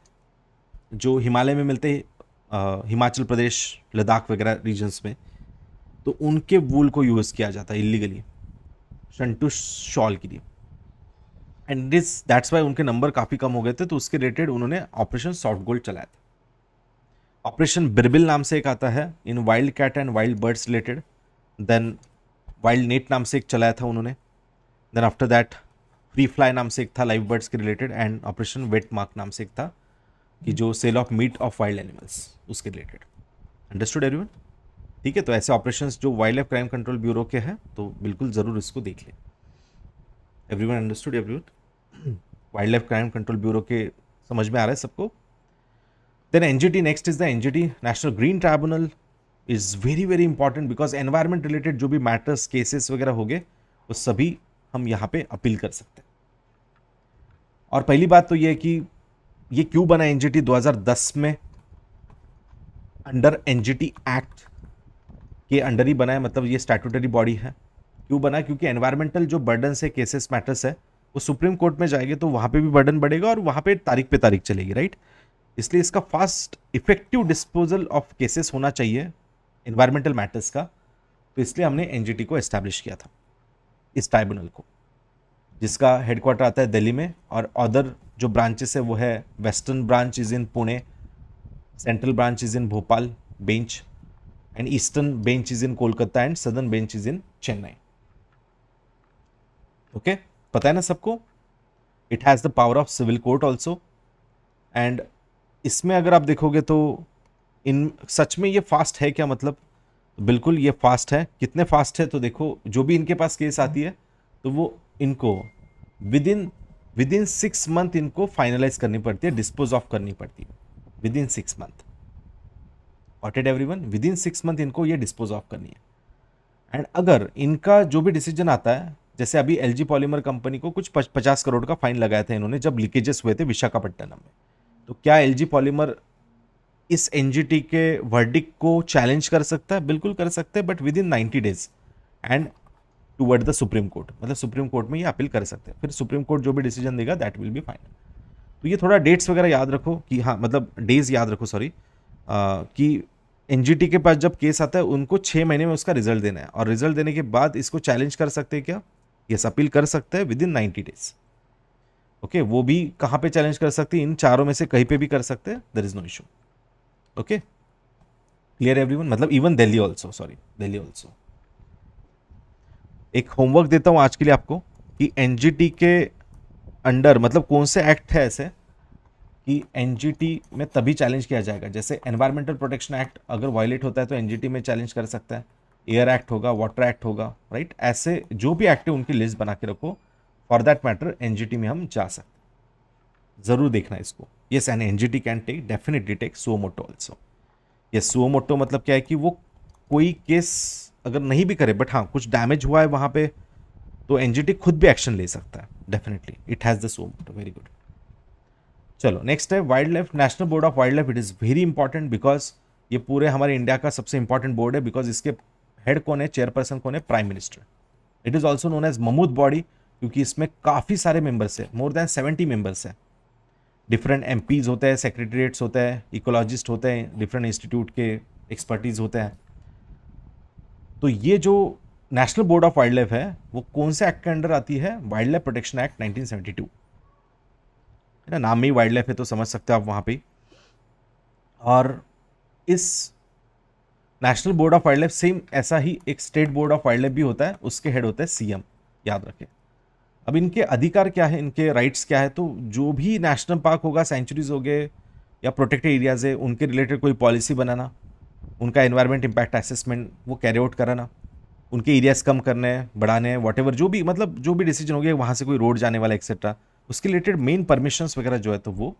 जो हिमालय में मिलते हैं हिमाचल प्रदेश लद्दाख वगैरह रीजन्स में तो उनके वूल को यूज़ किया जाता है इलीगली शंटुश शॉल के लिए एंड दिस दैट्स वाई उनके नंबर काफ़ी कम हो गए थे तो उसके रिलेटेड उन्होंने ऑपरेशन सॉफ्ट गोल्ड चलाया था ऑपरेशन बिरबिल नाम से एक आता है इन wild cat and wild birds related then wild net नाम से एक चलाया था उन्होंने then after that free fly नाम से एक था लाइव बर्ड्स के related and operation wet mark नाम से एक था कि जो sale of meat of wild animals उसके रिलेटेड अंडरस्टूड एवरीवन ठीक है तो ऐसे ऑपरेशंस जो wildlife crime control bureau के हैं तो बिल्कुल ज़रूर इसको देख लें every one understood every one wildlife crime control bureau के समझ में आ रहा है सबको then NGT next is the N G T national green tribunal is very very important because environment related जो भी मैटर्स केसेस वगैरह हो गए वो सभी हम यहाँ पे अपील कर सकते हैं और पहली बात तो ये है कि ये क्यों बना एनजीटी दस में under N G T act के अंडर ही बना है मतलब ये स्टैटूटरी बॉडी है क्यों बना क्योंकि एनवायरमेंटल जो बर्डन से केसेस मैटर्स है वो सुप्रीम कोर्ट में जाएंगे तो वहाँ पे भी बर्डन बढ़ेगा और वहाँ पे तारीख पे तारीख चलेगी राइट इसलिए इसका fast effective disposal of cases होना चाहिए इन्वायरमेंटल मैटर्स का तो इसलिए हमने एन को इस्टेब्लिश किया था इस ट्राइब्यूनल को जिसका हेडक्वार्टर आता है दिल्ली में और अदर जो ब्रांचेस है वो है western branch is in Pune central branch is in Bhopal bench and eastern bench is in Kolkata and southern bench is in Chennai okay पता है ना सबको it has the power of civil court also and इसमें अगर आप देखोगे तो इन सच में ये फास्ट है क्या मतलब बिल्कुल ये फास्ट है कितने फास्ट है तो देखो जो भी इनके पास केस आती है तो वो इनको within within six month इनको फाइनलाइज करनी पड़ती है डिस्पोज ऑफ करनी पड़ती है विद इन सिक्स मंथ ऑटेड every one within six month इनको ये डिस्पोज ऑफ करनी है एंड अगर इनका जो भी डिसीजन आता है जैसे अभी एल पॉलीमर कंपनी को कुछ पचास करोड़ का फाइन लगाया था इन्होंने जब लीकेजेस हुए थे विशाखापट्टनम में तो क्या एल पॉलीमर इस एन के वर्डिक को चैलेंज कर सकता है बिल्कुल कर सकते हैं but within ninety days and toward the supreme court मतलब सुप्रीम कोर्ट में ये अपील कर सकते हैं फिर सुप्रीम कोर्ट जो भी डिसीजन देगा दैट विल बी फाइनल तो ये थोड़ा डेट्स वगैरह याद रखो कि हाँ मतलब डेज याद रखो सॉरी कि एन के पास जब केस आता है उनको छः महीने में उसका रिजल्ट देना है और रिजल्ट देने के बाद इसको चैलेंज कर सकते हैं क्या यस अपील कर सकते हैं within ninety days okay वो भी कहाँ पे चैलेंज कर सकते हैं इन चारों में से कहीं पे भी कर सकते हैं there is no issue okay clear one मतलब even Delhi also sorry Delhi also एक होमवर्क देता हूँ आज के लिए आपको कि एन के अंडर मतलब कौन से एक्ट है ऐसे कि एन में तभी चैलेंज किया जाएगा जैसे एनवायरमेंटल प्रोटेक्शन एक्ट अगर वायलेट होता है तो एन में चैलेंज कर सकता है एयर एक्ट होगा वाटर एक्ट होगा राइट ऐसे जो भी एक्ट है उनकी लिस्ट बना के रखो फॉर दैट मैटर एनजीटी में हम जा सकते ज़रूर देखना इसको yes and NGT can take definitely take suo motu also yes motu मतलब क्या है कि वो कोई केस अगर नहीं भी करे बट हाँ कुछ डैमेज हुआ है वहाँ पे तो एनजीटी खुद भी एक्शन ले सकता है definitely it has the motu very good चलो नेक्स्ट है wild wildlife national board of wildlife it is very important because ये पूरे हमारे इंडिया का सबसे इंपॉर्टेंट बोर्ड है बिकॉज इसके हेड कौन है चेयरपर्सन कौन है prime minister it is also known as mammoth body क्योंकि इसमें काफ़ी सारे मेंबर्स है मोर देन सेवेंटी मेंबर्स हैं डिफरेंट एम होते हैं सेक्रेटरीट्स होते हैं इकोलॉजिस्ट होते हैं डिफरेंट इंस्टीट्यूट के एक्सपर्टीज होते हैं तो ये जो national board of wildlife है वो कौन से एक्ट के अंडर आती है वाइल्ड लाइफ प्रोटेक्शन एक्ट 1972 है ना नाम में ही वाइल्ड लाइफ है तो समझ सकते हो आप वहाँ पे और इस national board of wildlife same ऐसा ही एक state board of wildlife भी होता है उसके हेड होता है सीएम याद रखें अब इनके अधिकार क्या है इनके राइट्स क्या है तो जो भी नेशनल पार्क होगा सेंचुरीज हो गए या प्रोटेक्टेड एरियाज है उनके रिलेटेड कोई पॉलिसी बनाना उनका एन्वायरमेंट इम्पैक्ट असेसमेंट वो कैरी आउट कराना उनके एरियाज कम करने बढ़ाने वॉट जो भी मतलब जो भी डिसीजन हो गया वहाँ से कोई रोड जाने वाला एक्सेट्रा उसके रिलेटेड मेन परमिशंस वगैरह जो है तो वो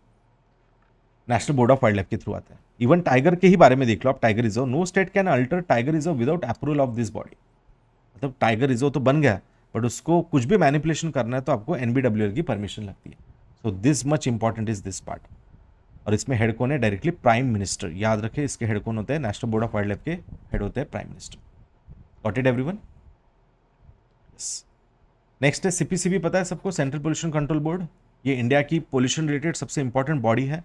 national board of wildlife के थ्रू आता है इवन टाइगर के ही बारे में देख लो आप tiger reserve no state can alter tiger reserve without approval of this body मतलब टाइगर रिजर्व तो बन गया बट उसको कुछ भी मैनिपुलेशन करना है तो आपको एन की परमिशन लगती है so this much important is this part और इसमें हेड कौन है डायरेक्टली प्राइम मिनिस्टर याद रखे इसके हेड कौन होते हैं national board of wildlife के हेड होते हैं prime minister what it everyone next है सीपीसीबी पता है सबको सेंट्रल पोल्यूशन कंट्रोल बोर्ड ये इंडिया की पोल्यूशन रिलेटेड सबसे इंपॉर्टेंट बॉडी है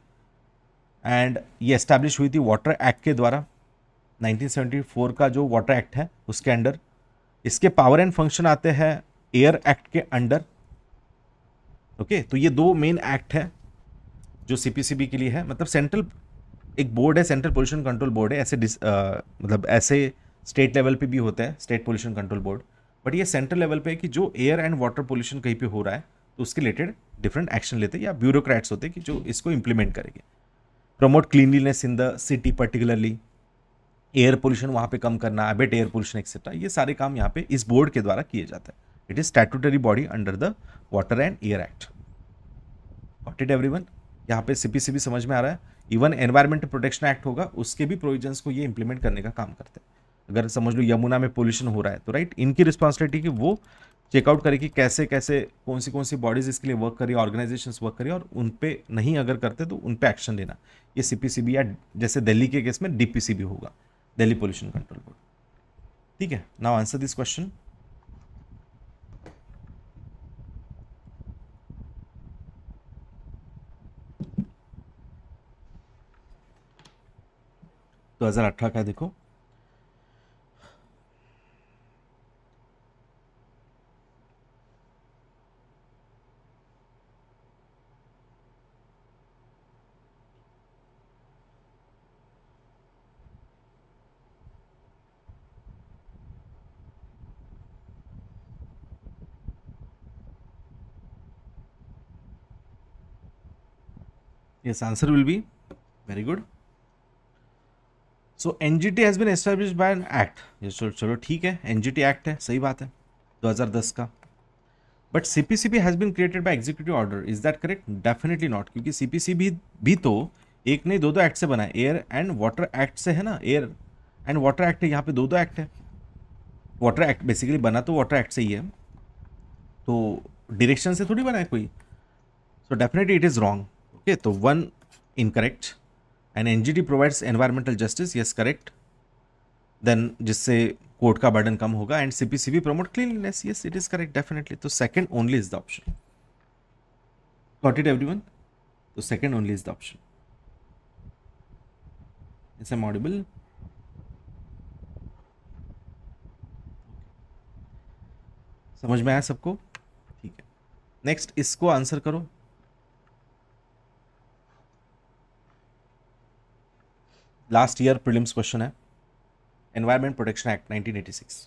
एंड ये एस्टैब्लिश हुई थी वाटर एक्ट के द्वारा 1974 का जो वाटर एक्ट है उसके अंडर इसके पावर एंड फंक्शन आते हैं एयर एक्ट के अंडर ओके तो ये दो मेन एक्ट है जो सीपीसीबी के लिए मतलब है मतलब सेंट्रल एक बोर्ड है सेंट्रल पोल्यूशन कंट्रोल बोर्ड है ऐसे आ, मतलब ऐसे स्टेट लेवल पे भी होता है state pollution control board but ये सेंट्रल लेवल पे है कि जो एयर एंड वाटर पोल्यूशन कहीं पे हो रहा है तो उसके रिलेटेड डिफरेंट एक्शन लेते हैं या ब्यूरोक्रेट्स होते हैं कि जो इसको इम्प्लीमेंट करेंगे promote cleanliness in the city particularly air pollution वहाँ पे कम करना एबेट एयर पोल्यूशन एक्सेट्रा ये सारे काम यहाँ पे इस बोर्ड के द्वारा किए जाता है it is statutory body under the water and air act what it every one यहाँ पे सी भी समझ में आ रहा है इवन एनवायरमेंट प्रोटेक्शन एक्ट होगा उसके भी प्रोविजन को ये इंप्लीमेंट करने का काम करते हैं अगर समझ लो यमुना में पोल्यूशन हो रहा है तो राइट इनकी रिस्पॉन्सिबिलिटी कि वो चेकआउट करें कि कैसे कैसे कौन सी कौन सी बॉडीज़ इसके लिए वर्क करी ऑर्गेनाइजेशंस वर्क करी और उन पर नहीं अगर करते तो उन पर एक्शन लेना ये सी या जैसे दिल्ली के केस में डी होगा दिल्ली पोल्यूशन कंट्रोल बोर्ड ठीक है नाउ आंसर दिस क्वेश्चन दो हज़ार अठारह का देखो Yes, answer will be very good. So N G T has been establish by an act ये चलो ठीक है एन जी टी एक्ट है सही बात है 2010 का but C P C B has been created by executive order is that correct definitely not क्योंकि सी पी सी बी भी तो एक नहीं दो दो एक्ट से बना है एयर एंड वाटर एक्ट से है ना एयर एंड वाटर एक्ट यहाँ पे दो दो एक्ट है वाटर एक्ट बेसिकली बना तो वाटर एक्ट से ही है तो डिरेक्शन से थोड़ी बना है कोई so definitely it is wrong okay तो one incorrect and NGT provides environmental justice yes correct then जिससे कोर्ट का बर्डन कम होगा and CPCB promote cleanliness yes it is correct definitely तो second only is the option got it everyone तो second only is the option it's a मॉडिबल समझ में आया सबको ठीक है नेक्स्ट इसको आंसर करो Last year प्रीलिम्स क्वेश्चन है environment protection act 1986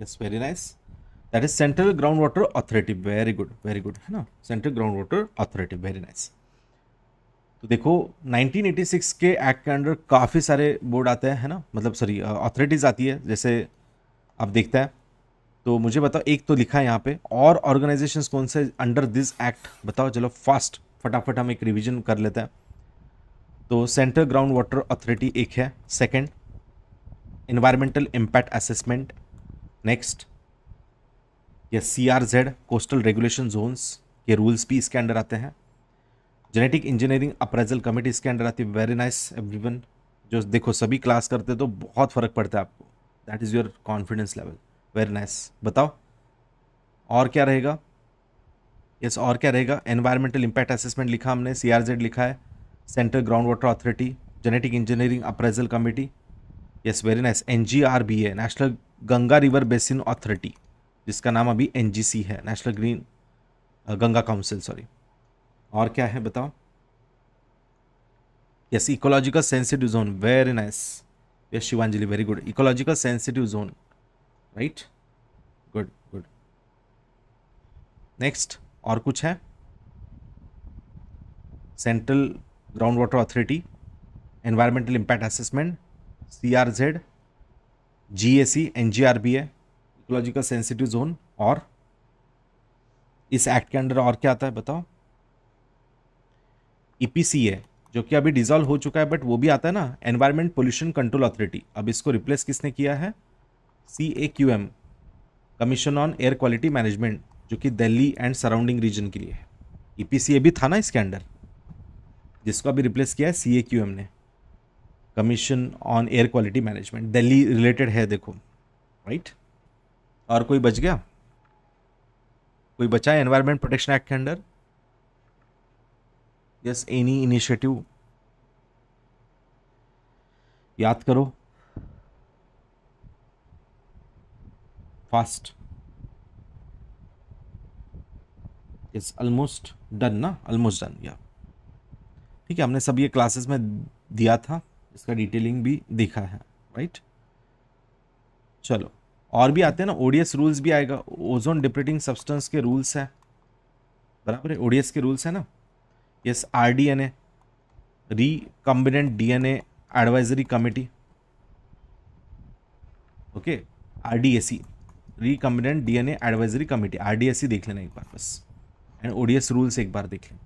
yes very nice that is central groundwater authority very good very good है central groundwater authority very nice तो देखो 1986 के एक्ट के अंडर काफ़ी सारे बोर्ड आते हैं है ना मतलब सॉरी अथॉरिटीज़ आती है जैसे आप देखते हैं तो मुझे बताओ एक तो लिखा है यहाँ पे और ऑर्गेनाइजेशंस कौन से अंडर दिस एक्ट बताओ चलो फास्ट फटाफट हम एक रिवीजन कर लेते हैं तो सेंट्रल ग्राउंड वाटर अथॉरिटी एक है second environmental impact assessment next या C R Z coastal regulation zones के रूल्स भी इसके अंडर आते हैं जेनेटिक इंजीनियरिंग अप्रेजल कमेटी इसके अंडर आती है वेरी नाइस एवरीवन जो देखो सभी क्लास करते तो बहुत फ़र्क पड़ता है आपको that is your confidence level very nice बताओ और क्या रहेगा यस yes, और क्या रहेगा एनवायरमेंटल इम्पैक्ट असेसमेंट लिखा हमने सीआरजेड लिखा है central ground water authority genetic engineering appraisal committee yes very nice N G R B है national Ganga river basin authority जिसका नाम अभी एन जी सी है national green Ganga council sorry और क्या है बताओ yes ecological sensitive zone very nice yes Shivanjali very good ecological sensitive zone right good good next और कुछ है central ground water authority environmental impact assessment C R Z G A C N G R B A ecological sensitive zone और इस act के under और क्या आता है बताओ ई e है जो कि अभी डिजॉल्व हो चुका है बट वो भी आता है ना एनवायरमेंट पोल्यूशन कंट्रोल अथॉरिटी अब इसको रिप्लेस किसने किया है C A Q M commission on air quality management जो कि दिल्ली एंड सराउंडिंग रीजन के लिए है ई पी सी ए भी था ना इसके अंडर जिसको अभी रिप्लेस किया है सी ए क्यू एम ने commission on air quality management Delhi related है देखो राइट और कोई बच गया कोई बचा है एनवायरमेंट प्रोटेक्शन एक्ट के अंडर यस एनी इनिशिएटिव याद करो फास्ट इट्स ऑलमोस्ट डन ना ऑलमोस्ट डन या ठीक है हमने सब ये क्लासेस में दिया था इसका डिटेलिंग भी देखा है राइट चलो और भी आते हैं ना ओडीएस रूल्स भी आएगा ओजोन डिप्रेटिंग सब्सटेंस के रूल्स है बराबर है ओडीएस के रूल्स है ना yes R D N A recombinant D N A advisory committee okay R D S C recombinant D N A advisory committee R D S C देख लेना एक बार बस and O D S rules एक बार देख लेना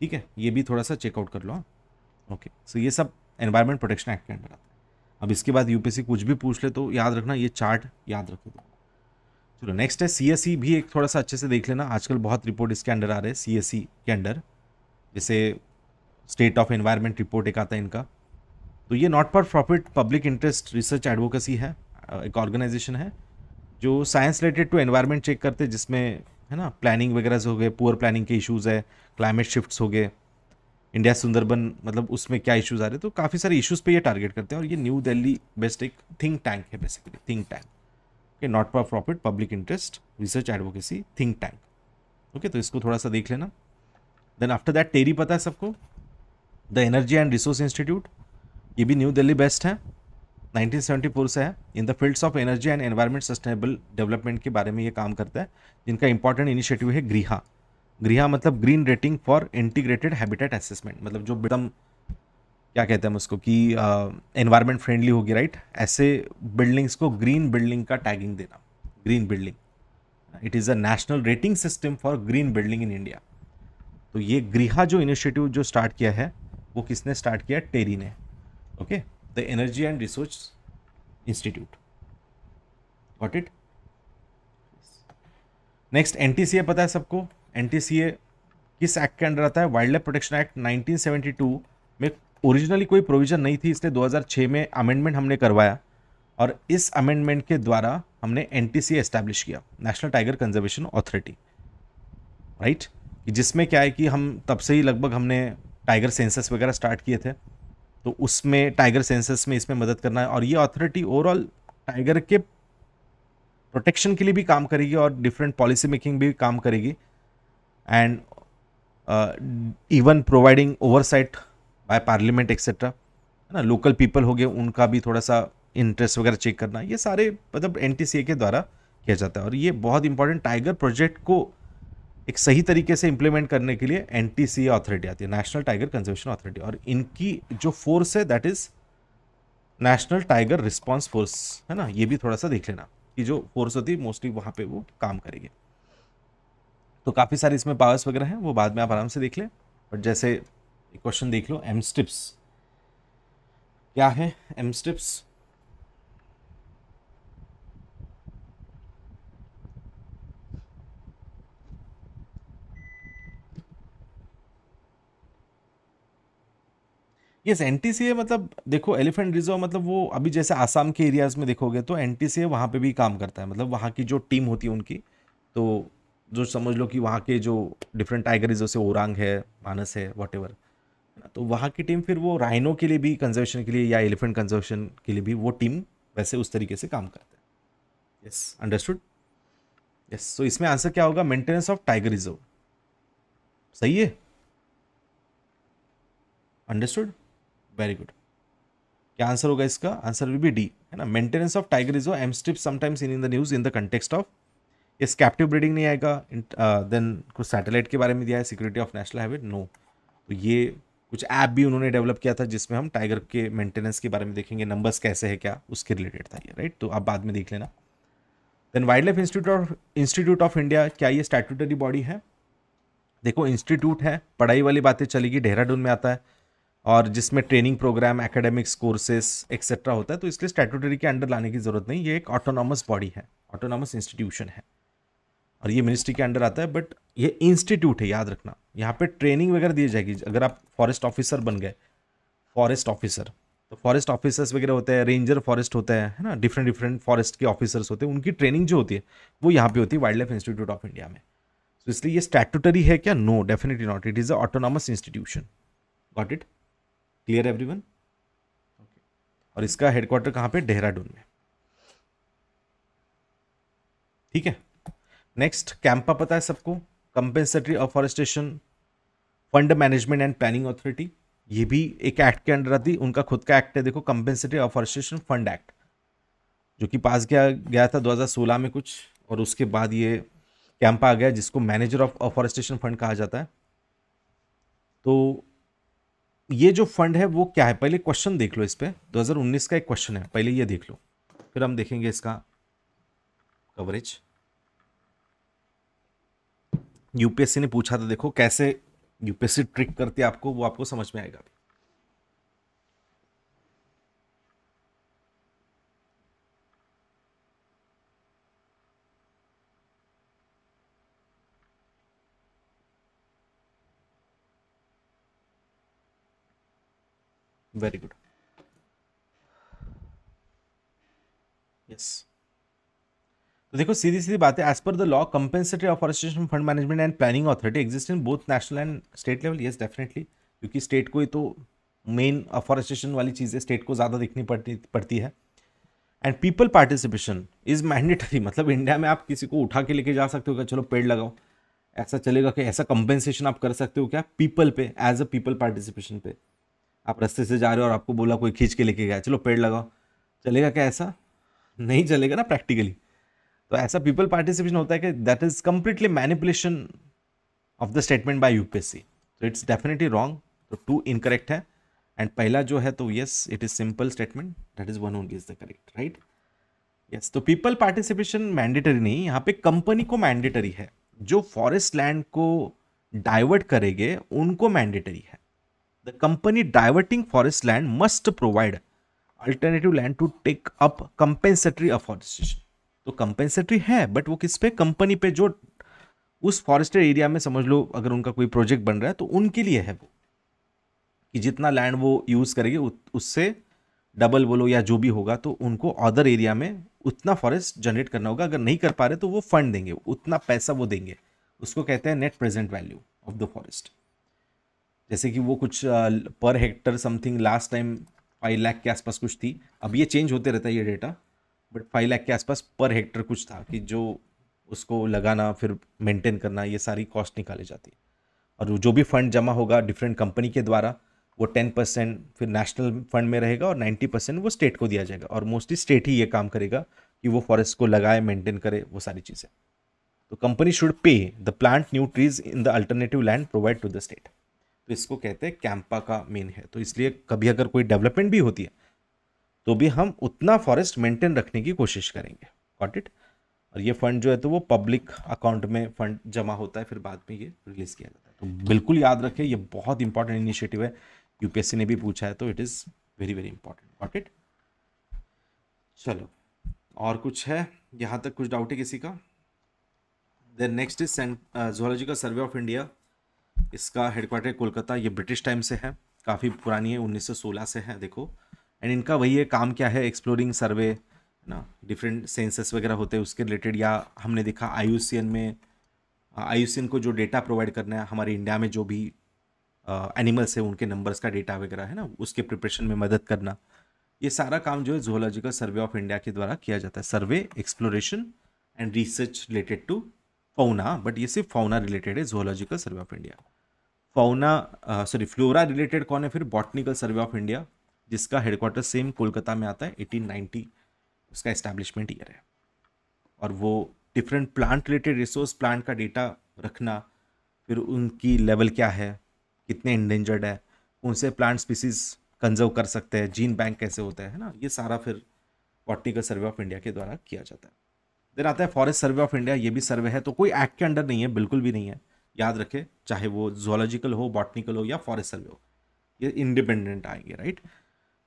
ठीक है ये भी थोड़ा सा चेकआउट कर लो ओके हाँ। सो ये सब एनवायरमेंट प्रोटेक्शन एक्ट के अंडर आता है अब इसके बाद यूपीएससी कुछ भी पूछ ले तो याद रखना ये चार्ट याद रखे दो चलो नेक्स्ट है सीएससी e भी एक थोड़ा सा अच्छे से देख लेना आजकल बहुत रिपोर्ट इसके अंडर आ रहे हैं सीएससी e के अंडर जैसे स्टेट ऑफ एनवायरनमेंट रिपोर्ट एक आता है इनका तो ये not for profit public interest research advocacy है एक ऑर्गेनाइजेशन है जो science related to environment check करते हैं जिसमें है ना प्लानिंग वगैरह हो गए पुअर प्लानिंग के इशूज़ है क्लाइमेट शिफ्ट्स हो गए इंडिया सुंदरबन मतलब उसमें क्या इश्यूज आ रहे तो काफ़ी सारे इश्यूज़ पे ये टारगेट करते हैं और ये न्यू दिल्ली बेस्ट एक थिंक टैंक है basically think tank okay not for profit public interest research advocacy think tank okay तो इसको थोड़ा सा देख लेना देन आफ्टर दैट टेरी पता है सबको the energy and resource institute ये भी न्यू दिल्ली बेस्ट है 1974 से है in the fields of energy and environment sustainable development के बारे में ये काम करता है जिनका इंपॉर्टेंट इनिशिएटिव है गृहा गृहा मतलब green rating for integrated habitat assessment मतलब जो एकदम क्या कहते हैं उसको कि एनवायरमेंट फ्रेंडली होगी राइट ऐसे बिल्डिंग्स को ग्रीन बिल्डिंग का टैगिंग देना green building it is a national rating system for green building in India तो ये गृहा जो इनिशिएटिव जो स्टार्ट किया है वो किसने स्टार्ट किया टेरी ने okay the energy and resource institute what it next an पता है सबको एन किस एक्ट के अंडर आता है वाइल्ड लाइफ प्रोटेक्शन एक्ट 1972 में ओरिजिनली कोई प्रोविजन नहीं थी इसलिए 2006 में अमेंडमेंट हमने करवाया और इस अमेंडमेंट के द्वारा हमने एन टी एस्टैब्लिश किया national tiger conservation authority right कि जिसमें क्या है कि हम तब से ही लगभग हमने टाइगर सेंसस वगैरह स्टार्ट किए थे तो उसमें टाइगर सेंसस में इसमें मदद करना है और ये अथॉरिटी ओवरऑल टाइगर के प्रोटेक्शन के लिए भी काम करेगी और डिफरेंट पॉलिसी मेकिंग भी काम करेगी and even providing oversight by parliament etcetera है ना लोकल पीपल हो गए उनका भी थोड़ा सा इंटरेस्ट वगैरह चेक करना ये सारे मतलब एन के द्वारा किया जाता है और ये बहुत इंपॉर्टेंट टाइगर प्रोजेक्ट को एक सही तरीके से इम्प्लीमेंट करने के लिए एन अथॉरिटी आती है नेशनल टाइगर कंजर्वेशन अथॉरिटी और इनकी जो फोर्स है that is national tiger response force है ना ये भी थोड़ा सा देख लेना कि जो फोर्स होती है मोस्टली वहाँ पे वो काम करेगी तो काफ़ी सारे इसमें पावर्स वगैरह हैं वो बाद में आप आराम से देख लें बट जैसे क्वेश्चन देख लो एम स्टिप्स क्या है M stripes yes N T C मतलब देखो एलिफेंट रिजर्व मतलब वो अभी जैसे आसाम के एरियाज़ में देखोगे तो एन टी सी वहाँ पर भी काम करता है मतलब वहाँ की जो टीम होती है उनकी तो जो समझ लो कि वहाँ के जो डिफरेंट टाइगर रिजर्व से ओरांग है मानस है वॉट एवर तो वहाँ की टीम फिर वो राइनो के लिए भी कंजर्वेशन के लिए या एलिफेंट कंजर्वेशन के लिए भी वो टीम वैसे उस तरीके से काम करते हैं यस अंडरस्टूड यस सो इसमें आंसर क्या होगा मेंटेनेंस ऑफ टाइगर रिजर्व सही है अंडरस्टूड वेरी गुड क्या आंसर होगा इसका आंसर विल बी डी है ना maintenance of tiger is M stripe sometimes in in the news in the context of इस कैप्टिव ब्रीडिंग नहीं आएगा देन कुछ सैटेलाइट के बारे में दिया है security of national highway no तो ये कुछ ऐप भी उन्होंने डेवलप किया था जिसमें हम टाइगर के मेंटेनेंस के बारे में देखेंगे नंबर्स कैसे है क्या उसके रिलेटेड था ये राइट तो आप बाद में देख लेना then wildlife institute of institute of India क्या ये स्टैट्यूटरी बॉडी है देखो इंस्टीट्यूट है पढ़ाई वाली बातें चलेगी देहरादून में आता है और जिसमें training programme academics courses etcetera होता है तो इसलिए स्टैटूटरी के अंडर लाने की ज़रूरत नहीं ये एक ऑटोनॉमस बॉडी है ऑटोनॉमस इंस्टीट्यूशन है और ये मिनिस्ट्री के अंडर आता है बट ये इंस्टीट्यूट है याद रखना यहाँ पे ट्रेनिंग वगैरह दी जाएगी अगर आप फॉरेस्ट ऑफिसर बन गए फॉरेस्ट ऑफिसर तो फॉरेस्ट ऑफिसर्स वगैरह होते हैं रेंजर फॉरेस्ट होते हैं है ना डिफरेंट डिफरेंट फॉरेस्ट के ऑफिसर्स होते हैं उनकी ट्रेनिंग जो होती है वो यहाँ पे होती है wild wildlife institute of India में तो so, इसलिए ये स्टैटूटरी है क्या no definitely not it is a autonomous institution got it clear everyone okay. और इसका हेडक्वार्टर कहाँ पे देहरादून में ठीक है नेक्स्ट कैंपा पता है सबको compensatory afforestation fund management and planning authority ये भी एक एक्ट के अंडर आती उनका खुद का एक्ट है देखो कंपेंसेटरी अफॉरेस्टेशन फंड एक्ट जो कि पास किया गया था 2016 में कुछ और उसके बाद ये कैंपा आ गया जिसको मैनेजर ऑफ अफॉरेस्टेशन फंड कहा जाता है तो ये जो फंड है वो क्या है पहले क्वेश्चन देख लो इस पर दो का एक क्वेश्चन है पहले ये देख लो फिर हम देखेंगे इसका कवरेज यूपीएससी ने पूछा था देखो कैसे यूपीएससी ट्रिक करती है आपको वो आपको समझ में आएगा अभी very good yes. तो देखो सीधी सीधी बात है as per the law compensatory afforestation fund management and planning authority exist in both national and state level yes definitely क्योंकि स्टेट को ही तो मेन अफॉरेस्टेशन वाली चीज़ें स्टेट को ज़्यादा देखनी पड़ती पड़ती है and people participation is mandatory मतलब इंडिया में आप किसी को उठा के लेके जा सकते हो क्या चलो पेड़ लगाओ ऐसा चलेगा कि ऐसा कंपेंसेशन आप कर सकते हो क्या पीपल पे एज अ पीपल पार्टिसिपेशन पे आप रस्ते से जा रहे हो और आपको बोला कोई खींच के लेके गया चलो पेड़ लगाओ चलेगा क्या ऐसा नहीं चलेगा ना प्रैक्टिकली तो ऐसा पीपल पार्टिसिपेशन होता है कि that is completely manipulation of the statement by UPSC तो इट्स डेफिनेटली रॉन्ग तो टू इनकरेक्ट है एंड पहला जो है तो yes it is simple statement that is one only is the correct right yes तो पीपल पार्टिसिपेशन मैंडेटरी नहीं यहाँ पे कंपनी को मैंडेटरी है जो फॉरेस्ट लैंड को डाइवर्ट करेंगे उनको मैंडेटरी है the company diverting forest land must provide alternative land to take up compensatory afforestation तो कंपेंसेटरी है बट वो किस पे कंपनी पे जो उस फॉरेस्टेड एरिया में समझ लो अगर उनका कोई प्रोजेक्ट बन रहा है तो उनके लिए है वो कि जितना लैंड वो यूज़ करेंगे उससे डबल बोलो या जो भी होगा तो उनको अदर एरिया में उतना फॉरेस्ट जनरेट करना होगा अगर नहीं कर पा रहे तो वो फंड देंगे उतना पैसा वो देंगे उसको कहते हैं net present value of the forest जैसे कि वो कुछ पर hectare something last time five lakh के आसपास कुछ थी अब ये चेंज होते रहता है ये डेटा बट फाइव लाख के आसपास पर हेक्टर कुछ था कि जो उसको लगाना फिर मेंटेन करना ये सारी कॉस्ट निकाली जाती है और जो भी फंड जमा होगा डिफरेंट कंपनी के द्वारा वो टेन परसेंट फिर नेशनल फंड में रहेगा और नाइन्टी परसेंट वो स्टेट को दिया जाएगा और मोस्टली स्टेट ही ये काम करेगा कि वो फॉरेस्ट को लगाए मेंटेन करे वो सारी चीज़ें तो company should pay the plant new trees in the alternative land provide to the state तो इसको कहते हैं कैंपा का मेन है तो इसलिए कभी अगर कोई डेवलपमेंट भी होती है तो भी हम उतना फॉरेस्ट मेंटेन रखने की कोशिश करेंगे गॉट इट और ये फंड जो है तो वो पब्लिक अकाउंट में फंड जमा होता है फिर बाद में ये रिलीज़ किया जाता है तो बिल्कुल याद रखें ये बहुत इंपॉर्टेंट इनिशिएटिव है यूपीएससी ने भी पूछा है तो it is very very important got it चलो और कुछ है यहाँ तक कुछ डाउट है किसी का then next is zoological survey of India इसका हेडक्वार्टर कोलकाता ये ब्रिटिश टाइम से है काफ़ी पुरानी है 1916 से है देखो एंड इनका वही है काम क्या है एक्सप्लोरिंग सर्वे ना डिफरेंट सेंसेस वगैरह होते हैं उसके रिलेटेड या हमने देखा आई में आई हाँ, को जो डेटा प्रोवाइड करना है हमारे इंडिया में जो भी एनिमल्स है उनके नंबर्स का डेटा वगैरह है ना उसके प्रिपरेशन में मदद करना ये सारा काम जो है जोलॉजिकल सर्वे ऑफ इंडिया के द्वारा किया जाता है survey exploration and research related to fauna but ये सिर्फ फाउना रिलेटेड है zoological survey of India fauna sorry flora related कौन है फिर बॉटनिकल सर्वे ऑफ इंडिया जिसका हेडक्वार्टर सेम कोलकाता में आता है 1890 उसका इस्टेब्लिशमेंट ईयर है और वो different plant related resource plant का डेटा रखना फिर उनकी लेवल क्या है कितने इंडेंजर्ड है कौन से प्लांट स्पीसीज कंजर्व कर सकते हैं जीन बैंक कैसे होता है ना ये सारा फिर बॉटनिकल सर्वे ऑफ इंडिया के द्वारा किया जाता है देन आता है फॉरेस्ट सर्वे ऑफ इंडिया ये भी सर्वे है तो कोई एक्ट के अंडर नहीं है बिल्कुल भी नहीं है याद रखें चाहे वो जोलॉजिकल हो बॉटनिकल हो या फॉरेस्ट सर्वे हो ये इंडिपेंडेंट आएंगे राइट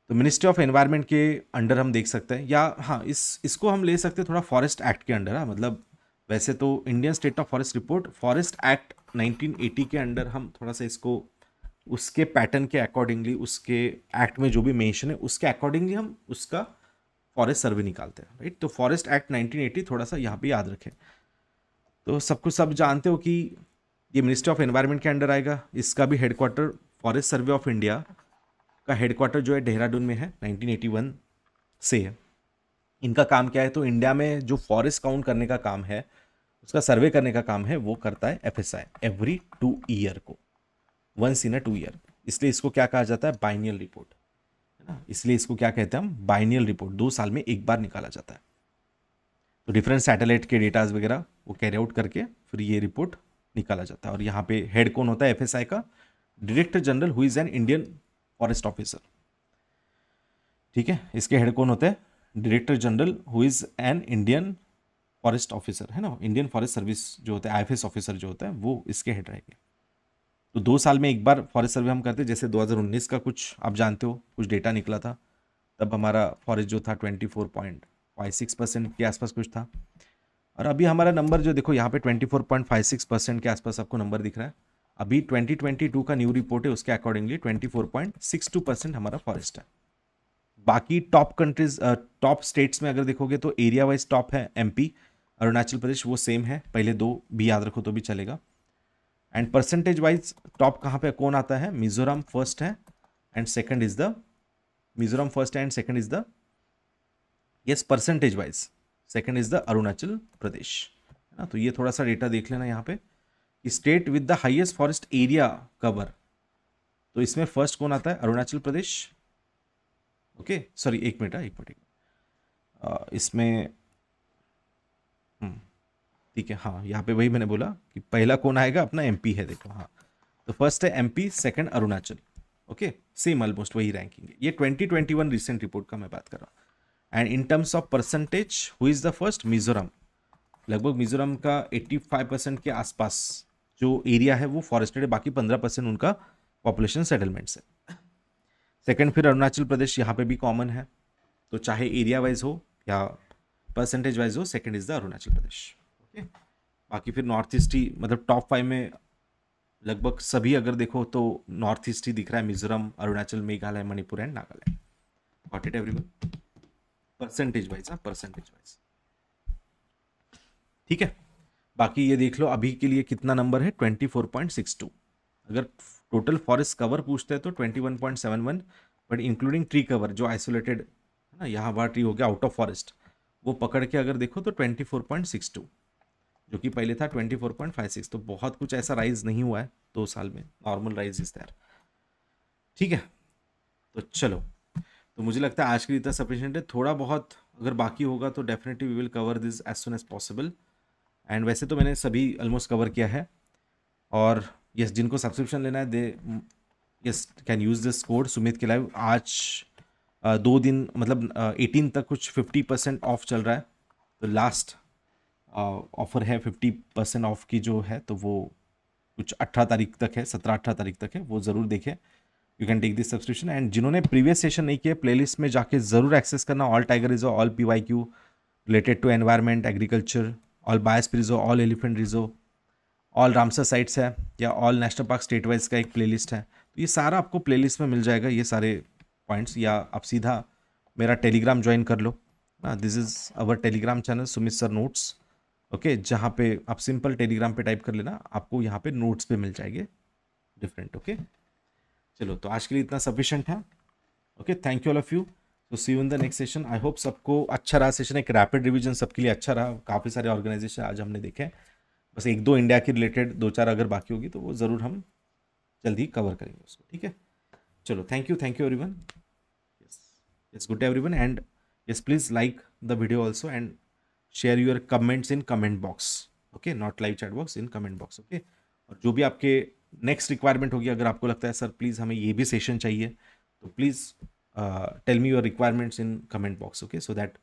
तो मिनिस्ट्री ऑफ एनवायरनमेंट के अंडर हम देख सकते हैं या हाँ इस इसको हम ले सकते हैं थोड़ा फॉरेस्ट एक्ट के अंडर है हाँ, मतलब वैसे तो Indian state of forest report forest act 1980 के अंडर हम थोड़ा सा इसको उसके पैटर्न के अकॉर्डिंगली उसके एक्ट में जो भी मेंशन है उसके अकॉर्डिंगली हम उसका फॉरेस्ट सर्वे निकालते हैं राइट तो फॉरेस्ट एक्ट 1980 थोड़ा सा यहाँ पे याद रखें तो सब कुछ सब जानते हो कि ये मिनिस्ट्री ऑफ एनवायरनमेंट के अंडर आएगा इसका भी headquarter forest survey of India का हेडक्वार्टर जो है देहरादून में है 1981 से है इनका काम क्या है तो इंडिया में जो फॉरेस्ट काउंट करने का काम है उसका सर्वे करने का काम है वो करता है एफ एवरी टू ईयर को once in a two year इसलिए इसको क्या कहा जाता है बाइनियल रिपोर्ट है ना इसलिए इसको क्या कहते हैं हम बाइनियल रिपोर्ट दो साल में एक बार निकाला जाता है तो डिफरेंट सैटेलाइट के डेटाज वगैरह वो कैरी आउट करके फिर ये रिपोर्ट निकाला जाता है और यहाँ पे हेड कौन होता है एफएसआई का director general who is an Indian forest officer ठीक है इसके हेड कौन होते हैं director general who is an Indian forest officer है ना इंडियन फॉरेस्ट सर्विस जो होता है आई ऑफिसर जो होता है वो इसके हेड रहेंगे तो दो साल में एक बार फॉरेस्ट सर्वे हम करते हैं जैसे 2019 का कुछ आप जानते हो कुछ डेटा निकला था तब हमारा फॉरेस्ट जो था 24.56 परसेंट के आसपास कुछ था और अभी हमारा नंबर जो देखो यहाँ पे 24.56 परसेंट के आसपास आपको नंबर दिख रहा है अभी 2022 का न्यू रिपोर्ट है उसके अकॉर्डिंगली 24.62 परसेंट हमारा फॉरेस्ट है बाकी टॉप कंट्रीज टॉप स्टेट्स में अगर देखोगे तो एरिया वाइज टॉप है एमपी अरुणाचल प्रदेश वो सेम है पहले दो भी याद रखो तो भी चलेगा एंड परसेंटेज वाइज टॉप कहाँ पर कौन आता है मिजोरम फर्स्ट है and second is the Mizoram first है and second is the yes percentage wise second is the Arunachal Pradesh है ना तो ये थोड़ा सा डेटा देख लेना यहाँ पे state with the highest forest area cover तो इसमें फर्स्ट कौन आता है अरुणाचल प्रदेश ओके सॉरी एक मिनट एक मिनट इसमें हम्म, ठीक है हाँ यहाँ पे वही मैंने बोला कि पहला कौन आएगा अपना एमपी है देखो हाँ तो फर्स्ट है MP second Arunachal okay same almost वही रैंकिंग है ये 2021 रिसेंट रिपोर्ट का मैं बात कर रहा हूँ and in terms of percentage who is the first Mizoram लगभग मिजोरम का 85 परसेंट के आसपास जो एरिया है वो फॉरेस्टेड है बाकी 15 परसेंट उनका पॉपुलेशन सेटलमेंट्स है सेकेंड फिर अरुणाचल प्रदेश यहाँ पे भी कॉमन है तो चाहे एरिया वाइज हो या परसेंटेज वाइज हो second is the Arunachal Pradesh okay बाकी फिर नॉर्थ ईस्ट ही मतलब टॉप फाइव में लगभग सभी अगर देखो तो नॉर्थ ईस्ट ही दिख रहा है Mizoram Arunachal Meghalaya Manipur and Nagaland what it one percentage wise हाँ परसेंटेज वाइज ठीक है बाकी ये देख लो अभी के लिए कितना नंबर है twenty four point six two अगर टोटल फॉरेस्ट कवर पूछते हैं तो twenty one point seven one but including tree cover जो आइसोलेटेड है ना यहाँ वहाँ ट्री हो गया आउट ऑफ फॉरेस्ट वो पकड़ के अगर देखो तो twenty four point six two जो कि पहले था twenty four point five six तो बहुत कुछ ऐसा राइज नहीं हुआ है दो साल में नॉर्मल राइज इस तरह ठीक है तो चलो तो मुझे लगता है आज के लिए इतना सफिशेंट है थोड़ा बहुत अगर बाकी होगा तो definitely we will cover this as soon as possible and वैसे तो मैंने सभी ऑलमोस्ट कवर किया है और यस जिनको सब्सक्रिप्शन लेना है they yes can use this code Sumit के लाइव आज दो दिन मतलब एटीन तक कुछ फिफ्टी परसेंट ऑफ चल रहा है तो लास्ट ऑफर है फिफ्टी परसेंट ऑफ की जो है तो वो कुछ अट्ठारह तारीख तक है सत्रह अठारह तारीख तक है वो ज़रूर देखें you can take this subscription and जिन्होंने प्रीवियस सेशन नहीं किया प्लेलिस्ट में जाके ज़रूर एक्सेस करना all tiger reserve all P Y Q related to environment agriculture all biosphere reserve all elephant reserve all Ramsar sites है या all national park state wise का एक लिस्ट है तो ये सारा आपको लिस्ट में मिल जाएगा ये सारे पॉइंट्स या आप सीधा मेरा टेलीग्राम ज्वाइन कर लो ना this is our Telegram channel Sumit sir notes okay जहाँ पे आप सिंपल टेलीग्राम पे टाइप कर लेना आपको यहाँ पे नोट्स पे मिल जाएंगे डिफरेंट ओके okay? चलो तो आज के लिए इतना सफिशेंट है okay thank you all of you तो see you in the next session I hope सबको अच्छा रहा सेशन एक रैपिड रिविजन सबके लिए अच्छा रहा काफ़ी सारे ऑर्गेनाइजेशन आज हमने देखे बस एक दो इंडिया के रिलेटेड दो चार अगर बाकी होगी तो वो ज़रूर हम जल्दी कवर करेंगे उसको ठीक है चलो thank you thank you everyone yes good everyone and yes please like the video also and share your comments in comment box okay not live chat box in comment box okay और जो भी आपके next requirement होगी अगर आपको लगता है sir please हमें ये भी सेशन चाहिए तो please tell me your requirements in comment box okay so that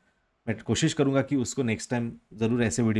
मैं कोशिश करूँगा कि उसको नेक्स्ट टाइम ज़रूर ऐसे वीडियो